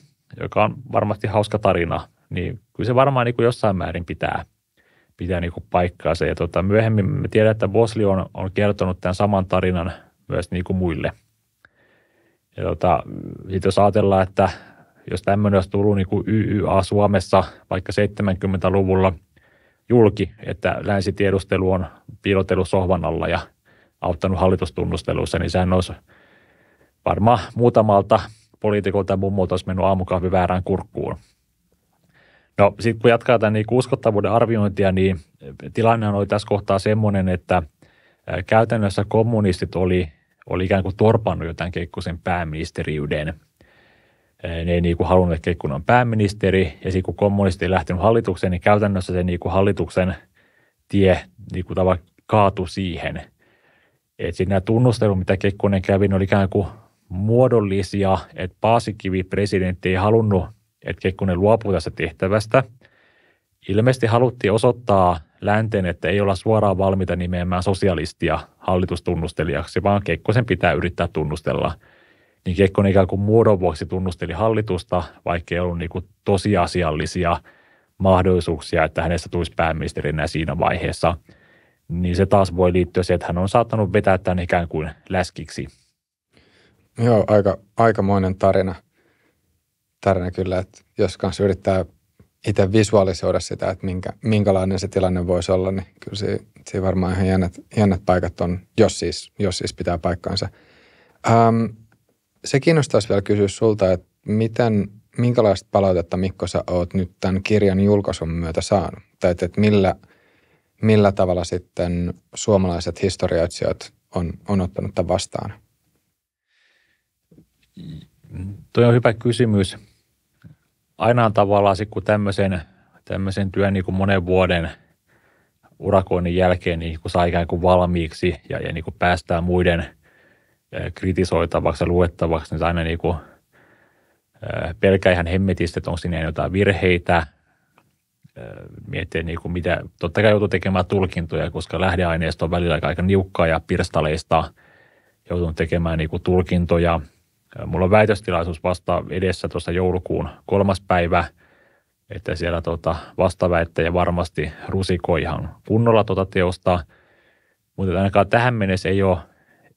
joka on varmasti hauska tarina, niin kyllä se varmaan niin kuin jossain määrin pitää, pitää niin kuin paikkaansa. Ja tuota, myöhemmin me tiedän, että Bosli on, on kertonut tämän saman tarinan myös niin kuin muille. Ja tuota, sit jos ajatellaan, että jos tämmöinen olisi tullut niin kuin YYA Suomessa vaikka 70-luvulla – julki, että länsitiedustelu on piilotellut sohvan alla ja auttanut hallitustunnusteluissa, niin sehän olisi varmaan muutamalta poliitikolta ja mummolta olisi mennyt aamukahvi väärään kurkkuun. No sitten kun jatkaa tämän niin uskottavuuden arviointia, niin tilanne oli tässä kohtaa semmoinen, että käytännössä kommunistit oli, oli ikään kuin torpannut jotain Kekkosen pääministeriyden – ne ei niin kuin halunnut, että Kekkonen on pääministeri, ja sitten kun kommunisti ei lähtenyt hallitukseen, niin käytännössä se niin kuin hallituksen tie niin kuin tavallaan kaatui siihen. Että sitten nämä tunnustelut, mitä Kekkonen kävi, ne oli ikään kuin muodollisia, että Paasikivi presidentti ei halunnut, että Kekkonen luopuu tästä tehtävästä. Ilmeisesti haluttiin osoittaa länteen, että ei olla suoraan valmiita nimeämään sosialistia hallitustunnustelijaksi, vaan Kekkosen pitää yrittää tunnustella – niin Kekkonen ikään kuin muodon vuoksi tunnusteli hallitusta, ei ollut niin kuin tosiasiallisia mahdollisuuksia, että hänestä tulisi pääministerinä siinä vaiheessa. Niin se taas voi liittyä siihen, että hän on saattanut vetää tämän ikään kuin läskiksi. Joo, aika, aikamoinen tarina. Tarina kyllä, että jos kanssa yrittää itse visualisoida sitä, että minkä, minkälainen se tilanne voisi olla, niin kyllä siinä, siinä varmaan ihan jännät, jännät paikat on, jos siis, jos siis pitää paikkaansa. Ähm, se kiinnostaisi vielä kysyä sulta, että miten, minkälaista palautetta Mikko sä oot nyt tämän kirjan julkaisun myötä saanut? Tai että, millä, millä tavalla sitten suomalaiset historioitsijat on, on ottanut tämän vastaan? Tuo on hyvä kysymys. Aina on tavallaan sit, kun tämmöisen, tämmöisen työn niin kuin monen vuoden urakoinnin jälkeen niin kun saa ikään kuin valmiiksi ja, ja niin kuin päästään muiden – kritisoitavaksi ja luettavaksi, niin se aina niin kuin pelkää ihan hemmetistä, että onko siinä jotain virheitä, miettiä niin kuin mitä, totta kai joutuu tekemään tulkintoja, koska lähdeaineisto on välillä aika niukkaa ja pirstaleista, joudun tekemään niin kuin tulkintoja. Mulla on väitöstilaisuus vasta edessä tuossa joulukuun kolmas päivä, että siellä tuota vastaväittäjä varmasti rusikoi ihan kunnolla tuota teosta, mutta ainakaan tähän mennessä ei ole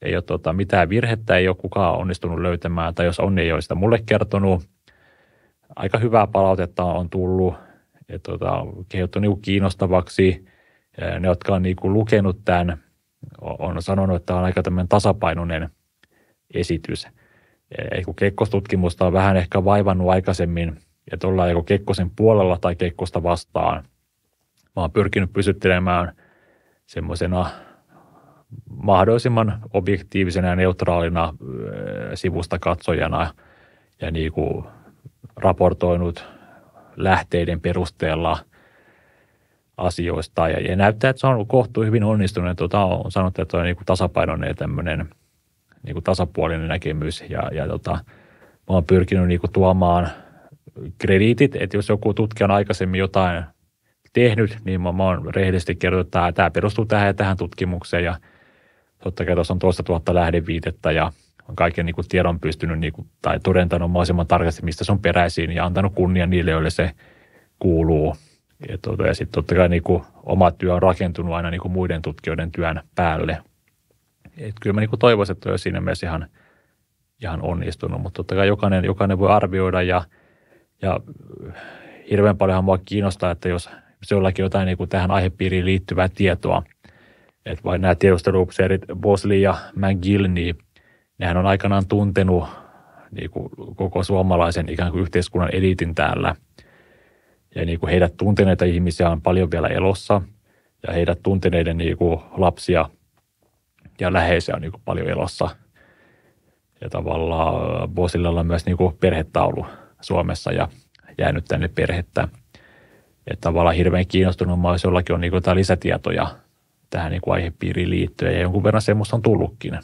ei ole tota, mitään virhettä, ei ole kukaan onnistunut löytämään, tai jos on, niin ei ole sitä mulle kertonut. Aika hyvää palautetta on tullut, ja tota, kehottu niinku kiinnostavaksi. Ja ne, jotka on niinku lukenut tämän, on sanonut, että tämä on aika tämmöinen tasapainoinen esitys. eikö kun kekkostutkimusta on vähän ehkä vaivannut aikaisemmin, että ollaan joko kekkosen puolella tai kekkosta vastaan, mä oon pyrkinyt pysyttelemään semmoisena – mahdollisimman objektiivisena ja neutraalina äh, sivusta katsojana ja niin kuin raportoinut lähteiden perusteella asioista. Ja, näyttää, että se on kohtuu hyvin onnistunut. Tota, on sanottu, että on niin kuin tasapainoinen ja tämmöinen niin kuin tasapuolinen näkemys. Ja, ja tota, mä oon pyrkinyt niin kuin tuomaan krediitit, että jos joku tutkija on aikaisemmin jotain tehnyt, niin mä, mä oon rehellisesti kertonut, että tämä, tämä perustuu tähän ja tähän tutkimukseen ja – Totta kai tuossa on toista tuhatta lähdeviitettä ja on kaiken niin kuin tiedon pystynyt niin kuin, tai todentanut mahdollisimman tarkasti, mistä se on peräisin ja antanut kunnia niille, joille se kuuluu. Ja, tuota, ja sitten totta kai niin kuin, oma työ on rakentunut aina niin kuin, muiden tutkijoiden työn päälle. Et kyllä mä niin kuin, toivoisin, että on siinä mielessä ihan, ihan onnistunut, mutta totta kai jokainen, jokainen voi arvioida ja, ja äh, hirveän paljonhan mua kiinnostaa, että jos jollakin jotain niin kuin, tähän aihepiiriin liittyvää tietoa – että vai nämä tiedusteluupseerit Bosli ja McGill, niin nehän on aikanaan tuntenut niin kuin koko suomalaisen ikään kuin yhteiskunnan eliitin täällä. Ja niin kuin heidät tunteneita ihmisiä on paljon vielä elossa ja heidät tunteneiden niin kuin lapsia ja läheisiä on niin kuin paljon elossa. Ja tavallaan Bosilla on myös niin kuin perhetaulu Suomessa ja jäänyt tänne perhettä. Että tavallaan hirveän kiinnostunut mä olisi jollakin on niin kuin lisätietoja tähän niin kuin aihepiiriin liittyen ja jonkun verran semmoista on tullutkin.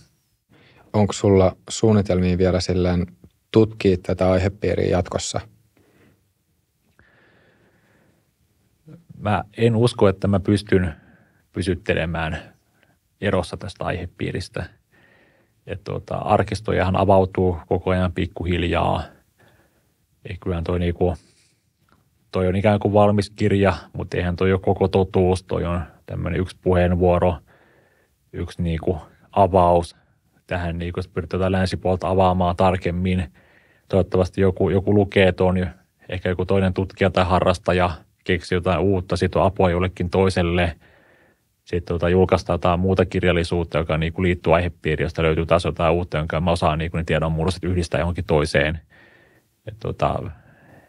Onko sulla suunnitelmia vielä silleen tutkia tätä aihepiiriä jatkossa? Mä en usko, että mä pystyn pysyttelemään erossa tästä aihepiiristä. Et tuota, arkistojahan avautuu koko ajan pikkuhiljaa. Ja kyllähän toi, niinku, toi on ikään kuin valmis kirja, mutta eihän toi ole koko totuus. Toi on tämmöinen yksi puheenvuoro, yksi niin kuin avaus tähän, niin kuin, jos pyritään länsipuolta avaamaan tarkemmin. Toivottavasti joku, joku lukee tuon, ehkä joku toinen tutkija tai harrastaja keksi jotain uutta, sitten on apua jollekin toiselle. Sitten tota, julkaistaan jotain muuta kirjallisuutta, joka niin kuin liittyy aihepiiriin, josta löytyy taas jotain uutta, jonka mä osaan niin kuin, tiedon murrosit yhdistää johonkin toiseen. Et, tota,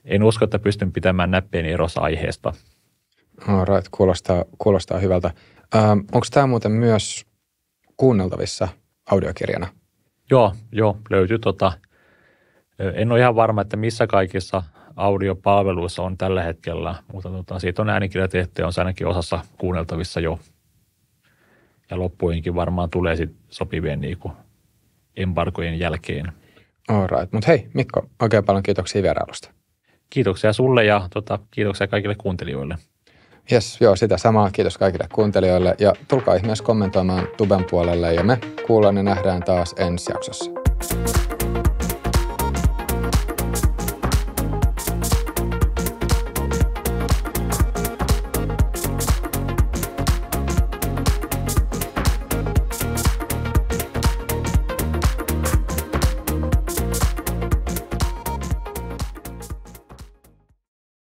en usko, että pystyn pitämään näppeeni erossa aiheesta. All right, kuulostaa, kuulostaa hyvältä. Ähm, Onko tämä muuten myös kuunneltavissa audiokirjana? Joo, joo, löytyy tota. En ole ihan varma, että missä kaikissa audiopalveluissa on tällä hetkellä, mutta tota, siitä on äänikirja tehty ja on se ainakin osassa kuunneltavissa jo. Ja loppuinkin varmaan tulee sit sopivien niinku kuin embarkojen jälkeen. All right. Mutta hei Mikko, oikein paljon kiitoksia vierailusta. Kiitoksia sulle ja tota, kiitoksia kaikille kuuntelijoille. Jes, joo, sitä samaa. Kiitos kaikille kuuntelijoille ja tulkaa ihmeessä kommentoimaan tuben puolelle ja me kuullaan ja nähdään taas ensi jaksossa.